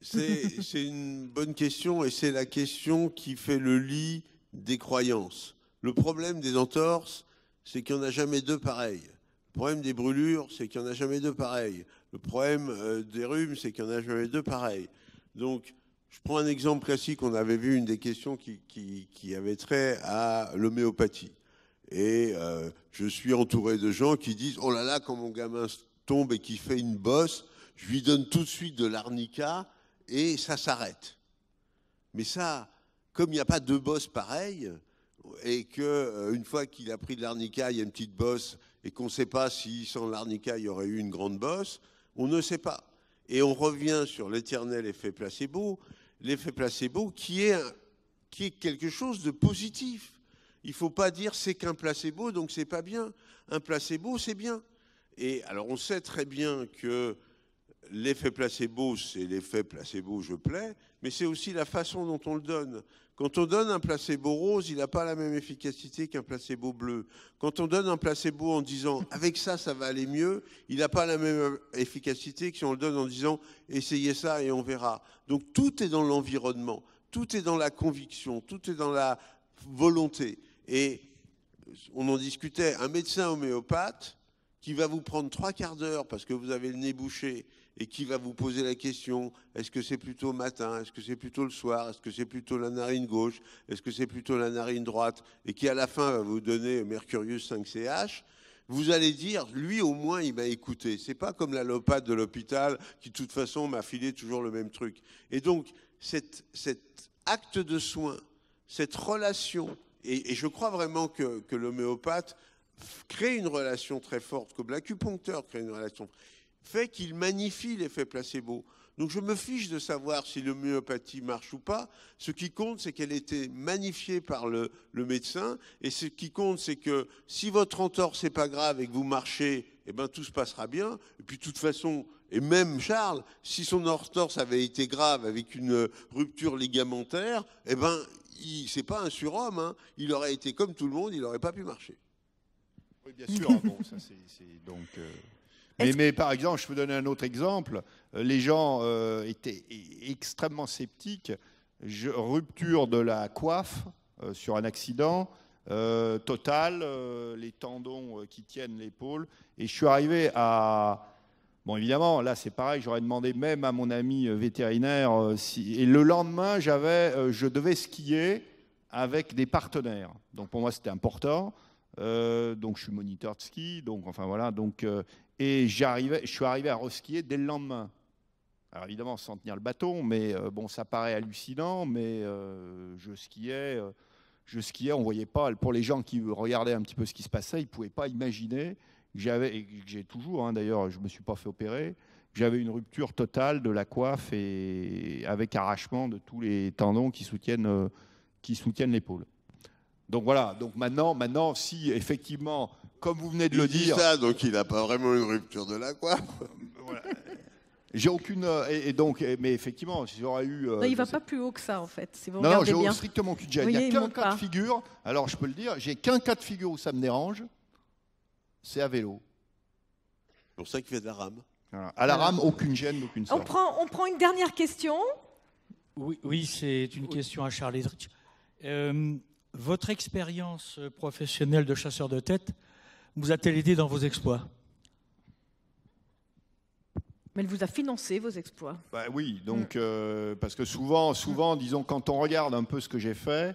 C'est une bonne question et c'est la question qui fait le lit des croyances. Le problème des entorses, c'est qu'il n'y en a jamais deux pareils. Le problème des brûlures, c'est qu'il n'y en a jamais deux pareils. Le problème euh, des rhumes, c'est qu'il n'y en a jamais deux pareils. Donc, je prends un exemple précis qu'on avait vu une des questions qui, qui, qui avait trait à l'homéopathie. Et euh, je suis entouré de gens qui disent Oh là là, quand mon gamin tombe et qu'il fait une bosse, je lui donne tout de suite de l'arnica et ça s'arrête. Mais ça, comme il n'y a pas deux bosses pareilles, et qu'une euh, fois qu'il a pris de l'arnica, il y a une petite bosse, et qu'on ne sait pas si sans l'arnica il y aurait eu une grande bosse, on ne sait pas. Et on revient sur l'éternel effet placebo, l'effet placebo, qui est, qui est quelque chose de positif. Il ne faut pas dire c'est qu'un placebo, donc c'est pas bien. Un placebo, c'est bien. Et alors on sait très bien que l'effet placebo, c'est l'effet placebo, je plais, mais c'est aussi la façon dont on le donne. Quand on donne un placebo rose, il n'a pas la même efficacité qu'un placebo bleu. Quand on donne un placebo en disant avec ça, ça va aller mieux, il n'a pas la même efficacité que si on le donne en disant essayez ça et on verra. Donc tout est dans l'environnement, tout est dans la conviction, tout est dans la volonté. Et on en discutait, un médecin homéopathe qui va vous prendre trois quarts d'heure parce que vous avez le nez bouché et qui va vous poser la question est-ce que c'est plutôt matin, est-ce que c'est plutôt le soir, est-ce que c'est plutôt la narine gauche, est-ce que c'est plutôt la narine droite, et qui à la fin va vous donner Mercurius 5CH, vous allez dire, lui au moins il m'a écouté. C'est pas comme l'allopathe de l'hôpital qui de toute façon m'a filé toujours le même truc. Et donc cet, acte de soin, cette relation, et, je crois vraiment que, que l'homéopathe crée une relation très forte, comme l'acupuncteur crée une relation fait qu'il magnifie l'effet placebo. Donc je me fiche de savoir si l'homéopathie marche ou pas. Ce qui compte, c'est qu'elle a été magnifiée par le, médecin. Et ce qui compte, c'est que si votre entorse n'est pas grave et que vous marchez, eh ben, tout se passera bien. Et puis de toute façon, et même Charles, si son entorse avait été grave avec une rupture ligamentaire, eh ben, c'est pas un surhomme. Hein. Il aurait été comme tout le monde, il n'aurait pas pu marcher. Oui, bien sûr. Hein. bon, ça c'est donc. Euh, mais, par exemple, je peux donner un autre exemple. Euh, les gens euh, étaient extrêmement sceptiques. Je, rupture de la coiffe euh, sur un accident total, les tendons qui tiennent l'épaule. Et je suis arrivé à. Bon, évidemment, là c'est pareil, j'aurais demandé même à mon ami vétérinaire. Si... Et le lendemain, j'avais, je devais skier avec des partenaires. Donc pour moi, c'était important. donc je suis moniteur de ski, donc enfin voilà, donc et je suis arrivé à reskier dès le lendemain. Alors évidemment, sans tenir le bâton, mais euh, bon, ça paraît hallucinant, mais euh, je skiais, euh, je skiais, on voyait pas. Pour les gens qui regardaient un petit peu ce qui se passait, ils ne pouvaient pas imaginer que j'avais, et que j'ai toujours, hein, d'ailleurs, je ne me suis pas fait opérer, que j'avais une rupture totale de la coiffe et avec arrachement de tous les tendons qui soutiennent, qui soutiennent l'épaule. Donc voilà, donc maintenant, maintenant, si effectivement comme vous venez de il le dit dire. ça, donc il n'a pas vraiment une rupture de la coiffe. J'ai aucune. Euh, et, donc, mais effectivement, j'aurais eu. Euh, il ne va pas plus haut que ça, en fait. Non, vous non, j'ai strictement aucune Il n'y a qu'un cas de figure. Alors, je peux le dire, j'ai qu'un cas de figure où ça me dérange. C'est à vélo. C'est pour ça qu'il fait de la rame. À la rame, aucune gêne, aucune On prend, on prend une dernière question. Oui, oui c'est une question à Charles Edrich. Euh, votre expérience professionnelle de chasseur de tête vous a-t-elle aidé dans vos exploits mais elle vous a financé vos exploits. Bah oui, donc mm. euh, parce que souvent, mm. souvent, disons, quand on regarde un peu ce que j'ai fait,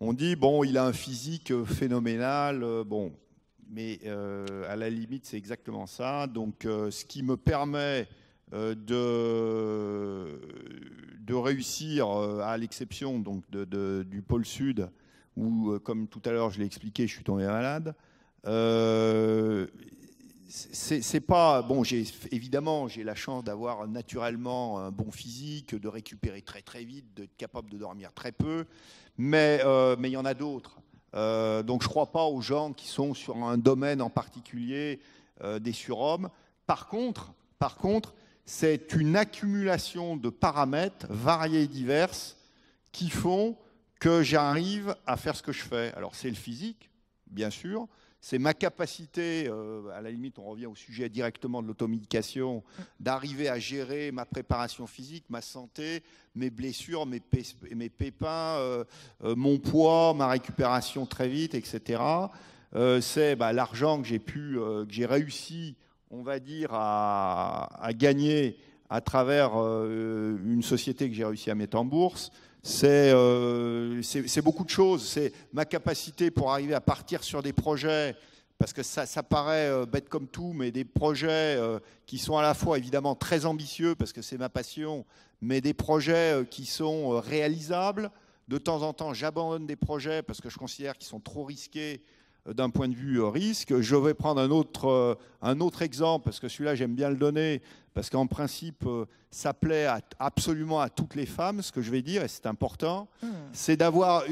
on dit bon, il a un physique euh, phénoménal, euh, bon, mais à la limite, c'est exactement ça. Donc, ce qui me permet de réussir, à l'exception donc du pôle sud, où, comme tout à l'heure, je l'ai expliqué, je suis tombé malade. Euh, c'est pas bon. J'ai évidemment j'ai la chance d'avoir naturellement un bon physique, de récupérer très très vite, d'être capable de dormir très peu, mais euh, il y en a d'autres. Euh, donc je ne crois pas aux gens qui sont sur un domaine en particulier des surhommes. Par contre, par contre, c'est une accumulation de paramètres variés et diverses qui font que j'arrive à faire ce que je fais. Alors c'est le physique, bien sûr, c'est ma capacité, euh, à la limite, on revient au sujet directement de l'automédication, mm. d'arriver à gérer ma préparation physique, ma santé, mes blessures, mes, pépins, euh, euh, mon poids, ma récupération très vite, etc. c'est bah, l'argent que j'ai pu, réussi, on va dire, à gagner à travers une société que j'ai réussi à mettre en bourse. Euh, c'est beaucoup de choses. C'est ma capacité pour arriver à partir sur des projets, parce que ça, paraît euh, bête comme tout, mais des projets euh, qui sont à la fois évidemment très ambitieux, parce que c'est ma passion, mais des projets qui sont réalisables. De temps en temps, j'abandonne des projets parce que je considère qu'ils sont trop risqués euh, d'un point de vue euh, risque. Je vais prendre euh, un autre, exemple, parce que celui-là, j'aime bien le donner, parce qu'en principe, ça plaît absolument à toutes les femmes, ce que je vais dire, et c'est important, hmm. c'est d'avoir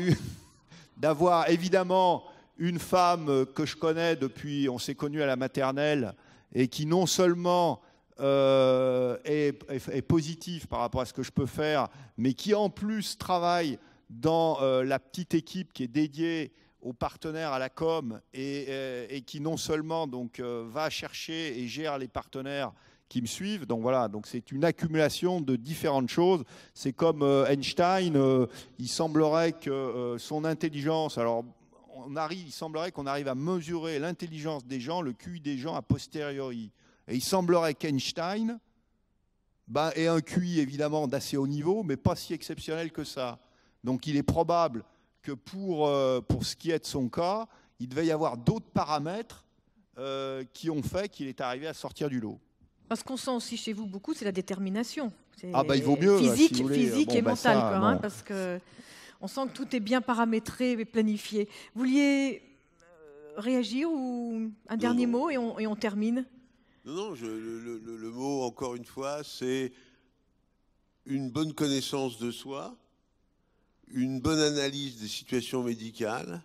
d'avoir évidemment une femme que je connais depuis, on s'est connu à la maternelle, et qui non seulement est, positive par rapport à ce que je peux faire, mais qui en plus travaille dans la petite équipe qui est dédiée aux partenaires à la com et, qui non seulement donc euh, va chercher et gère les partenaires qui me suivent. Donc voilà, donc c'est une accumulation de différentes choses. C'est comme euh, Einstein, euh, il semblerait que son intelligence, alors on arrive, il semblerait qu'on arrive à mesurer l'intelligence des gens, le QI des gens a posteriori. Et il semblerait qu'Einstein ben, ait un QI évidemment d'assez haut niveau, mais pas si exceptionnel que ça. Donc il est probable que pour, euh, pour ce qui est de son cas, il devait y avoir d'autres paramètres euh, qui ont fait qu'il est arrivé à sortir du lot. Ce qu'on sent aussi chez vous beaucoup, c'est la détermination. Ah bah, il vaut mieux hein, physique, physique ah, et bah, mentale, quoi, hein, parce que on sent que tout est bien paramétré et planifié. Vous vouliez euh, réagir ou un dernier mot et on, termine Non, non, le, mot encore une fois, c'est une bonne connaissance de soi, une bonne analyse des situations médicales,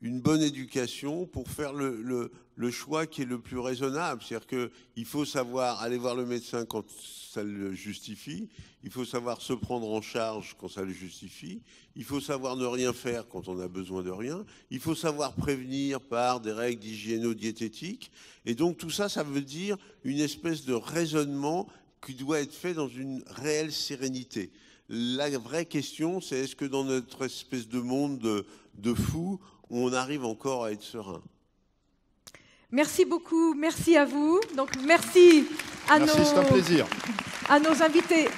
une bonne éducation pour faire le, choix qui est le plus raisonnable. C'est-à-dire qu'il faut savoir aller voir le médecin quand ça le justifie, il faut savoir se prendre en charge quand ça le justifie, il faut savoir ne rien faire quand on a besoin de rien, il faut savoir prévenir par des règles d'hygiéno-diététique. Et donc tout ça, ça veut dire une espèce de raisonnement qui doit être fait dans une réelle sérénité. La vraie question, c'est est-ce que dans notre espèce de monde de, fous, on arrive encore à être serein Merci beaucoup, merci à vous. Donc merci plaisir. à nos invités.